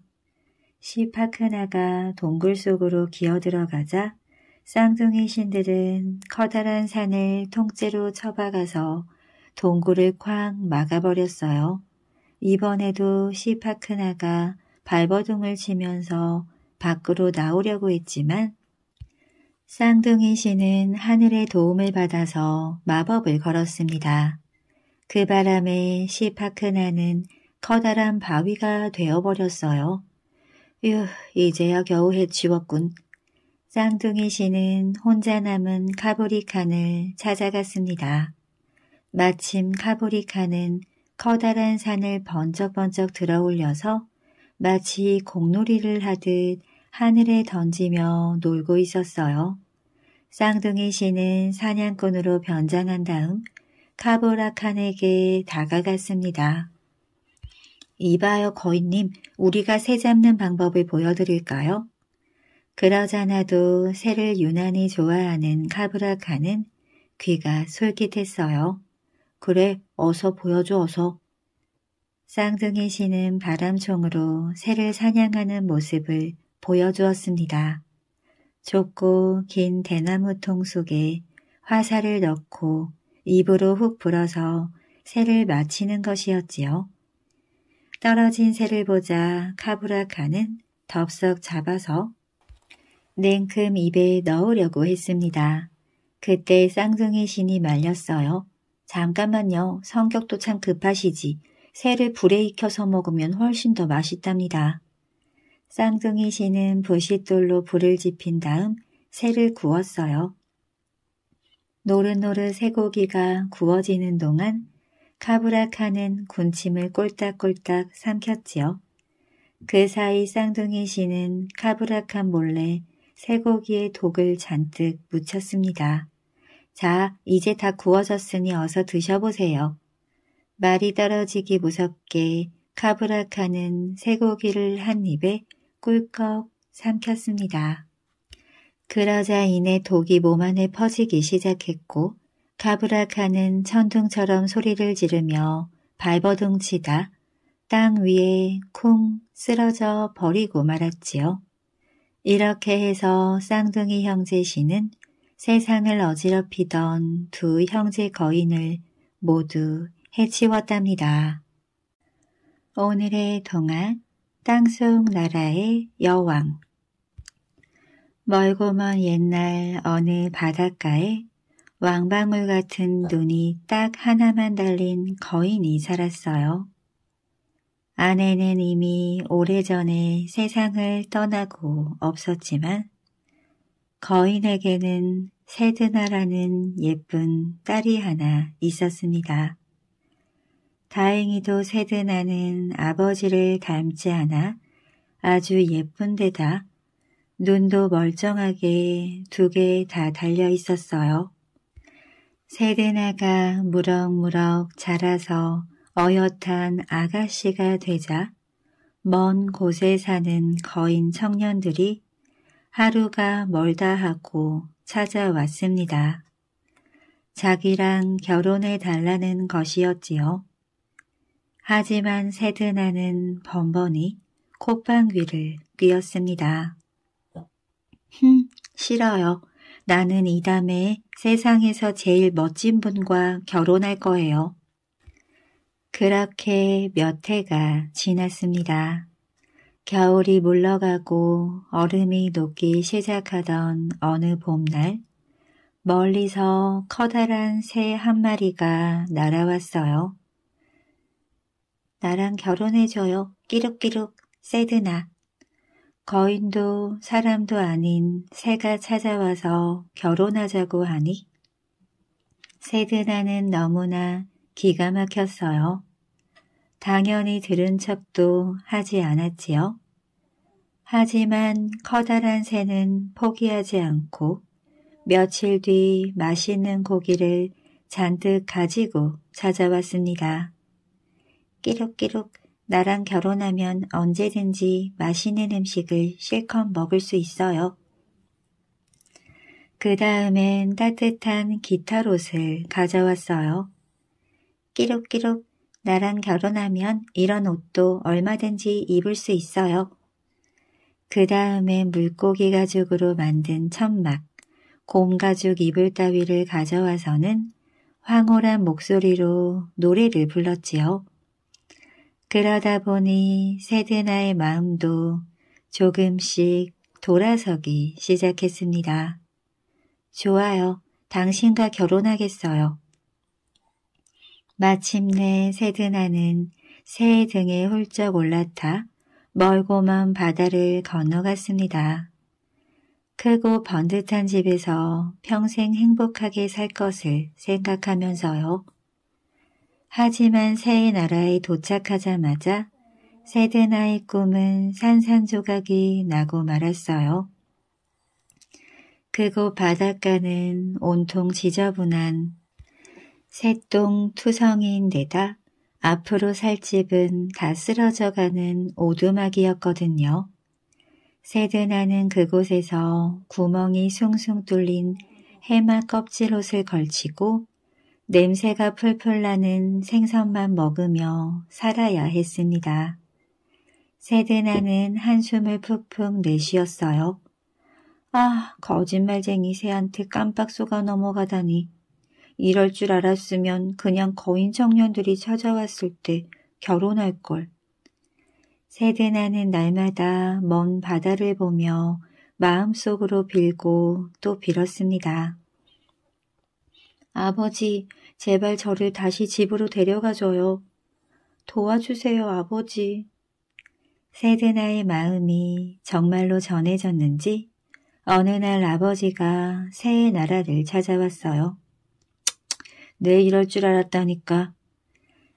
시파크나가 동굴 속으로 기어들어가자 쌍둥이 신들은 커다란 산을 통째로 쳐박아서 동굴을 쾅 막아버렸어요. 이번에도 시파크나가 발버둥을 치면서 밖으로 나오려고 했지만 쌍둥이 신은 하늘의 도움을 받아서 마법을 걸었습니다. 그 바람에 시파크나는 커다란 바위가 되어버렸어요. 휴, 이제야 겨우 해치웠군. 쌍둥이 씨는 혼자 남은 카보리칸을 찾아갔습니다. 마침 카보리칸은 커다란 산을 번쩍번쩍 들어올려서 마치 공놀이를 하듯 하늘에 던지며 놀고 있었어요. 쌍둥이 씨는 사냥꾼으로 변장한 다음 카보라 칸에게 다가갔습니다. 이봐요 거인님, 우리가 새 잡는 방법을 보여드릴까요? 그러자나도 새를 유난히 좋아하는 카브라 칸은 귀가 솔깃했어요. 그래, 어서 보여줘, 어서. 쌍둥이 신은 바람총으로 새를 사냥하는 모습을 보여주었습니다. 좁고 긴 대나무통 속에 화살을 넣고 입으로 훅 불어서 새를 마치는 것이었지요. 떨어진 새를 보자 카브라카는 덥석 잡아서 냉큼 입에 넣으려고 했습니다. 그때 쌍둥이 신이 말렸어요. 잠깐만요. 성격도 참 급하시지. 새를 불에 익혀서 먹으면 훨씬 더 맛있답니다. 쌍둥이 신은 부싯돌로 불을 지핀 다음 새를 구웠어요. 노릇노릇 쇠고기가 구워지는 동안 카브라카는 군침을 꼴딱꼴딱 삼켰지요. 그 사이 쌍둥이 씨는 카브라카 몰래 쇠고기에 독을 잔뜩 묻혔습니다. 자, 이제 다 구워졌으니 어서 드셔보세요. 말이 떨어지기 무섭게 카브라카는 쇠고기를 한 입에 꿀꺽 삼켰습니다. 그러자 이내 독이 몸 안에 퍼지기 시작했고 가브라카는 천둥처럼 소리를 지르며 발버둥치다 땅 위에 쿵 쓰러져 버리고 말았지요. 이렇게 해서 쌍둥이 형제 씨는 세상을 어지럽히던 두 형제 거인을 모두 해치웠답니다. 오늘의 동안 땅속 나라의 여왕 멀고 먼 옛날 어느 바닷가에 왕방울 같은 눈이 딱 하나만 달린 거인이 살았어요. 아내는 이미 오래전에 세상을 떠나고 없었지만 거인에게는 세드나라는 예쁜 딸이 하나 있었습니다. 다행히도 세드나는 아버지를 닮지 않아 아주 예쁜 데다 눈도 멀쩡하게 두 개 다 달려 있었어요. 세대나가 무럭무럭 자라서 어엿한 아가씨가 되자 먼 곳에 사는 거인 청년들이 하루가 멀다 하고 찾아왔습니다. 자기랑 결혼해 달라는 것이었지요. 하지만 세드나는 번번이 콧방귀를 뀌었습니다. 흠, 싫어요. 나는 이 다음에 세상에서 제일 멋진 분과 결혼할 거예요. 그렇게 몇 해가 지났습니다. 겨울이 물러가고 얼음이 녹기 시작하던 어느 봄날, 멀리서 커다란 새 한 마리가 날아왔어요. 나랑 결혼해줘요. 끼룩끼룩, 세드나. 거인도 사람도 아닌 새가 찾아와서 결혼하자고 하니 세드나는 너무나 기가 막혔어요. 당연히 들은 척도 하지 않았지요. 하지만 커다란 새는 포기하지 않고 며칠 뒤 맛있는 고기를 잔뜩 가지고 찾아왔습니다. 끼룩끼룩 나랑 결혼하면 언제든지 맛있는 음식을 실컷 먹을 수 있어요. 그 다음엔 따뜻한 기타롯을 가져왔어요. 끼룩끼룩 나랑 결혼하면 이런 옷도 얼마든지 입을 수 있어요. 그 다음엔 물고기 가죽으로 만든 천막, 곰가죽 이불 따위를 가져와서는 황홀한 목소리로 노래를 불렀지요. 그러다 보니 세드나의 마음도 조금씩 돌아서기 시작했습니다. 좋아요. 당신과 결혼하겠어요. 마침내 세드나는 새 등에 훌쩍 올라타 멀고만 바다를 건너갔습니다. 크고 번듯한 집에서 평생 행복하게 살 것을 생각하면서요. 하지만 새 나라에 도착하자마자 세드나의 꿈은 산산조각이 나고 말았어요. 그곳 바닷가는 온통 지저분한 새똥 투성이인데다 앞으로 살 집은 다 쓰러져가는 오두막이었거든요. 세드나는 그곳에서 구멍이 숭숭 뚫린 해마 껍질 옷을 걸치고 냄새가 풀풀 나는 생선만 먹으며 살아야 했습니다. 세드나는 한숨을 푹푹 내쉬었어요. 아, 거짓말쟁이 새한테 깜빡 속아 넘어가다니. 이럴 줄 알았으면 그냥 거인 청년들이 찾아왔을 때 결혼할 걸. 세드나는 날마다 먼 바다를 보며 마음속으로 빌고 또 빌었습니다. 아버지, 제발 저를 다시 집으로 데려가줘요. 도와주세요, 아버지. 세드나의 마음이 정말로 전해졌는지 어느 날 아버지가 새의 나라를 찾아왔어요. 네, 이럴 줄 알았다니까.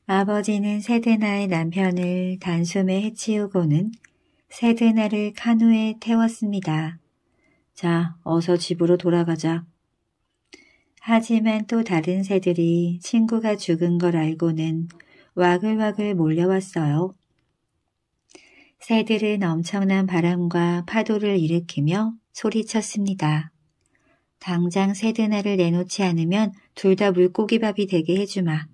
아버지는 세드나의 남편을 단숨에 해치우고는 세드나를 카누에 태웠습니다. 자, 어서 집으로 돌아가자. 하지만 또 다른 새들이 친구가 죽은 걸 알고는 와글와글 몰려왔어요. 새들은 엄청난 바람과 파도를 일으키며 소리쳤습니다. 당장 새드나를 내놓지 않으면 둘 다 물고기밥이 되게 해주마.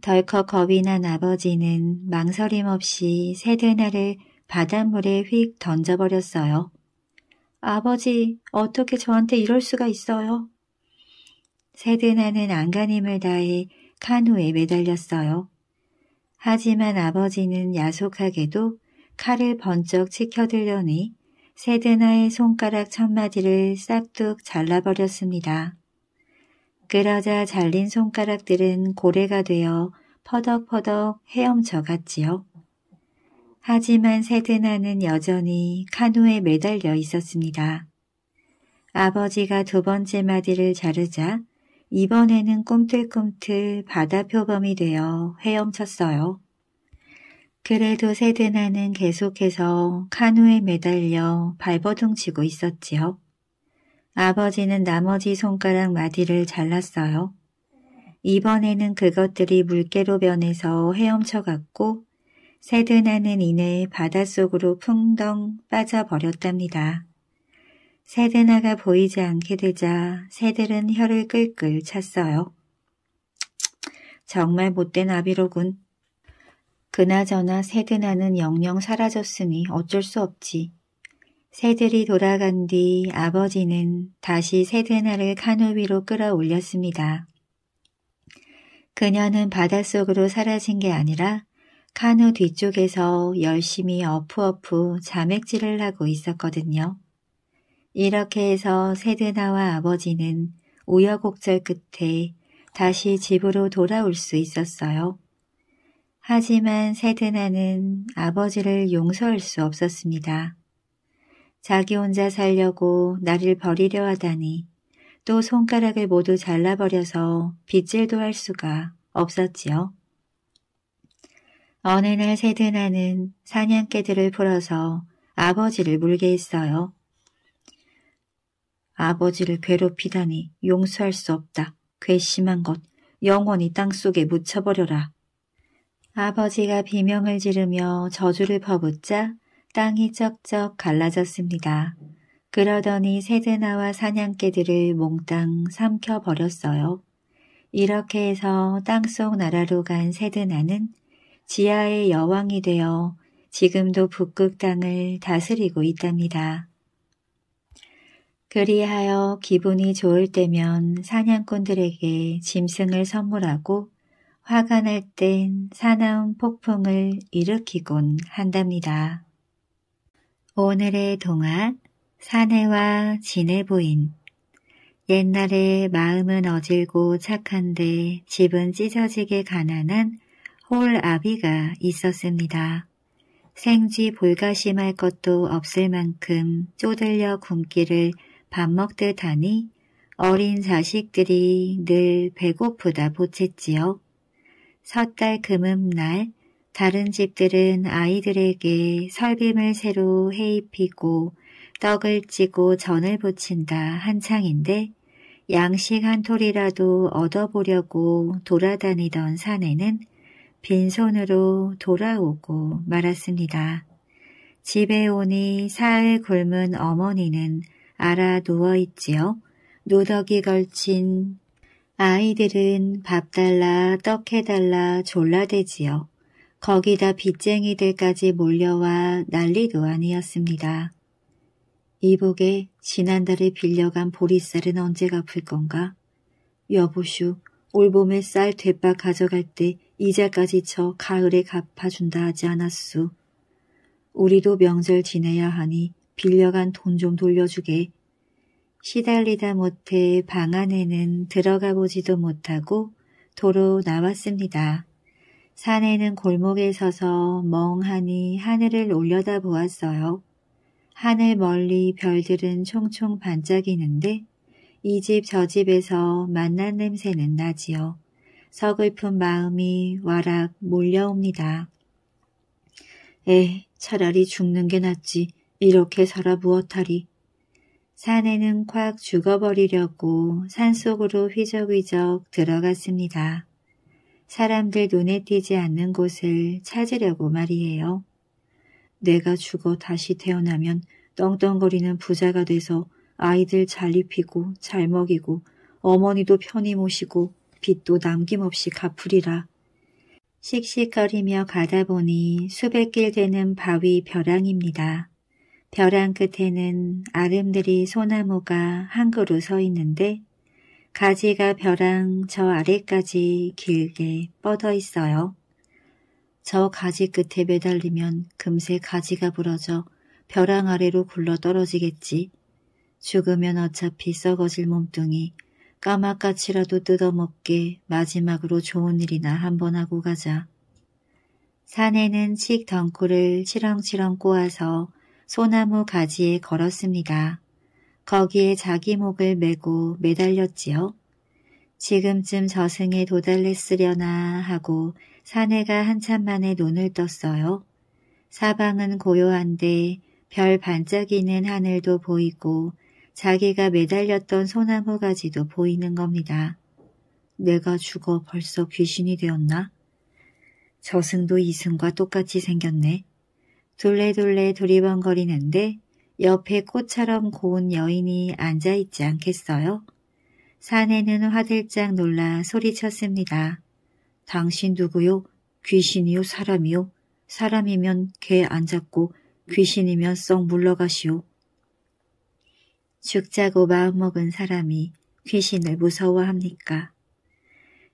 덜컥 겁이 난 아버지는 망설임 없이 새드나를 바닷물에 휙 던져버렸어요. 아버지, 어떻게 저한테 이럴 수가 있어요? 세드나는 안간힘을 다해 카누에 매달렸어요. 하지만 아버지는 야속하게도 칼을 번쩍 치켜들더니 세드나의 손가락 첫마디를 싹둑 잘라버렸습니다. 그러자 잘린 손가락들은 고래가 되어 퍼덕퍼덕 헤엄쳐 갔지요. 하지만 세드나는 여전히 카누에 매달려 있었습니다. 아버지가 두 번째 마디를 자르자 이번에는 꿈틀꿈틀 바다 표범이 되어 헤엄쳤어요. 그래도 세드나는 계속해서 카누에 매달려 발버둥치고 있었지요. 아버지는 나머지 손가락 마디를 잘랐어요. 이번에는 그것들이 물개로 변해서 헤엄쳐갔고 세드나는 이내 바닷속으로 풍덩 빠져버렸답니다. 세대나가 보이지 않게 되자 새들은 혀를 끌끌 찼어요. 정말 못된 아비로군. 그나저나 세드나는 영영 사라졌으니 어쩔 수 없지. 새들이 돌아간 뒤 아버지는 다시 세드나를 카누 위로 끌어올렸습니다. 그녀는 바닷속으로 사라진 게 아니라 카누 뒤쪽에서 열심히 어푸어푸 자맥질을 하고 있었거든요. 이렇게 해서 세드나와 아버지는 우여곡절 끝에 다시 집으로 돌아올 수 있었어요. 하지만 세드나는 아버지를 용서할 수 없었습니다. 자기 혼자 살려고 나를 버리려 하다니 또 손가락을 모두 잘라버려서 빗질도 할 수가 없었지요. 어느 날 세드나는 사냥개들을 풀어서 아버지를 물게 했어요. 아버지를 괴롭히다니 용서할 수 없다. 괘씸한 것 영원히 땅속에 묻혀버려라. 아버지가 비명을 지르며 저주를 퍼붓자 땅이 쩍쩍 갈라졌습니다. 그러더니 세드나와 사냥개들을 몽땅 삼켜버렸어요. 이렇게 해서 땅 속 나라로 간 세드나는 지하의 여왕이 되어 지금도 북극 땅을 다스리고 있답니다. 그리하여 기분이 좋을 때면 사냥꾼들에게 짐승을 선물하고 화가 날 땐 사나운 폭풍을 일으키곤 한답니다. 오늘의 동안 사내와 진해 보인 옛날에 마음은 어질고 착한데 집은 찢어지게 가난한 홀 아비가 있었습니다. 생쥐 볼가심할 것도 없을 만큼 쪼들려 굶기를 밥 먹듯 하니 어린 자식들이 늘 배고프다 보챘지요. 섣달 금음날 다른 집들은 아이들에게 설빔을 새로 해입히고 떡을 찌고 전을 부친다 한창인데 양식 한 톨이라도 얻어보려고 돌아다니던 사내는 빈손으로 돌아오고 말았습니다. 집에 오니 사흘 굶은 어머니는 알아 누워 있지요. 누더기 걸친 아이들은 밥 달라 떡 해달라 졸라대지요. 거기다 빚쟁이들까지 몰려와 난리도 아니었습니다. 이복에 지난달에 빌려간 보리쌀은 언제 갚을 건가? 여보슈, 올봄에 쌀 대박 가져갈 때 이자까지 쳐 가을에 갚아준다 하지 않았수. 우리도 명절 지내야 하니 빌려간 돈 좀 돌려주게. 시달리다 못해 방 안에는 들어가 보지도 못하고 도로 나왔습니다. 산에는 골목에 서서 멍하니 하늘을 올려다 보았어요. 하늘 멀리 별들은 총총 반짝이는데 이 집 저 집에서 만난 냄새는 나지요. 서글픈 마음이 와락 몰려옵니다. 에, 차라리 죽는 게 낫지. 이렇게 살아무엇하리. 사내는콱 죽어버리려고 산속으로 휘적휘적 들어갔습니다. 사람들 눈에 띄지 않는 곳을 찾으려고 말이에요. 내가 죽어 다시 태어나면 떵떵거리는 부자가 돼서 아이들 잘 입히고 잘 먹이고 어머니도 편히 모시고 빚도 남김없이 갚으리라. 씩씩거리며 가다 보니 수백 길 되는 바위 벼랑입니다. 벼랑 끝에는 아름드리 소나무가 한 그루 서 있는데 가지가 벼랑 저 아래까지 길게 뻗어 있어요. 저 가지 끝에 매달리면 금세 가지가 부러져 벼랑 아래로 굴러 떨어지겠지. 죽으면 어차피 썩어질 몸뚱이 까마까치라도 뜯어먹게 마지막으로 좋은 일이나 한 번 하고 가자. 산에는 칡 덩굴을 치렁치렁 꼬아서 소나무 가지에 걸었습니다. 거기에 자기 목을 메고 매달렸지요. 지금쯤 저승에 도달했으려나 하고 사내가 한참 만에 눈을 떴어요. 사방은 고요한데 별 반짝이는 하늘도 보이고 자기가 매달렸던 소나무 가지도 보이는 겁니다. 내가 죽어 벌써 귀신이 되었나? 저승도 이승과 똑같이 생겼네. 둘레둘레 두리번거리는데 옆에 꽃처럼 고운 여인이 앉아있지 않겠어요? 사내는 화들짝 놀라 소리쳤습니다. 당신 누구요? 귀신이요? 사람이요? 사람이면 개안 잡고 귀신이면 썩 물러가시오. 죽자고 마음먹은 사람이 귀신을 무서워합니까?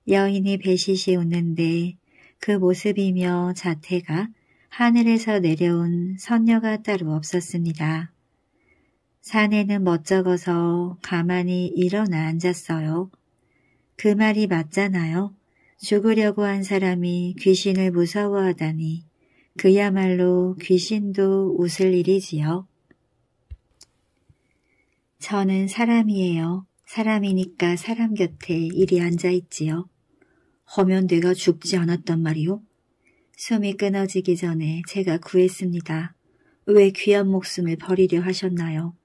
여인이 배시시 웃는데 그 모습이며 자태가 하늘에서 내려온 선녀가 따로 없었습니다. 사내는 멋쩍어서 가만히 일어나 앉았어요. 그 말이 맞잖아요. 죽으려고 한 사람이 귀신을 무서워하다니 그야말로 귀신도 웃을 일이지요. 저는 사람이에요. 사람이니까 사람 곁에 이리 앉아있지요. 허면 내가 죽지 않았단 말이요? 숨이 끊어지기 전에 제가 구했습니다. 왜 귀한 목숨을 버리려 하셨나요?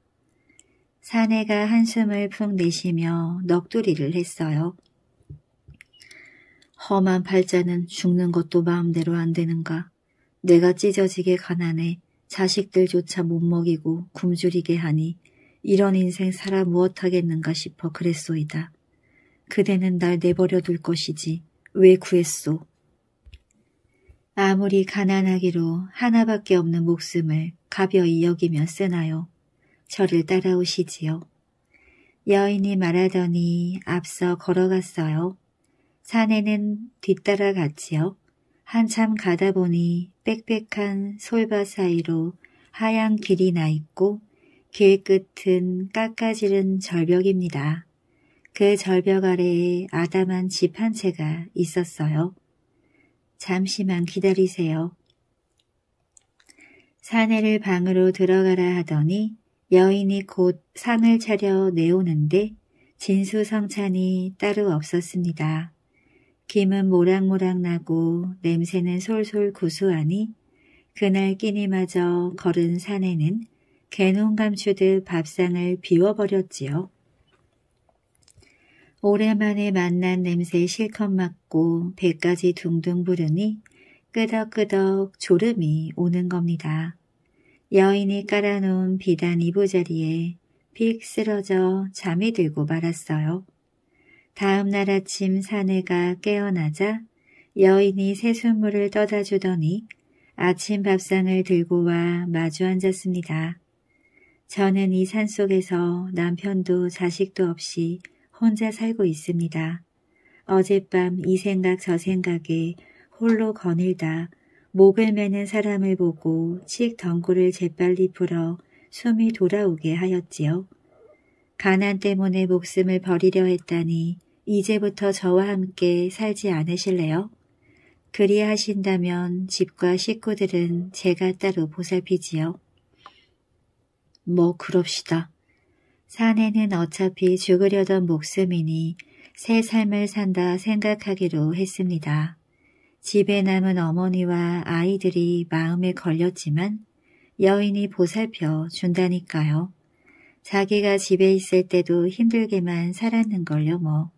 사내가 한숨을 푹 내쉬며 넋두리를 했어요. 험한 팔자는 죽는 것도 마음대로 안 되는가. 내가 찢어지게 가난해 자식들조차 못 먹이고 굶주리게 하니 이런 인생 살아 무엇하겠는가 싶어 그랬소이다. 그대는 날 내버려 둘 것이지 왜 구했소. 아무리 가난하기로 하나밖에 없는 목숨을 가벼이 여기면 쓰나요? 저를 따라오시지요. 여인이 말하더니 앞서 걸어갔어요. 산에는 뒤따라 갔지요. 한참 가다 보니 빽빽한 솔밭 사이로 하얀 길이 나 있고 길 끝은 깎아지른 절벽입니다. 그 절벽 아래에 아담한 집 한 채가 있었어요. 잠시만 기다리세요. 사내를 방으로 들어가라 하더니 여인이 곧 상을 차려 내오는데 진수성찬이 따로 없었습니다. 김은 모락모락 나고 냄새는 솔솔 구수하니 그날 끼니마저 걸은 사내는 개농 감추듯 밥상을 비워버렸지요. 오랜만에 만난 냄새 실컷 맡고 배까지 둥둥 부르니 끄덕끄덕 졸음이 오는 겁니다. 여인이 깔아놓은 비단 이부자리에 빅 쓰러져 잠이 들고 말았어요. 다음 날 아침 사내가 깨어나자 여인이 새순물을 떠다 주더니 아침 밥상을 들고 와 마주 앉았습니다. 저는 이 산속에서 남편도 자식도 없이 혼자 살고 있습니다. 어젯밤 이 생각 저 생각에 홀로 거닐다 목을 매는 사람을 보고 칙 덩굴을 재빨리 풀어 숨이 돌아오게 하였지요. 가난 때문에 목숨을 버리려 했다니 이제부터 저와 함께 살지 않으실래요? 그리하신다면 집과 식구들은 제가 따로 보살피지요. 뭐 그럽시다. 사내는 어차피 죽으려던 목숨이니 새 삶을 산다 생각하기로 했습니다. 집에 남은 어머니와 아이들이 마음에 걸렸지만 여인이 보살펴 준다니까요. 자기가 집에 있을 때도 힘들게만 살았는걸요 뭐.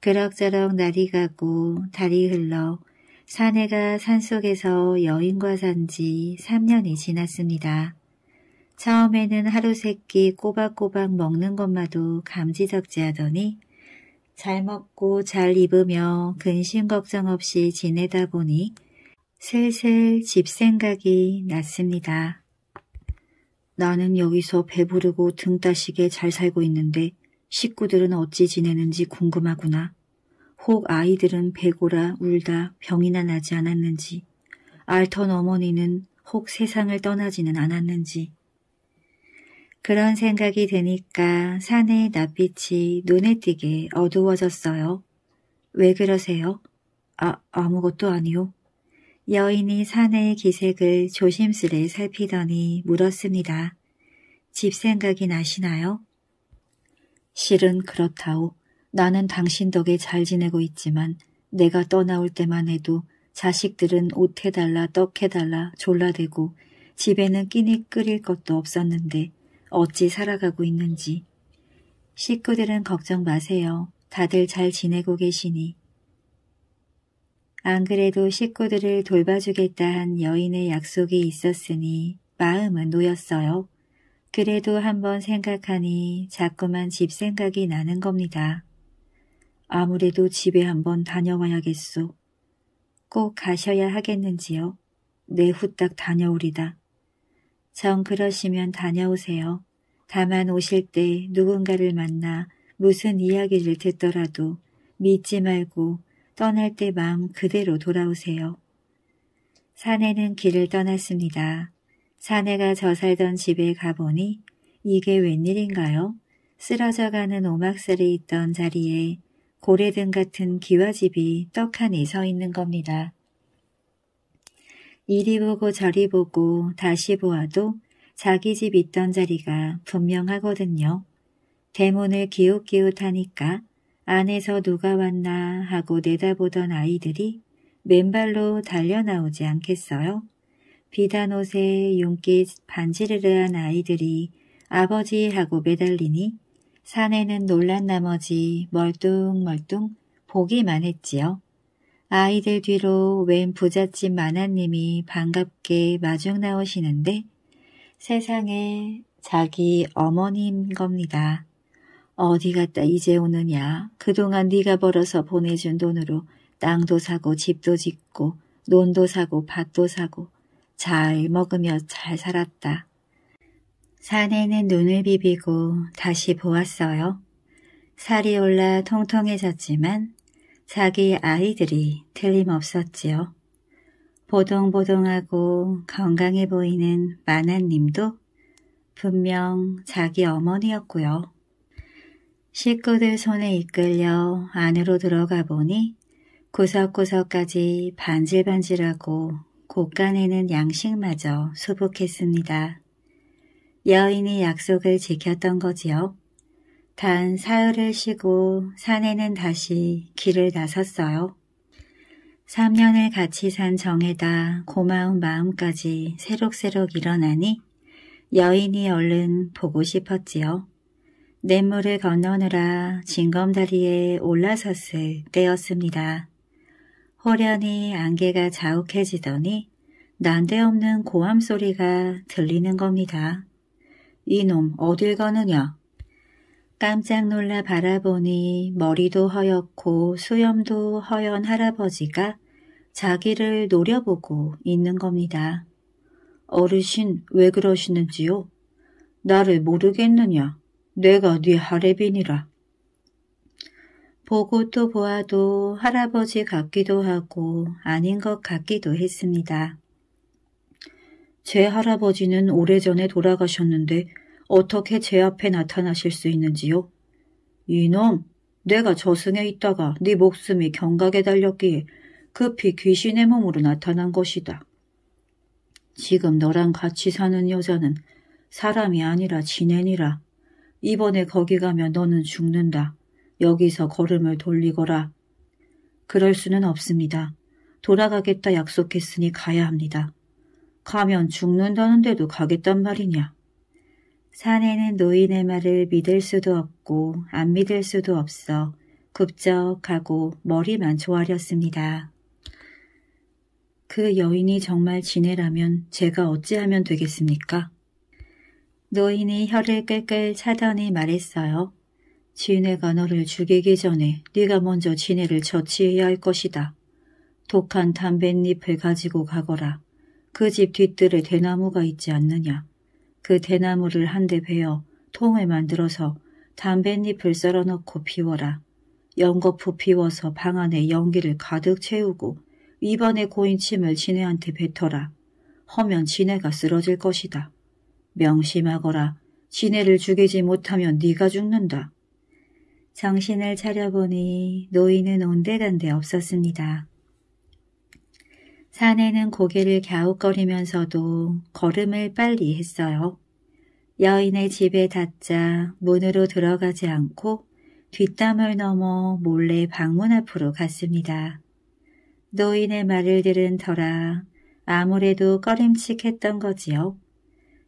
그럭저럭 날이 가고 달이 흘러 사내가 산속에서 여인과 산 지 3년이 지났습니다. 처음에는 하루 세끼 꼬박꼬박 먹는 것마도 감지덕지하더니 잘 먹고 잘 입으며 근심 걱정 없이 지내다 보니 슬슬 집 생각이 났습니다. 나는 여기서 배부르고 등 따시게 잘 살고 있는데 식구들은 어찌 지내는지 궁금하구나. 혹 아이들은 배고라 울다 병이나 나지 않았는지 알턴 어머니는 혹 세상을 떠나지는 않았는지 그런 생각이 드니까 산의 낯빛이 눈에 띄게 어두워졌어요. 왜 그러세요? 아, 아무것도 아니요. 여인이 산의 기색을 조심스레 살피더니 물었습니다. 집 생각이 나시나요? 실은 그렇다오. 나는 당신 덕에 잘 지내고 있지만 내가 떠나올 때만 해도 자식들은 옷 해달라 떡 해달라 졸라대고 집에는 끼니 끓일 것도 없었는데 어찌 살아가고 있는지. 식구들은 걱정 마세요. 다들 잘 지내고 계시니. 안 그래도 식구들을 돌봐주겠다 한 여인의 약속이 있었으니 마음은 놓였어요. 그래도 한번 생각하니 자꾸만 집 생각이 나는 겁니다. 아무래도 집에 한번 다녀와야겠소. 꼭 가셔야 하겠는지요. 내 후딱 다녀오리다. 정 그러시면 다녀오세요. 다만 오실 때 누군가를 만나 무슨 이야기를 듣더라도 믿지 말고 떠날 때 마음 그대로 돌아오세요. 사내는 길을 떠났습니다. 사내가 저 살던 집에 가보니 이게 웬일인가요? 쓰러져가는 오막살에 있던 자리에 고래등 같은 기와집이 떡하니 서 있는 겁니다. 이리 보고 저리 보고 다시 보아도 자기 집 있던 자리가 분명하거든요. 대문을 기웃기웃하니까 안에서 누가 왔나 하고 내다보던 아이들이 맨발로 달려나오지 않겠어요? 비단 옷에 윤기 반지르르 한 아이들이 아버지 하고 매달리니 사내는 놀란 나머지 멀뚱멀뚱 보기만 했지요. 아이들 뒤로 웬 부잣집 마나님이 반갑게 마중 나오시는데 세상에 자기 어머니인 겁니다. 어디 갔다 이제 오느냐. 그동안 네가 벌어서 보내준 돈으로 땅도 사고 집도 짓고 논도 사고 밭도 사고 잘 먹으며 잘 살았다. 사내는 눈을 비비고 다시 보았어요. 살이 올라 통통해졌지만 자기 아이들이 틀림없었지요. 보동보동하고 건강해 보이는 마나님도 분명 자기 어머니였고요. 식구들 손에 이끌려 안으로 들어가 보니 구석구석까지 반질반질하고 곳간에는 양식마저 수북했습니다. 여인이 약속을 지켰던 거지요. 단 사흘을 쉬고 산에는 다시 길을 나섰어요. 3년을 같이 산 정에다 고마운 마음까지 새록새록 일어나니 여인이 얼른 보고 싶었지요. 냇물을 건너느라 진검다리에 올라섰을 때였습니다. 호련히 안개가 자욱해지더니 난데없는 고함 소리가 들리는 겁니다. 이놈 어딜 가느냐? 깜짝 놀라 바라보니 머리도 허옇고 수염도 허연 할아버지가 자기를 노려보고 있는 겁니다. 어르신 왜 그러시는지요? 나를 모르겠느냐? 내가 네할애빈이라 보고 또 보아도 할아버지 같기도 하고 아닌 것 같기도 했습니다. 제 할아버지는 오래전에 돌아가셨는데 어떻게 제 앞에 나타나실 수 있는지요? 이놈, 내가 저승에 있다가 네 목숨이 경각에 달렸기에 급히 귀신의 몸으로 나타난 것이다. 지금 너랑 같이 사는 여자는 사람이 아니라 지내니라. 이번에 거기 가면 너는 죽는다. 여기서 걸음을 돌리거라. 그럴 수는 없습니다. 돌아가겠다 약속했으니 가야 합니다. 가면 죽는다는데도 가겠단 말이냐. 사내는 노인의 말을 믿을 수도 없고 안 믿을 수도 없어 굽적하고 머리만 조아렸습니다. 그 여인이 정말 지내라면 제가 어찌하면 되겠습니까? 노인이 혀를 끌끌 차더니 말했어요. 지네가 너를 죽이기 전에 네가 먼저 지네를 처치해야 할 것이다. 독한 담뱃잎을 가지고 가거라. 그 집 뒤뜰에 대나무가 있지 않느냐. 그 대나무를 한 대 베어 통을 만들어서 담뱃잎을 썰어넣고 피워라. 연거푸 피워서 방 안에 연기를 가득 채우고 입번에 고인 침을 지네한테 뱉어라. 허면 지네가 쓰러질 것이다. 명심하거라. 지네를 죽이지 못하면 네가 죽는다. 정신을 차려보니 노인은 온데간데 없었습니다. 사내는 고개를 갸웃거리면서도 걸음을 빨리 했어요. 여인의 집에 닿자 문으로 들어가지 않고 뒷담을 넘어 몰래 방문 앞으로 갔습니다. 노인의 말을 들은 터라 아무래도 꺼림칙했던 거지요.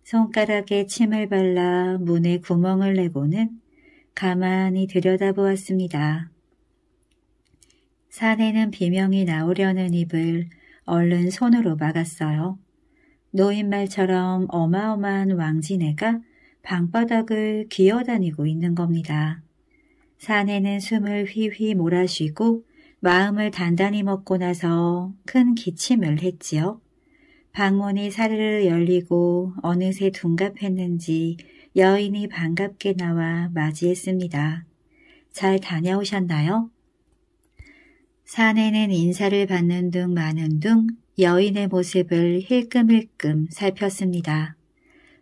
손가락에 침을 발라 문에 구멍을 내고는 가만히 들여다보았습니다. 사내는 비명이 나오려는 입을 얼른 손으로 막았어요. 노인 말처럼 어마어마한 왕지네가 방바닥을 기어다니고 있는 겁니다. 사내는 숨을 휘휘 몰아쉬고 마음을 단단히 먹고 나서 큰 기침을 했지요. 방문이 사르르 열리고 어느새 둔갑했는지 여인이 반갑게 나와 맞이했습니다. 잘 다녀오셨나요? 사내는 인사를 받는 둥 마는 둥 여인의 모습을 힐끔힐끔 살폈습니다.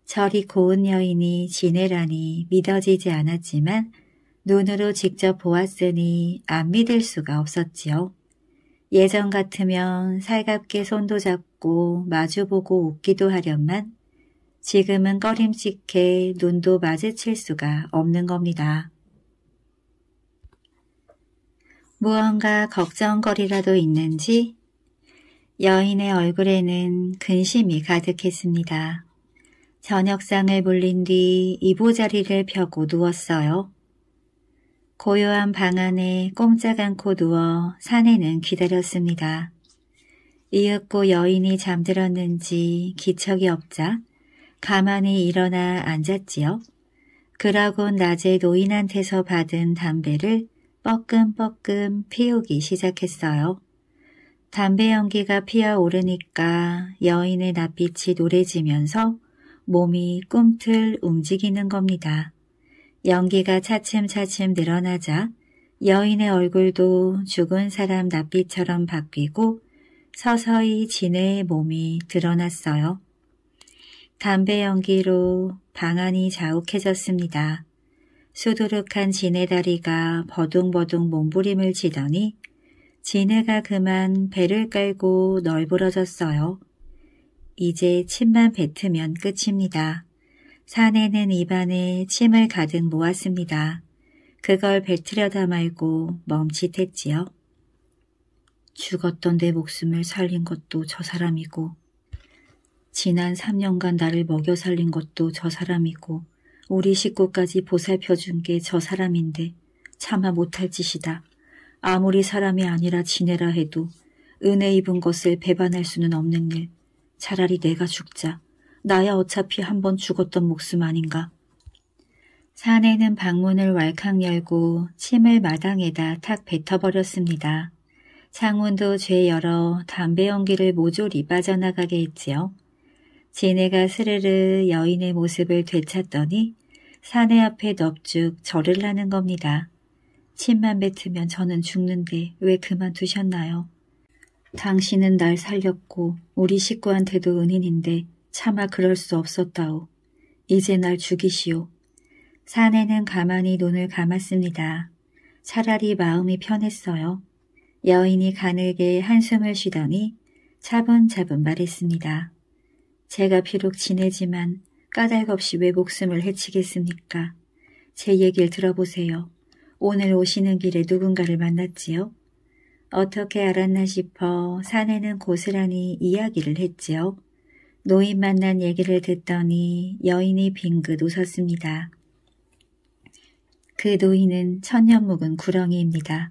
저이 고운 여인이 지내라니 믿어지지 않았지만 눈으로 직접 보았으니 안 믿을 수가 없었지요. 예전 같으면 살갑게 손도 잡고 마주보고 웃기도 하련만 지금은 꺼림칙해 눈도 마주칠 수가 없는 겁니다. 무언가 걱정거리라도 있는지 여인의 얼굴에는 근심이 가득했습니다. 저녁상을 물린 뒤 이보자리를 펴고 누웠어요. 고요한 방 안에 꼼짝 않고 누워 사내는 기다렸습니다. 이윽고 여인이 잠들었는지 기척이 없자 가만히 일어나 앉았지요. 그러곤 낮에 노인한테서 받은 담배를 뻐끔뻐끔 피우기 시작했어요. 담배 연기가 피어오르니까 여인의 낯빛이 노래지면서 몸이 꿈틀 움직이는 겁니다. 연기가 차츰차츰 늘어나자 여인의 얼굴도 죽은 사람 낯빛처럼 바뀌고 서서히 진해의 몸이 드러났어요. 담배 연기로 방안이 자욱해졌습니다. 수두룩한 지네다리가 버둥버둥 몸부림을 치더니 지네가 그만 배를 깔고 널브러졌어요. 이제 침만 뱉으면 끝입니다. 사내는 입안에 침을 가득 모았습니다. 그걸 뱉으려다 말고 멈칫했지요. 죽었던 내 목숨을 살린 것도 저 사람이고 지난 3년간 나를 먹여 살린 것도 저 사람이고 우리 식구까지 보살펴준 게 저 사람인데 차마 못할 짓이다. 아무리 사람이 아니라 지내라 해도 은혜 입은 것을 배반할 수는 없는 일. 차라리 내가 죽자. 나야 어차피 한번 죽었던 목숨 아닌가. 사내는 방문을 왈칵 열고 침을 마당에다 탁 뱉어버렸습니다. 창문도 죄 열어 담배 연기를 모조리 빠져나가게 했지요. 지네가 스르르 여인의 모습을 되찾더니 사내 앞에 넙죽 절을 하는 겁니다. 침만 뱉으면 저는 죽는데 왜 그만두셨나요? 당신은 날 살렸고 우리 식구한테도 은인인데 차마 그럴 수 없었다오. 이제 날 죽이시오. 사내는 가만히 눈을 감았습니다. 차라리 마음이 편했어요. 여인이 가늘게 한숨을 쉬더니 차분차분 말했습니다. 제가 비록 지내지만 까닭없이 왜 목숨을 해치겠습니까? 제 얘기를 들어보세요. 오늘 오시는 길에 누군가를 만났지요? 어떻게 알았나 싶어 사내는 고스란히 이야기를 했지요. 노인 만난 얘기를 듣더니 여인이 빙긋 웃었습니다. 그 노인은 천년 묵은 구렁이입니다.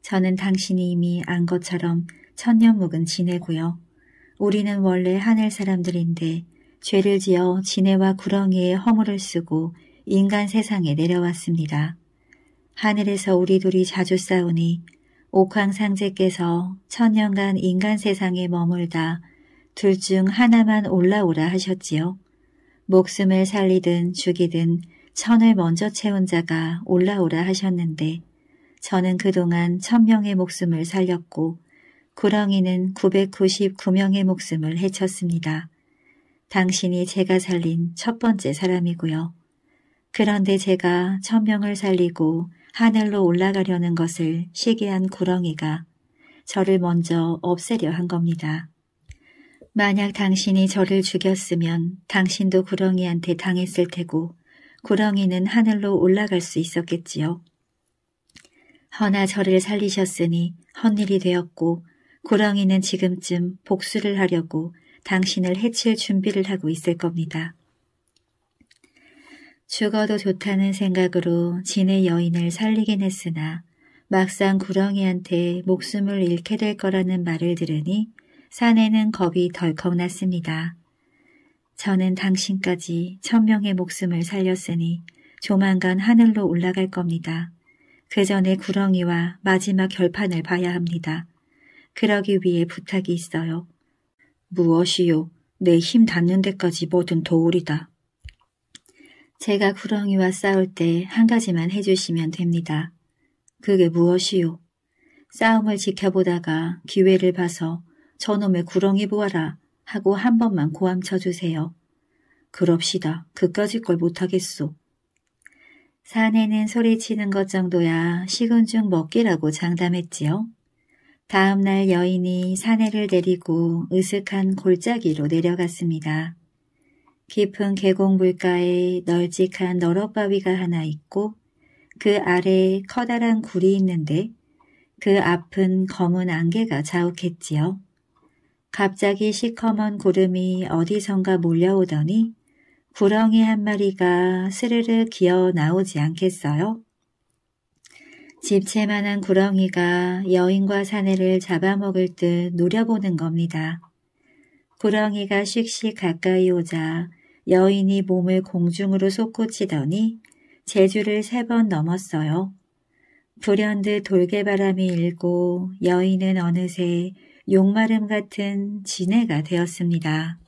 저는 당신이 이미 안 것처럼 천년 묵은 지내고요. 우리는 원래 하늘 사람들인데 죄를 지어 지네와 구렁이에 허물을 쓰고 인간 세상에 내려왔습니다. 하늘에서 우리 둘이 자주 싸우니 옥황상제께서 천년간 인간 세상에 머물다 둘 중 하나만 올라오라 하셨지요. 목숨을 살리든 죽이든 천을 먼저 채운 자가 올라오라 하셨는데 저는 그동안 천명의 목숨을 살렸고 구렁이는 999명의 목숨을 해쳤습니다. 당신이 제가 살린 첫 번째 사람이고요. 그런데 제가 천명을 살리고 하늘로 올라가려는 것을 시기한 구렁이가 저를 먼저 없애려 한 겁니다. 만약 당신이 저를 죽였으면 당신도 구렁이한테 당했을 테고 구렁이는 하늘로 올라갈 수 있었겠지요. 허나 저를 살리셨으니 헛일이 되었고 구렁이는 지금쯤 복수를 하려고 당신을 해칠 준비를 하고 있을 겁니다. 죽어도 좋다는 생각으로 진의 여인을 살리긴 했으나 막상 구렁이한테 목숨을 잃게 될 거라는 말을 들으니 사내는 겁이 덜컥 났습니다. 저는 당신까지 천명의 목숨을 살렸으니 조만간 하늘로 올라갈 겁니다. 그 전에 구렁이와 마지막 결판을 봐야 합니다. 그러기 위해 부탁이 있어요. 무엇이요? 내 힘 닿는 데까지 뭐든 도울이다 제가 구렁이와 싸울 때 한 가지만 해주시면 됩니다. 그게 무엇이요? 싸움을 지켜보다가 기회를 봐서 저놈의 구렁이 보아라 하고 한 번만 고함쳐주세요. 그럽시다. 그까짓 걸 못하겠소. 사내는 소리치는 것 정도야 식은 죽 먹기라고 장담했지요. 다음날 여인이 사내를 데리고 으슥한 골짜기로 내려갔습니다. 깊은 계곡 물가에 널찍한 너럭바위가 하나 있고 그 아래에 커다란 굴이 있는데 그 앞은 검은 안개가 자욱했지요. 갑자기 시커먼 구름이 어디선가 몰려오더니 구렁이 한 마리가 스르르 기어 나오지 않겠어요? 집채만한 구렁이가 여인과 사내를 잡아먹을 듯 노려보는 겁니다. 구렁이가 씩씩 가까이 오자 여인이 몸을 공중으로 솟구치더니 제주를 세 번 넘었어요. 불현듯 돌개바람이 일고 여인은 어느새 용마름 같은 지해가 되었습니다.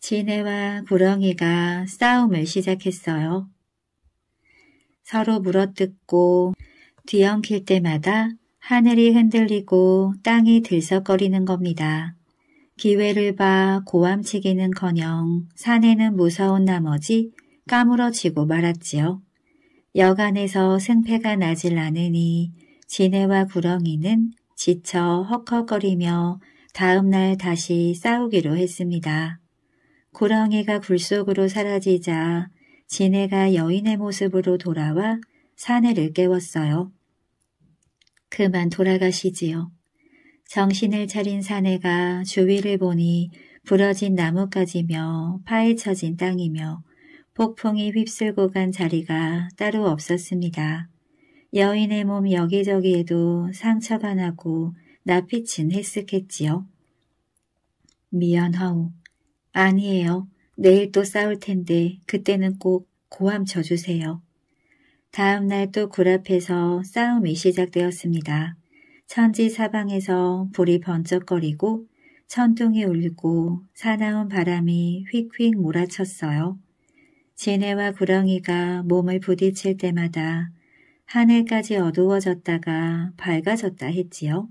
지해와 구렁이가 싸움을 시작했어요. 서로 물어뜯고 뒤엉킬 때마다 하늘이 흔들리고 땅이 들썩거리는 겁니다. 기회를 봐 고함치기는커녕 산에는 무서운 나머지 까무러지고 말았지요. 여간에서 승패가 나질 않으니 지네와 구렁이는 지쳐 헉헉거리며 다음날 다시 싸우기로 했습니다. 구렁이가 굴속으로 사라지자 지네가 여인의 모습으로 돌아와 사내를 깨웠어요. 그만 돌아가시지요. 정신을 차린 사내가 주위를 보니 부러진 나뭇가지며 파헤쳐진 땅이며 폭풍이 휩쓸고 간 자리가 따로 없었습니다. 여인의 몸 여기저기에도 상처가 나고 나빛은 했었겠지요. 미안하오. 아니에요. 내일 또 싸울 텐데 그때는 꼭 고함 쳐주세요. 다음 날 또 굴 앞에서 싸움이 시작되었습니다. 천지 사방에서 불이 번쩍거리고 천둥이 울리고 사나운 바람이 휙휙 몰아쳤어요. 지네와 구렁이가 몸을 부딪힐 때마다 하늘까지 어두워졌다가 밝아졌다 했지요.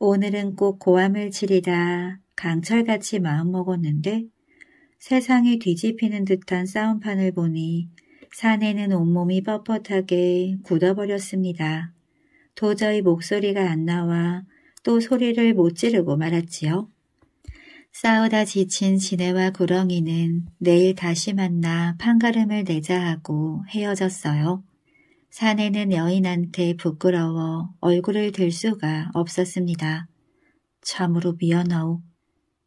오늘은 꼭 고함을 치리다 강철같이 마음먹었는데 세상이 뒤집히는 듯한 싸움판을 보니 사내는 온몸이 뻣뻣하게 굳어버렸습니다. 도저히 목소리가 안 나와 또 소리를 못 지르고 말았지요. 싸우다 지친 지네와 구렁이는 내일 다시 만나 판가름을 내자 하고 헤어졌어요. 사내는 여인한테 부끄러워 얼굴을 들 수가 없었습니다. 참으로 미안하오.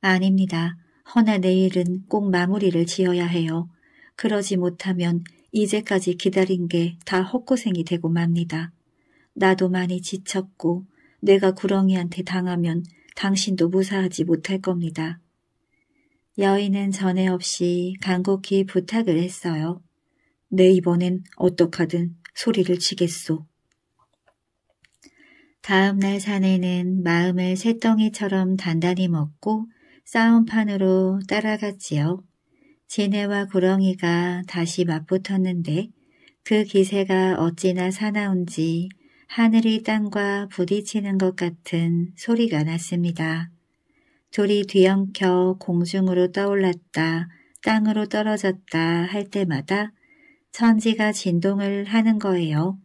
아닙니다. 허나 내일은 꼭 마무리를 지어야 해요. 그러지 못하면 이제까지 기다린 게 다 헛고생이 되고 맙니다. 나도 많이 지쳤고 내가 구렁이한테 당하면 당신도 무사하지 못할 겁니다. 여인은 전에 없이 간곡히 부탁을 했어요. 내 이번엔 어떡하든 소리를 치겠소. 다음날 사내는 마음을 새덩이처럼 단단히 먹고 싸움판으로 따라갔지요. 지네와 구렁이가 다시 맞붙었는데 그 기세가 어찌나 사나운지 하늘이 땅과 부딪히는 것 같은 소리가 났습니다. 둘이 뒤엉켜 공중으로 떠올랐다, 땅으로 떨어졌다 할 때마다 천지가 진동을 하는 거예요.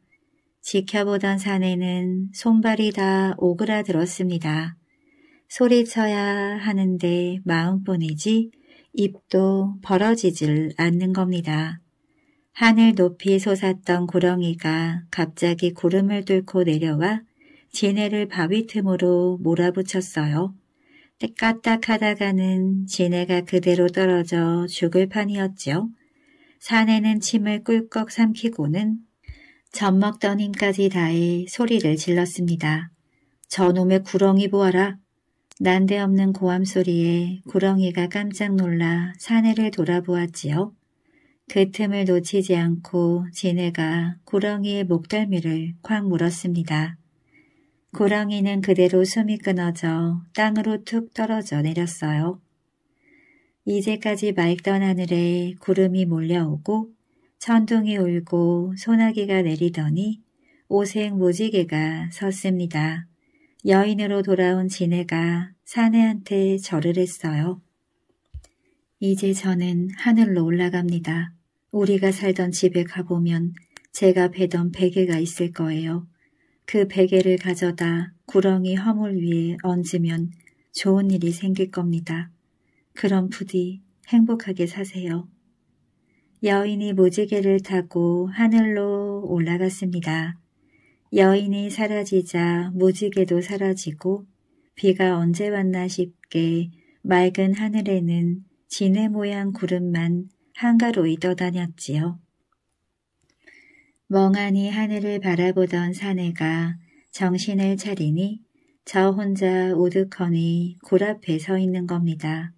지켜보던 사내는 손발이 다 오그라들었습니다. 소리쳐야 하는데 마음뿐이지 입도 벌어지질 않는 겁니다. 하늘 높이 솟았던 구렁이가 갑자기 구름을 뚫고 내려와 지네를 바위 틈으로 몰아붙였어요. 때 까딱하다가는 지네가 그대로 떨어져 죽을 판이었지요. 산에는 침을 꿀꺽 삼키고는 젖먹던 힘까지 다해 소리를 질렀습니다. 저놈의 구렁이 보아라. 난데없는 고함 소리에 구렁이가 깜짝 놀라 사내를 돌아보았지요. 그 틈을 놓치지 않고 지네가 구렁이의 목덜미를 콱 물었습니다. 구렁이는 그대로 숨이 끊어져 땅으로 툭 떨어져 내렸어요. 이제까지 맑던 하늘에 구름이 몰려오고 천둥이 울고 소나기가 내리더니 오색 무지개가 섰습니다. 여인으로 돌아온 지네가 사내한테 절을 했어요. 이제 저는 하늘로 올라갑니다. 우리가 살던 집에 가보면 제가 베던 베개가 있을 거예요. 그 베개를 가져다 구렁이 허물 위에 얹으면 좋은 일이 생길 겁니다. 그럼 부디 행복하게 사세요. 여인이 무지개를 타고 하늘로 올라갔습니다. 여인이 사라지자 무지개도 사라지고 비가 언제 왔나 싶게 맑은 하늘에는 진해 모양 구름만 한가로이 떠다녔지요. 멍하니 하늘을 바라보던 사내가 정신을 차리니 저 혼자 오드커니굴 앞에 서 있는 겁니다.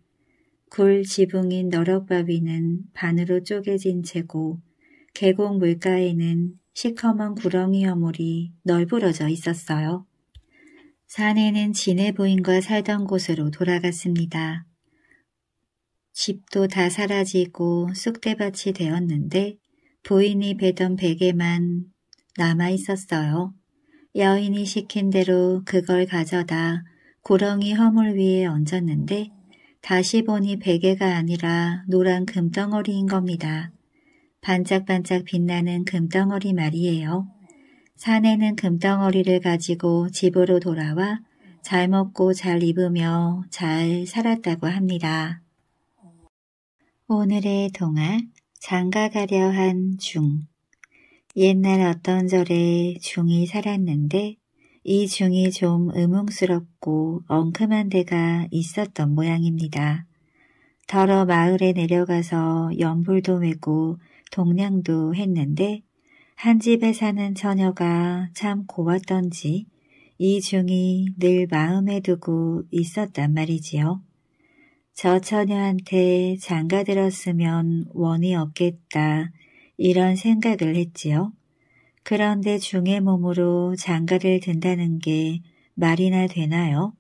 굴 지붕인 너럭바위는 반으로 쪼개진 채고 계곡 물가에는 시커먼 구렁이 허물이 널브러져 있었어요. 사내는 지네 부인과 살던 곳으로 돌아갔습니다. 집도 다 사라지고 쑥대밭이 되었는데 부인이 베던 베개만 남아 있었어요. 여인이 시킨 대로 그걸 가져다 구렁이 허물 위에 얹었는데 다시 보니 베개가 아니라 노란 금덩어리인 겁니다. 반짝반짝 빛나는 금덩어리 말이에요. 사내는 금덩어리를 가지고 집으로 돌아와 잘 먹고 잘 입으며 잘 살았다고 합니다. 오늘의 동화 장가가려 한중 옛날 어떤 절에 중이 살았는데 이 중이 좀 의문스럽고 엉큼한 데가 있었던 모양입니다. 더러 마을에 내려가서 연불도 메고 동냥도 했는데 한 집에 사는 처녀가 참고왔던지이 중이 늘 마음에 두고 있었단 말이지요. 저 처녀한테 장가 들었으면 원이 없겠다 이런 생각을 했지요. 그런데 중의 몸으로 장가를 든다는 게 말이나 되나요?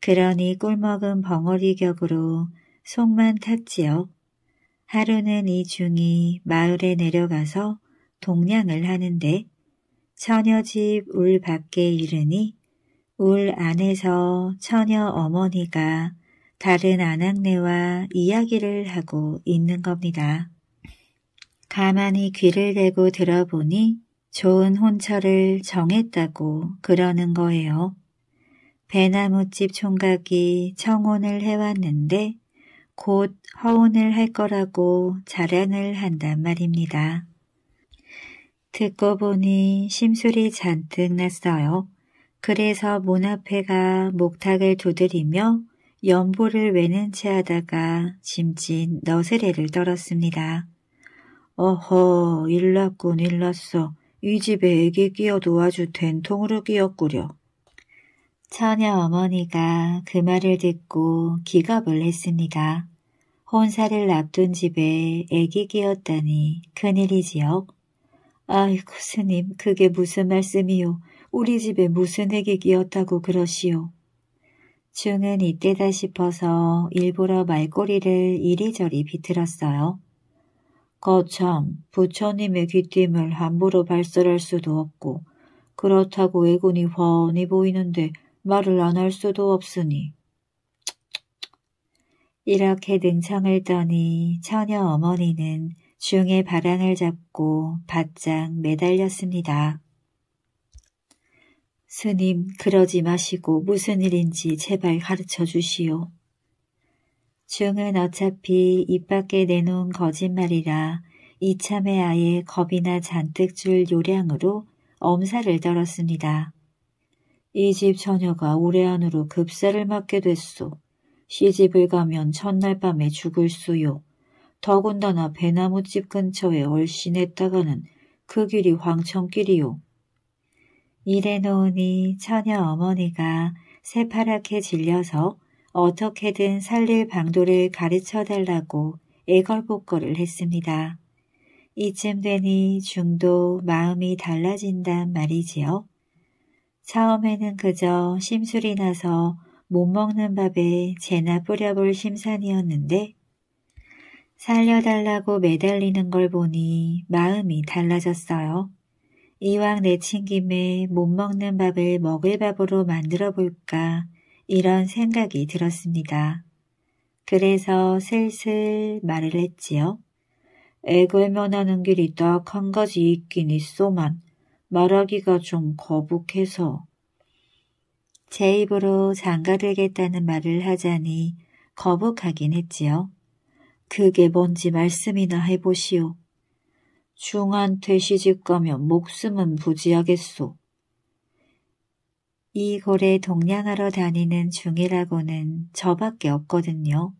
그러니 꿀먹은 벙어리 격으로 속만 탔지요. 하루는 이 중이 마을에 내려가서 동냥을 하는데 처녀집 울 밖에 이르니 울 안에서 처녀 어머니가 다른 아낙네와 이야기를 하고 있는 겁니다. 가만히 귀를 대고 들어보니 좋은 혼처를 정했다고 그러는 거예요. 배나무집 총각이 청혼을 해왔는데 곧 허언을 할 거라고 자랑을 한단 말입니다. 듣고 보니 심술이 잔뜩 났어요. 그래서 문앞에가 목탁을 두드리며 연보를 외는 채 하다가 짐진 너스레를 떨었습니다. 어허 일났군 일났어. 이 집에 애기 끼어 놓아주 된통으로 끼었구려. 처녀 어머니가 그 말을 듣고 기겁을했습니다 혼사를 앞둔 집에 애기 기었다니 큰일이지요. 아이고 스님 그게 무슨 말씀이요. 우리 집에 무슨 애기 기었다고 그러시오. 중은 이때다 싶어서 일부러 말꼬리를 이리저리 비틀었어요. 거참 부처님의 귀띔을 함부로 발설할 수도 없고 그렇다고 애군이 훤히 보이는데 말을 안 할 수도 없으니. 이렇게 능청을 떠니 처녀 어머니는 중의 바랑을 잡고 바짝 매달렸습니다. 스님, 그러지 마시고 무슨 일인지 제발 가르쳐 주시오. 중은 어차피 입 밖에 내놓은 거짓말이라 이참에 아예 겁이나 잔뜩 줄 요량으로 엄살을 떨었습니다. 이집 처녀가 올해 안으로 급세를 맞게 됐소. 시집을 가면 첫날 밤에 죽을 수요. 더군다나 배나무집 근처에 얼씬했다가는 그 길이 황천길이요. 이래 놓으니 처녀 어머니가 새파랗게 질려서 어떻게든 살릴 방도를 가르쳐 달라고 애걸복걸을 했습니다. 이쯤 되니 중도 마음이 달라진단 말이지요. 처음에는 그저 심술이 나서 못 먹는 밥에 재나 뿌려볼 심산이었는데 살려달라고 매달리는 걸 보니 마음이 달라졌어요. 이왕 내친 김에 못 먹는 밥을 먹을 밥으로 만들어 볼까 이런 생각이 들었습니다. 그래서 슬슬 말을 했지요. 애굴면 하는 길이 딱 한 가지 있긴 있소만 말하기가 좀 거북해서 제 입으로 장가들겠다는 말을 하자니 거북하긴 했지요. 그게 뭔지 말씀이나 해보시오. 중한테 시집 가면 목숨은 부지하겠소. 이 고래 동냥하러 다니는 중이라고는 저밖에 없거든요.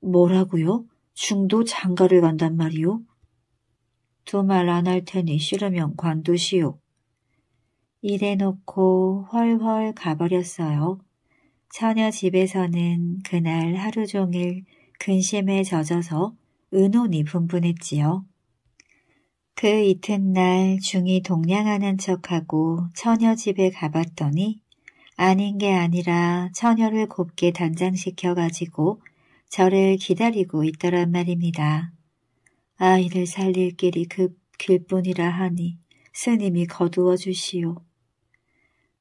뭐라고요? 중도 장가를 간단 말이오? 두말안할 테니 싫으면 관두시오. 이래놓고 헐헐 가버렸어요. 처녀 집에서는 그날 하루 종일 근심에 젖어서 은혼이 분분했지요. 그 이튿날 중이 동냥하는 척하고 처녀 집에 가봤더니 아닌 게 아니라 처녀를 곱게 단장시켜 가지고 저를 기다리고 있더란 말입니다. 아이를 살릴 길이 그 길뿐이라 하니 스님이 거두어 주시오.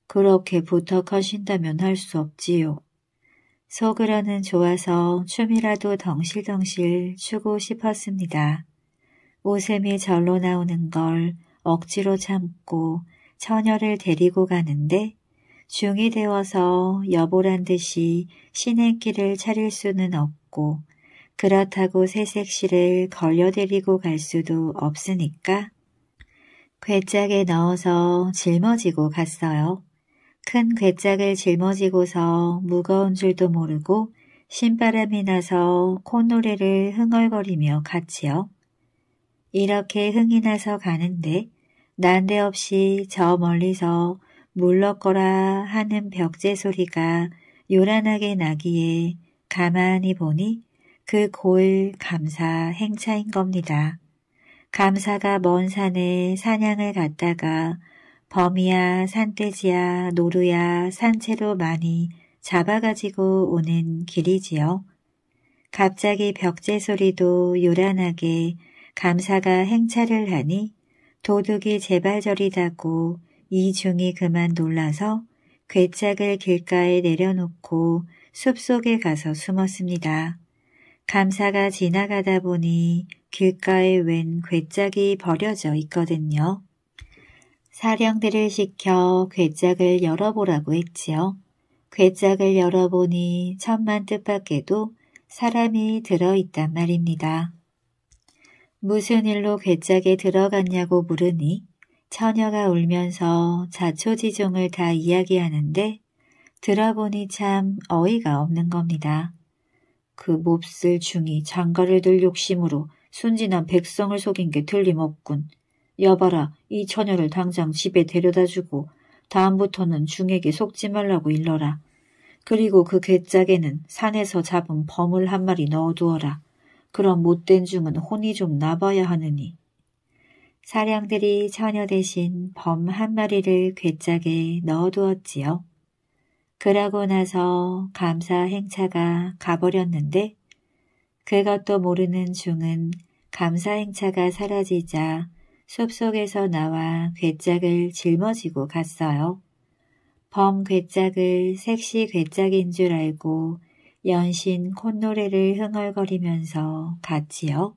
그렇게 부탁하신다면 할 수 없지요. 속으로는 좋아서 춤이라도 덩실덩실 추고 싶었습니다. 웃음이 절로 나오는 걸 억지로 참고 처녀를 데리고 가는데 중이 되어서 여보란 듯이 시냇길을 차릴 수는 없고 그렇다고 새색실을걸려데리고갈 수도 없으니까 괴짝에 넣어서 짊어지고 갔어요. 큰 괴짝을 짊어지고서 무거운 줄도 모르고 신바람이 나서 콧노래를 흥얼거리며 갔지요. 이렇게 흥이 나서 가는데 난데없이 저 멀리서 물러거라 하는 벽재 소리가 요란하게 나기에 가만히 보니 그 고을 감사 행차인 겁니다. 감사가 먼 산에 사냥을 갔다가 범이야 산돼지야 노루야 산채로 많이 잡아가지고 오는 길이지요. 갑자기 벽재 소리도 요란하게 감사가 행차를 하니 도둑이 재발절이다고 이중이 그만 놀라서 괴짝을 길가에 내려놓고 숲속에 가서 숨었습니다. 감사가 지나가다 보니 길가에 웬 괴짝이 버려져 있거든요. 사령대를 시켜 괴짝을 열어보라고 했지요. 괴짝을 열어보니 천만 뜻밖에도 사람이 들어있단 말입니다. 무슨 일로 괴짝에 들어갔냐고 물으니 처녀가 울면서 자초지종을 다 이야기하는데 들어보니 참 어이가 없는 겁니다. 그 몹쓸 중이 장가를 들 욕심으로 순진한 백성을 속인 게 틀림없군. 여봐라, 이 처녀를 당장 집에 데려다주고 다음부터는 중에게 속지 말라고 일러라. 그리고 그 괴짝에는 산에서 잡은 범을 한 마리 넣어두어라. 그럼 못된 중은 혼이 좀 나봐야 하느니. 사량들이 처녀 대신 범 한 마리를 괴짝에 넣어두었지요. 그러고 나서 감사 행차가 가버렸는데 그것도 모르는 중은 감사 행차가 사라지자 숲속에서 나와 괴짝을 짊어지고 갔어요. 범 괴짝을 색시 괴짝인 줄 알고 연신 콧노래를 흥얼거리면서 갔지요.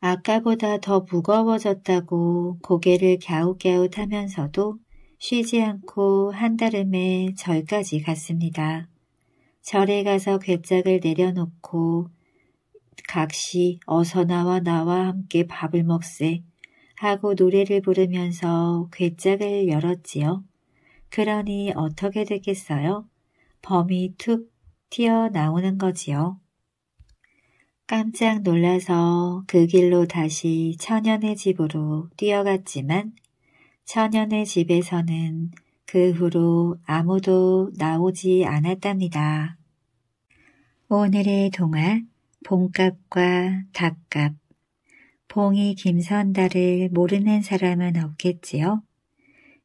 아까보다 더 무거워졌다고 고개를 갸웃갸웃 하면서도 쉬지 않고 한달음에 절까지 갔습니다. 절에 가서 괴짝을 내려놓고 각시 어서 나와 나와 함께 밥을 먹세 하고 노래를 부르면서 괴짝을 열었지요. 그러니 어떻게 되겠어요? 범이 툭 튀어나오는 거지요. 깜짝 놀라서 그 길로 다시 천연의 집으로 뛰어갔지만 천연의 집에서는 그 후로 아무도 나오지 않았답니다. 오늘의 동화 봉값과 닭값 봉이 김선달을 모르는 사람은 없겠지요?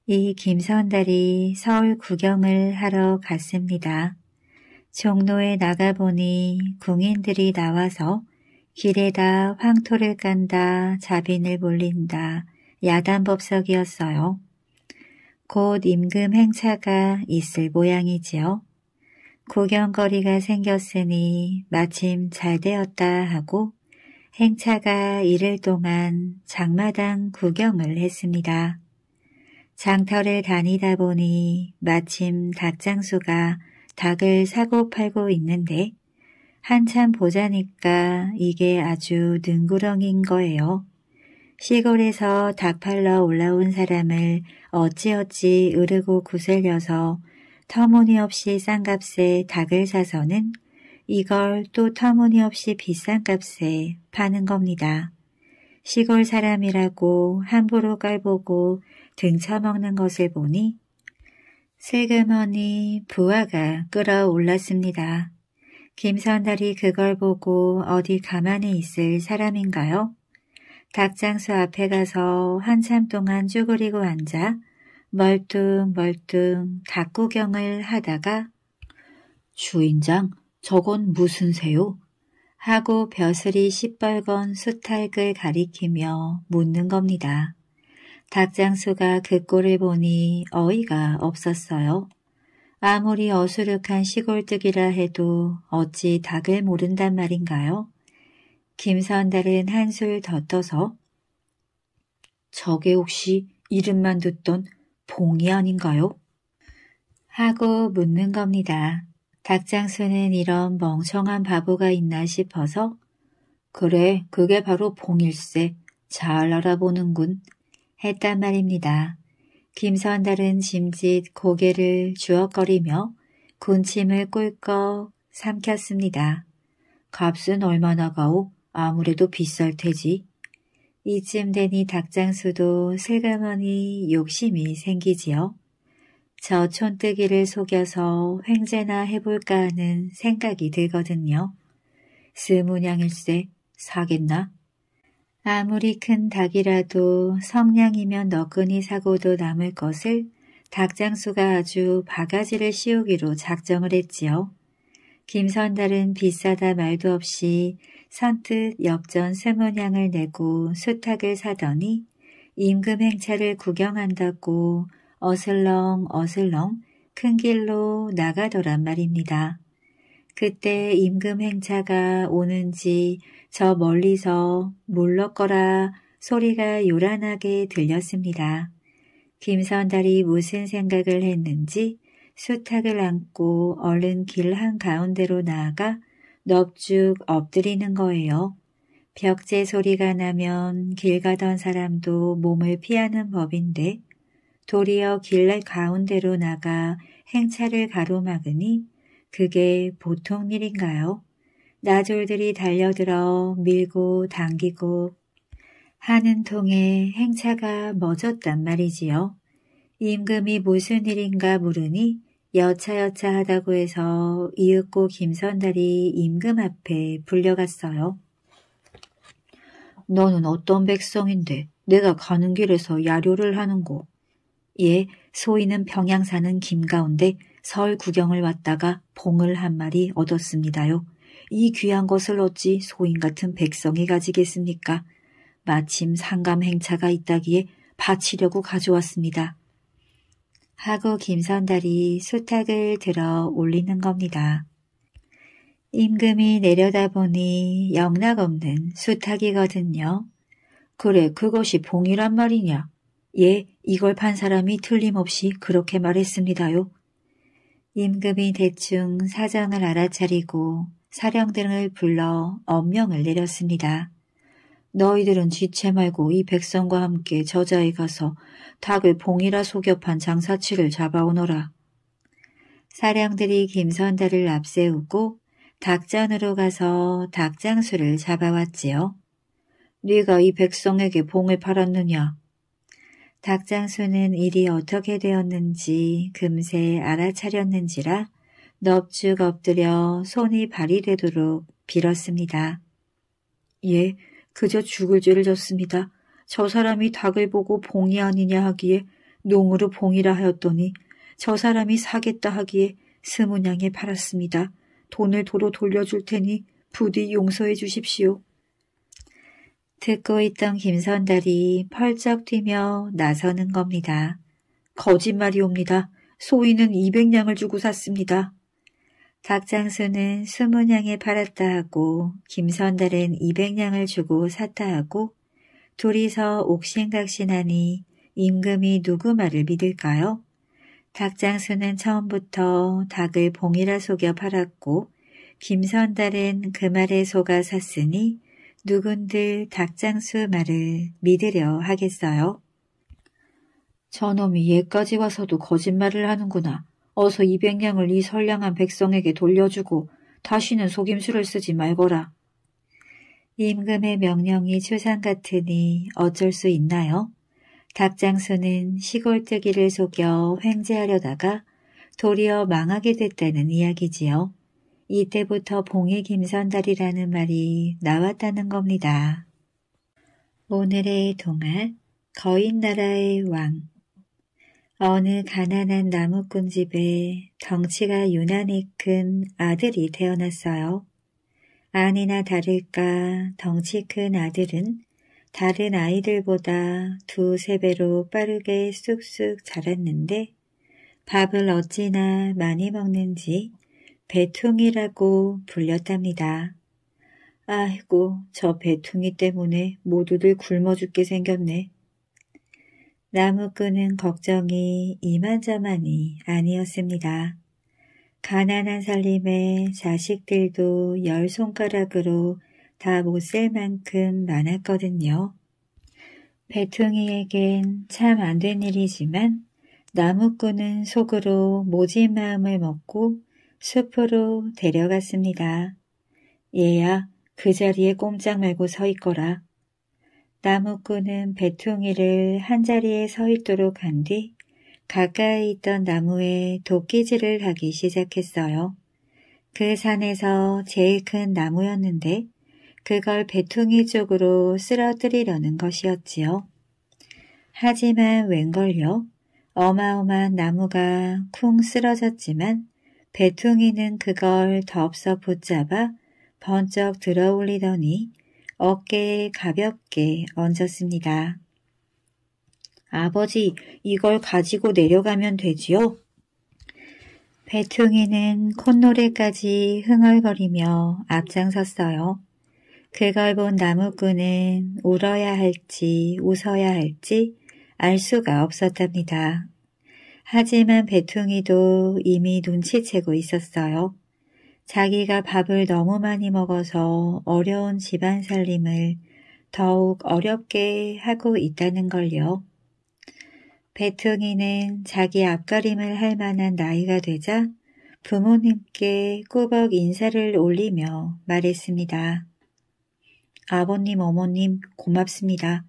이 김선달이 서울 구경을 하러 갔습니다. 종로에 나가보니 궁인들이 나와서 길에다 황토를 깐다, 자빈을 몰린다, 야단 법석이었어요. 곧 임금 행차가 있을 모양이지요. 구경거리가 생겼으니 마침 잘 되었다 하고 행차가 이를 동안 장마당 구경을 했습니다. 장터를 다니다 보니 마침 닭장수가 닭을 사고 팔고 있는데 한참 보자니까 이게 아주 능구렁인 거예요. 시골에서 닭 팔러 올라온 사람을 어찌어찌 으르고 구슬려서 터무니없이 싼 값에 닭을 사서는 이걸 또 터무니없이 비싼 값에 파는 겁니다. 시골 사람이라고 함부로 깔보고 등쳐먹는 것을 보니 세금머니 부하가 끌어올랐습니다. 김선달이 그걸 보고 어디 가만히 있을 사람인가요? 닭장수 앞에 가서 한참 동안 쭈그리고 앉아 멀뚱멀뚱 닭구경을 하다가 주인장 저건 무슨 새요? 하고 벼슬이 시뻘건 수탉을 가리키며 묻는 겁니다. 닭장수가 그 꼴을 보니 어이가 없었어요. 아무리 어수룩한 시골뜨기라 해도 어찌 닭을 모른단 말인가요? 김선달은 한술 더 떠서 저게 혹시 이름만 듣던 봉이 아닌가요? 하고 묻는 겁니다. 닭장수는 이런 멍청한 바보가 있나 싶어서 그래 그게 바로 봉일세 잘 알아보는군 했단 말입니다. 김선달은 짐짓 고개를 주걱거리며 군침을 꿀꺽 삼켰습니다. 값은 얼마나 가오? 아무래도 비쌀 테지. 이쯤 되니 닭장수도 슬그머니 욕심이 생기지요. 저 촌뜨기를 속여서 횡재나 해볼까 하는 생각이 들거든요. 스무냥일세 사겠나? 아무리 큰 닭이라도 성냥이면 너끈히 사고도 남을 것을 닭장수가 아주 바가지를 씌우기로 작정을 했지요. 김선달은 비싸다 말도 없이 선뜻 엽전 세모냥을 내고 수탉을 사더니 임금 행차를 구경한다고 어슬렁 어슬렁 큰 길로 나가더란 말입니다. 그때 임금 행차가 오는지 저 멀리서 물러거라 소리가 요란하게 들렸습니다. 김선달이 무슨 생각을 했는지 수탉을 안고 얼른 길 한가운데로 나아가 넙죽 엎드리는 거예요. 벽재 소리가 나면 길 가던 사람도 몸을 피하는 법인데 도리어 길 가운데로 나가 행차를 가로막으니 그게 보통 일인가요? 나졸들이 달려들어 밀고 당기고 하는 통에 행차가 멎었단 말이지요. 임금이 무슨 일인가 물으니 여차여차 하다고 해서 이윽고 김선달이 임금 앞에 불려갔어요. 너는 어떤 백성인데 내가 가는 길에서 야료를 하는고. 예, 소인은 평양 사는 김가운데 서울 구경을 왔다가 봉을 한 마리 얻었습니다요. 이 귀한 것을 어찌 소인 같은 백성이 가지겠습니까? 마침 상감 행차가 있다기에 바치려고 가져왔습니다. 하고 김선달이 수탉을 들어 올리는 겁니다. 임금이 내려다보니 영락없는 수탉이거든요. 그래, 그것이 봉이란 말이냐. 예, 이걸 판 사람이 틀림없이 그렇게 말했습니다요. 임금이 대충 사정을 알아차리고 사령 등을 불러 엄명을 내렸습니다. 너희들은 지체 말고 이 백성과 함께 저자에 가서 닭을 봉이라 속여 판 장사치를 잡아오너라. 사량들이 김선달을 앞세우고 닭잔으로 가서 닭장수를 잡아왔지요. 네가 이 백성에게 봉을 팔았느냐? 닭장수는 일이 어떻게 되었는지 금세 알아차렸는지라 넙죽 엎드려 손이 발이 되도록 빌었습니다. 예, 그저 죽을 죄를 졌습니다. 저 사람이 닭을 보고 봉이 아니냐 하기에 농으로 봉이라 하였더니 저 사람이 사겠다 하기에 스무냥에 팔았습니다. 돈을 도로 돌려줄 테니 부디 용서해 주십시오. 듣고 있던 김선달이 펄쩍 뛰며 나서는 겁니다. 거짓말이옵니다. 소인은 200냥을 주고 샀습니다. 각장수는 수문양에 팔았다 하고 김선달은 200냥을 주고 샀다 하고 둘이서 옥신각신하니 임금이 누구 말을 믿을까요? 닭장수는 처음부터 닭을 봉이라 속여 팔았고 김선달은 그 말에 속아 샀으니 누군들 닭장수 말을 믿으려 하겠어요? 저놈이 얘까지 와서도 거짓말을 하는구나. 어서 이백냥을 이 선량한 백성에게 돌려주고 다시는 속임수를 쓰지 말거라. 임금의 명령이 추상 같으니 어쩔 수 있나요? 닭장수는 시골뜨기를 속여 횡재하려다가 도리어 망하게 됐다는 이야기지요. 이때부터 봉의 김선달이라는 말이 나왔다는 겁니다. 오늘의 동화 거인 나라의 왕 어느 가난한 나무꾼 집에 덩치가 유난히 큰 아들이 태어났어요. 아니나 다를까 덩치 큰 아들은 다른 아이들보다 두세 배로 빠르게 쑥쑥 자랐는데 밥을 어찌나 많이 먹는지 배통이라고 불렸답니다. 아이고 저배통이 때문에 모두들 굶어 죽게 생겼네. 나무꾼은 걱정이 이만저만이 아니었습니다. 가난한 살림에 자식들도 열 손가락으로 다 못 셀 만큼 많았거든요. 배퉁이에겐 참 안 된 일이지만 나무꾼은 속으로 모진 마음을 먹고 숲으로 데려갔습니다. 얘야 그 자리에 꼼짝 말고 서 있거라. 나무꾼은 배퉁이를 한자리에 서 있도록 한 뒤 가까이 있던 나무에 도끼질을 하기 시작했어요. 그 산에서 제일 큰 나무였는데 그걸 배퉁이 쪽으로 쓰러뜨리려는 것이었지요. 하지만 웬걸요? 어마어마한 나무가 쿵 쓰러졌지만 배퉁이는 그걸 덥서 붙잡아 번쩍 들어올리더니 어깨에 가볍게 얹었습니다. 아버지, 이걸 가지고 내려가면 되지요? 배퉁이는 콧노래까지 흥얼거리며 앞장섰어요. 그걸 본 나무꾼은 울어야 할지 웃어야 할지 알 수가 없었답니다. 하지만 배퉁이도 이미 눈치채고 있었어요. 자기가 밥을 너무 많이 먹어서 어려운 집안 살림을 더욱 어렵게 하고 있다는 걸요. 배퉁이는 자기 앞가림을 할 만한 나이가 되자 부모님께 꾸벅 인사를 올리며 말했습니다. 아버님, 어머님, 고맙습니다.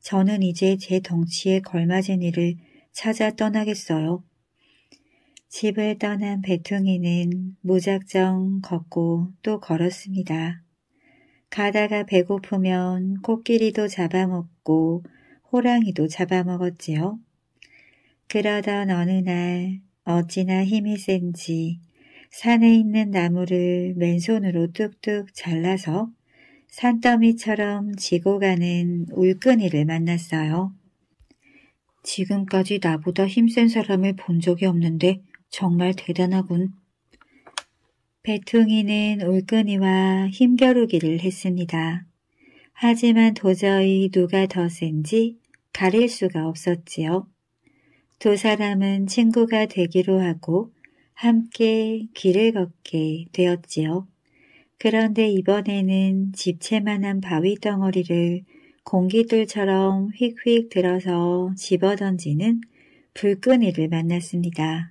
저는 이제 제 덩치에 걸맞은 일을 찾아 떠나겠어요. 집을 떠난 배퉁이는 무작정 걷고 또 걸었습니다. 가다가 배고프면 코끼리도 잡아먹고 호랑이도 잡아먹었지요. 그러던 어느 날 어찌나 힘이 센지 산에 있는 나무를 맨손으로 뚝뚝 잘라서 산더미처럼 지고 가는 울끈이를 만났어요. 지금까지 나보다 힘센 사람을 본 적이 없는데 정말 대단하군. 배퉁이는 울끈이와 힘겨루기를 했습니다. 하지만 도저히 누가 더 센지 가릴 수가 없었지요. 두 사람은 친구가 되기로 하고 함께 길을 걷게 되었지요. 그런데 이번에는 집채만한 바위 덩어리를 공기들처럼 휙휙 들어서 집어던지는 불끈이를 만났습니다.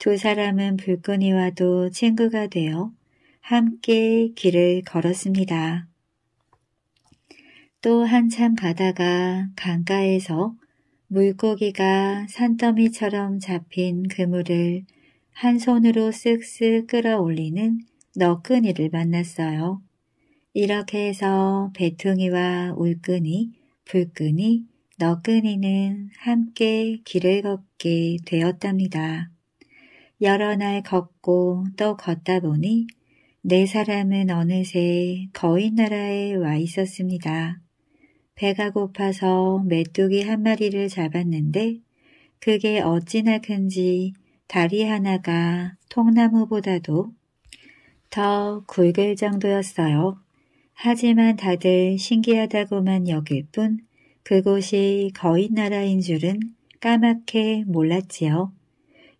두 사람은 불끈이와도 친구가 되어 함께 길을 걸었습니다. 또 한참 가다가 강가에서 물고기가 산더미처럼 잡힌 그물을 한 손으로 쓱쓱 끌어올리는 너끈이를 만났어요. 이렇게 해서 배퉁이와 울끈이, 불끈이, 너끈이는 함께 길을 걷게 되었답니다. 여러 날 걷고 또 걷다 보니 네 사람은 어느새 거인 나라에 와 있었습니다. 배가 고파서 메뚜기 한 마리를 잡았는데 그게 어찌나 큰지 다리 하나가 통나무보다도 더 굵을 정도였어요. 하지만 다들 신기하다고만 여길 뿐 그곳이 거인 나라인 줄은 까맣게 몰랐지요.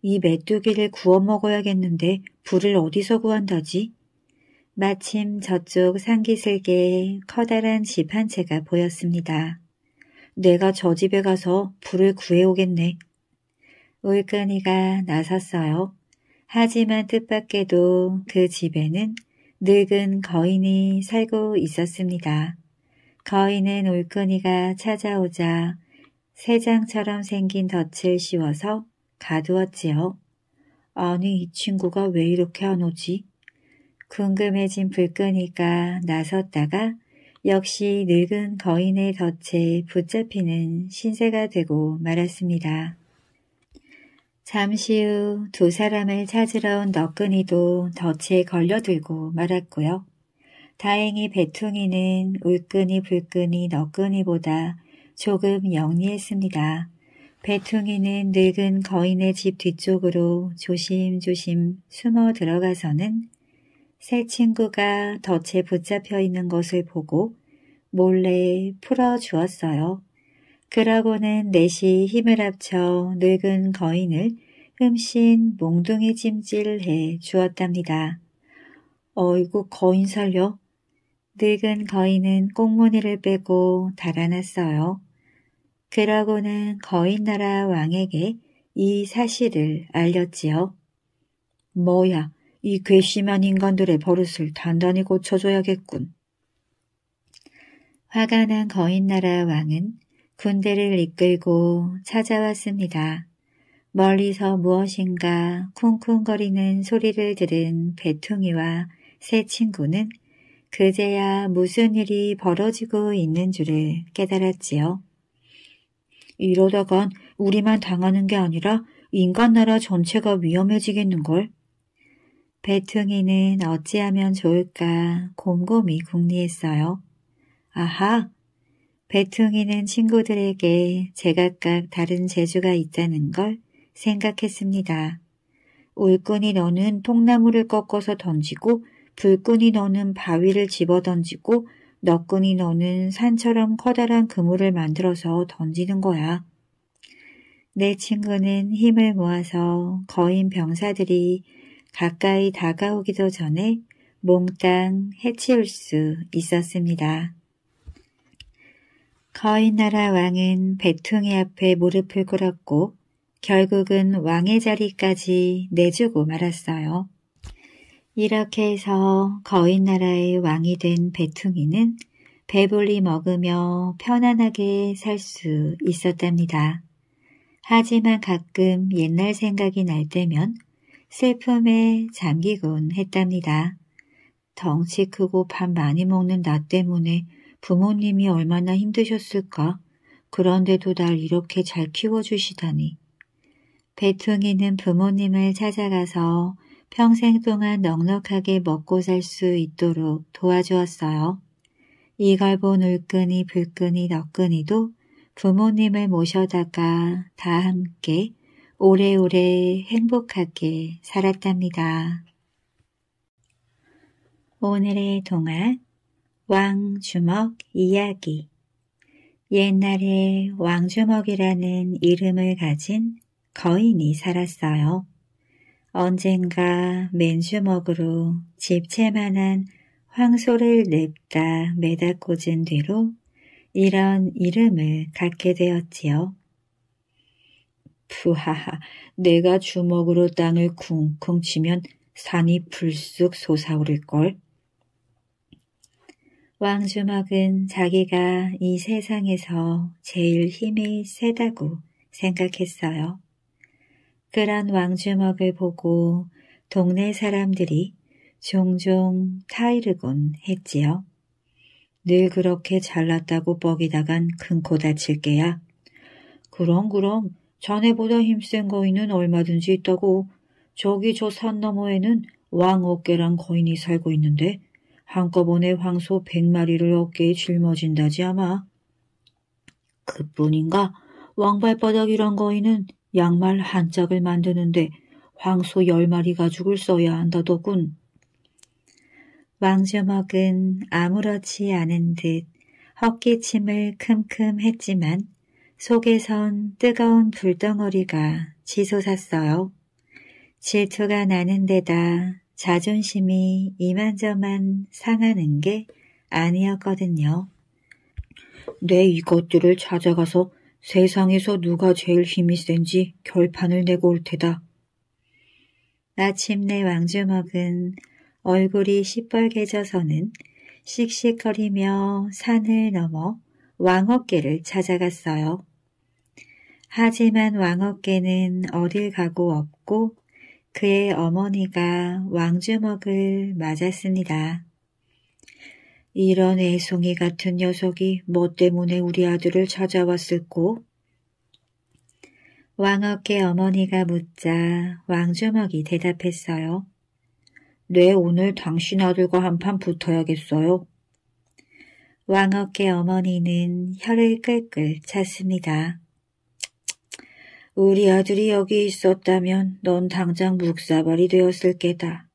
이 메뚜기를 구워 먹어야겠는데 불을 어디서 구한다지? 마침 저쪽 산기슭에 커다란 집 한 채가 보였습니다. 내가 저 집에 가서 불을 구해오겠네. 울끈이가 나섰어요. 하지만 뜻밖에도 그 집에는 늙은 거인이 살고 있었습니다. 거인은 울끈이가 찾아오자 새장처럼 생긴 덫을 씌워서 가두었지요. 아니 이 친구가 왜 이렇게 안 오지? 궁금해진 불끄니까 나섰다가 역시 늙은 거인의 덫에 붙잡히는 신세가 되고 말았습니다. 잠시 후 두 사람을 찾으러 온 너끈이도 덫에 걸려들고 말았고요. 다행히 배퉁이는 울끈이 불끈이 너끈이보다 조금 영리했습니다. 배퉁이는 늙은 거인의 집 뒤쪽으로 조심조심 숨어 들어가서는 새 친구가 덫에 붙잡혀 있는 것을 보고 몰래 풀어주었어요. 그러고는 넷이 힘을 합쳐 늙은 거인을 흠씬 몽둥이 찜질해 주었답니다. 어이구 거인 살려. 늙은 거인은 꽁무니를 빼고 달아났어요. 그러고는 거인나라 왕에게 이 사실을 알렸지요. 뭐야, 이 괘씸한 인간들의 버릇을 단단히 고쳐줘야겠군. 화가 난 거인나라 왕은 군대를 이끌고 찾아왔습니다. 멀리서 무엇인가 쿵쿵거리는 소리를 들은 배퉁이와 새 친구는 그제야 무슨 일이 벌어지고 있는 줄을 깨달았지요. 이러다간 우리만 당하는 게 아니라 인간 나라 전체가 위험해지겠는걸. 배퉁이는 어찌하면 좋을까 곰곰이 궁리했어요. 아하! 배퉁이는 친구들에게 제각각 다른 재주가 있다는 걸 생각했습니다. 울꾼이 너는 통나무를 꺾어서 던지고 불꾼이 너는 바위를 집어 던지고 너끈이 너는 산처럼 커다란 그물을 만들어서 던지는 거야. 내 친구는 힘을 모아서 거인 병사들이 가까이 다가오기도 전에 몽땅 해치울 수 있었습니다. 거인 나라 왕은 배퉁이 앞에 무릎을 꿇었고 결국은 왕의 자리까지 내주고 말았어요. 이렇게 해서 거인 나라의 왕이 된베퉁이는 배불리 먹으며 편안하게 살 수 있었답니다. 하지만 가끔 옛날 생각이 날 때면 슬픔에 잠기곤 했답니다. 덩치 크고 밥 많이 먹는 나 때문에 부모님이 얼마나 힘드셨을까? 그런데도 날 이렇게 잘 키워주시다니. 배퉁이는 부모님을 찾아가서 평생 동안 넉넉하게 먹고 살 수 있도록 도와주었어요. 이걸 본 울끈이 불끈이 너끈이도 부모님을 모셔다가 다 함께 오래오래 행복하게 살았답니다. 오늘의 동화 왕주먹 이야기 옛날에 왕주먹이라는 이름을 가진 거인이 살았어요. 언젠가 맨주먹으로 집채만한 황소를 냅다 매다 꽂은 뒤로 이런 이름을 갖게 되었지요. 푸하하, 내가 주먹으로 땅을 쿵쿵 치면 산이 불쑥 솟아오를걸. 왕주먹은 자기가 이 세상에서 제일 힘이 세다고 생각했어요. 끄란 왕주먹을 보고 동네 사람들이 종종 타이르곤 했지요. 늘 그렇게 잘났다고 뻐기다간 큰 코 다칠 게야. 그럼 그럼 자네보다 힘센 거인은 얼마든지 있다고 저기 저 산 너머에는 왕 어깨랑 거인이 살고 있는데 한꺼번에 황소 백마리를 어깨에 짊어진다지 아마. 그뿐인가 왕발바닥이란 거인은 양말 한 짝을 만드는데 황소 열 마리 가죽을 써야 한다더군. 왕조먹은 아무렇지 않은 듯 헛기침을 큼큼했지만 속에선 뜨거운 불덩어리가 치솟았어요. 질투가 나는 데다 자존심이 이만저만 상하는 게 아니었거든요. 내 네, 이것들을 찾아가서 세상에서 누가 제일 힘이 센지 결판을 내고 올 테다. 마침내 왕주먹은 얼굴이 시뻘개져서는 씩씩거리며 산을 넘어 왕어깨를 찾아갔어요. 하지만 왕어깨는 어딜 가고 없고 그의 어머니가 왕주먹을 맞았습니다. 이런 애송이 같은 녀석이 뭐 때문에 우리 아들을 찾아왔을꼬? 왕어깨 어머니가 묻자 왕주먹이 대답했어요. 내 네, 오늘 당신 아들과 한판 붙어야겠어요. 왕어깨 어머니는 혀를 끌끌 찼습니다. 우리 아들이 여기 있었다면 넌 당장 묵사발이 되었을 게다.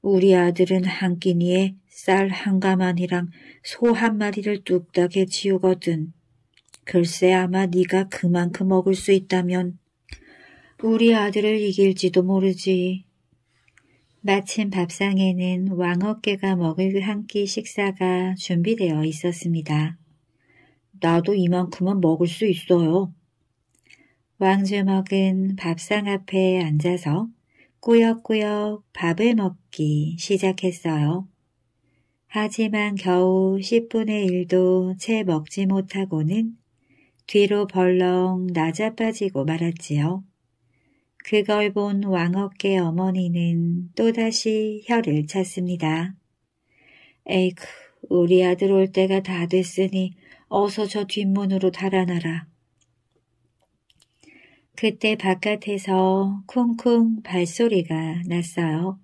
우리 아들은 한 끼니에 쌀한 가마니랑 소 한 마리를 뚝딱에 치우거든. 글쎄 아마 네가 그만큼 먹을 수 있다면 우리 아들을 이길지도 모르지. 마침 밥상에는 왕어깨가 먹을 한 끼 식사가 준비되어 있었습니다. 나도 이만큼은 먹을 수 있어요. 왕주먹은 밥상 앞에 앉아서 꾸역꾸역 밥을 먹기 시작했어요. 하지만 겨우 10분의 1도 채 먹지 못하고는 뒤로 벌렁 낮아빠지고 말았지요. 그걸 본왕업계 어머니는 또다시 혀를 찼습니다. 에이크, 우리 아들 올 때가 다 됐으니 어서 저 뒷문으로 달아나라. 그때 바깥에서 쿵쿵 발소리가 났어요.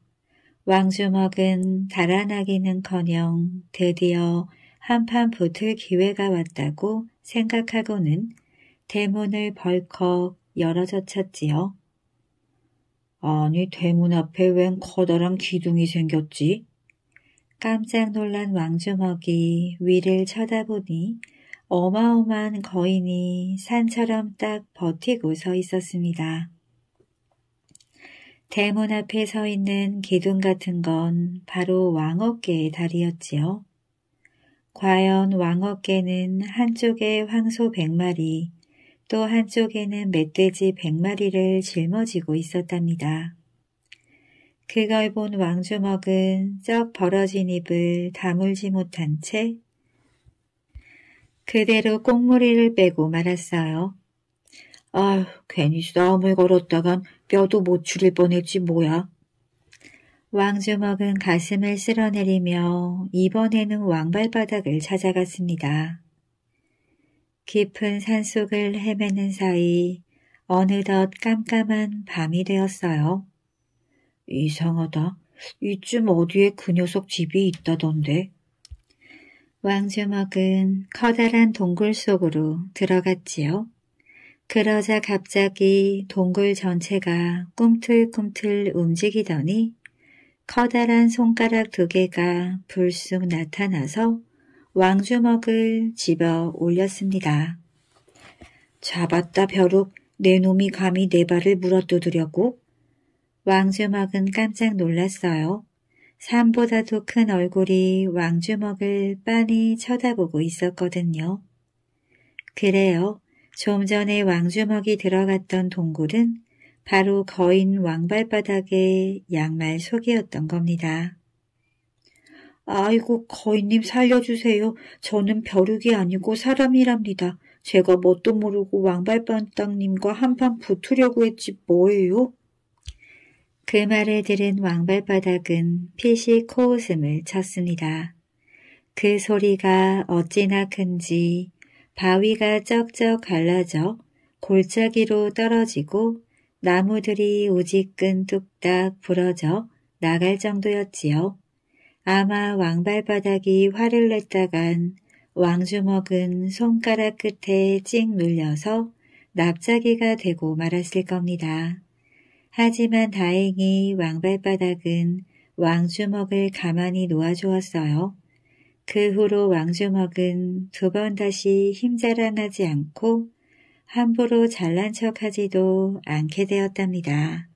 왕주먹은 달아나기는커녕 드디어 한판 붙을 기회가 왔다고 생각하고는 대문을 벌컥 열어젖혔지요. 아니 대문 앞에 웬 커다란 기둥이 생겼지? 깜짝 놀란 왕주먹이 위를 쳐다보니 어마어마한 거인이 산처럼 딱 버티고 서 있었습니다. 대문 앞에 서 있는 기둥 같은 건 바로 왕어깨의 다리였지요. 과연 왕어깨는 한쪽에 황소 100마리, 또 한쪽에는 멧돼지 100마리를 짊어지고 있었답니다. 그걸 본 왕주먹은 쩍 벌어진 입을 다물지 못한 채 그대로 꽁무리를 빼고 말았어요. 아휴, 괜히 싸움을 걸었다간 뼈도 못 추릴 뻔했지 뭐야. 왕주먹은 가슴을 쓸어내리며 이번에는 왕발바닥을 찾아갔습니다. 깊은 산속을 헤매는 사이 어느덧 깜깜한 밤이 되었어요. 이상하다. 이쯤 어디에 그 녀석 집이 있다던데. 왕주먹은 커다란 동굴 속으로 들어갔지요. 그러자 갑자기 동굴 전체가 꿈틀꿈틀 움직이더니 커다란 손가락 두 개가 불쑥 나타나서 왕주먹을 집어 올렸습니다. 잡았다 벼룩 내 놈이 감히 내 발을 물어뜯으려고? 왕주먹은 깜짝 놀랐어요. 산보다도 큰 얼굴이 왕주먹을 빤히 쳐다보고 있었거든요. 그래요. 좀 전에 왕주먹이 들어갔던 동굴은 바로 거인 왕발바닥의 양말 속이었던 겁니다. 아이고 거인님 살려주세요. 저는 벼룩이 아니고 사람이랍니다. 제가 뭣도 모르고 왕발바닥님과 한판 붙으려고 했지 뭐예요? 그 말을 들은 왕발바닥은 피식 코웃음을 쳤습니다. 그 소리가 어찌나 큰지 바위가 쩍쩍 갈라져 골짜기로 떨어지고 나무들이 우직끈 뚝딱 부러져 나갈 정도였지요. 아마 왕발바닥이 화를 냈다간 왕주먹은 손가락 끝에 찡 눌려서 납작이가 되고 말았을 겁니다. 하지만 다행히 왕발바닥은 왕주먹을 가만히 놓아주었어요. 그 후로 왕주먹은 두 번 다시 힘 자랑하지 않고 함부로 잘난 척하지도 않게 되었답니다.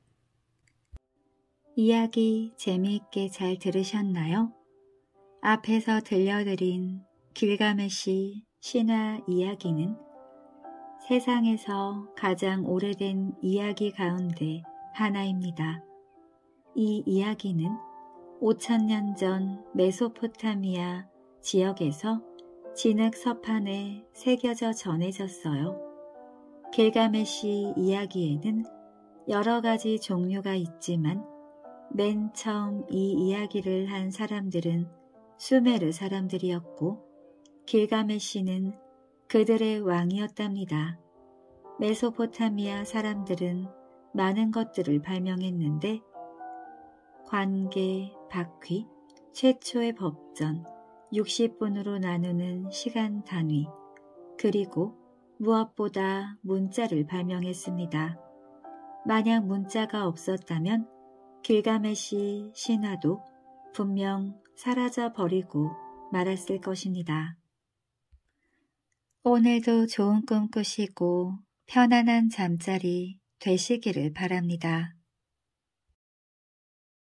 이야기 재미있게 잘 들으셨나요? 앞에서 들려드린 길가메시 신화 이야기는 세상에서 가장 오래된 이야기 가운데 하나입니다. 이 이야기는 5천년 전 메소포타미아 지역에서 진흙 서판에 새겨져 전해졌어요. 길가메시 이야기에는 여러 가지 종류가 있지만 맨 처음 이 이야기를 한 사람들은 수메르 사람들이었고 길가메시는 그들의 왕이었답니다. 메소포타미아 사람들은 많은 것들을 발명했는데 관계, 바퀴, 최초의 법전, 60분으로 나누는 시간 단위, 그리고 무엇보다 문자를 발명했습니다. 만약 문자가 없었다면 길가메시 신화도 분명 사라져 버리고 말았을 것입니다. 오늘도 좋은 꿈 꾸시고 편안한 잠자리 되시기를 바랍니다.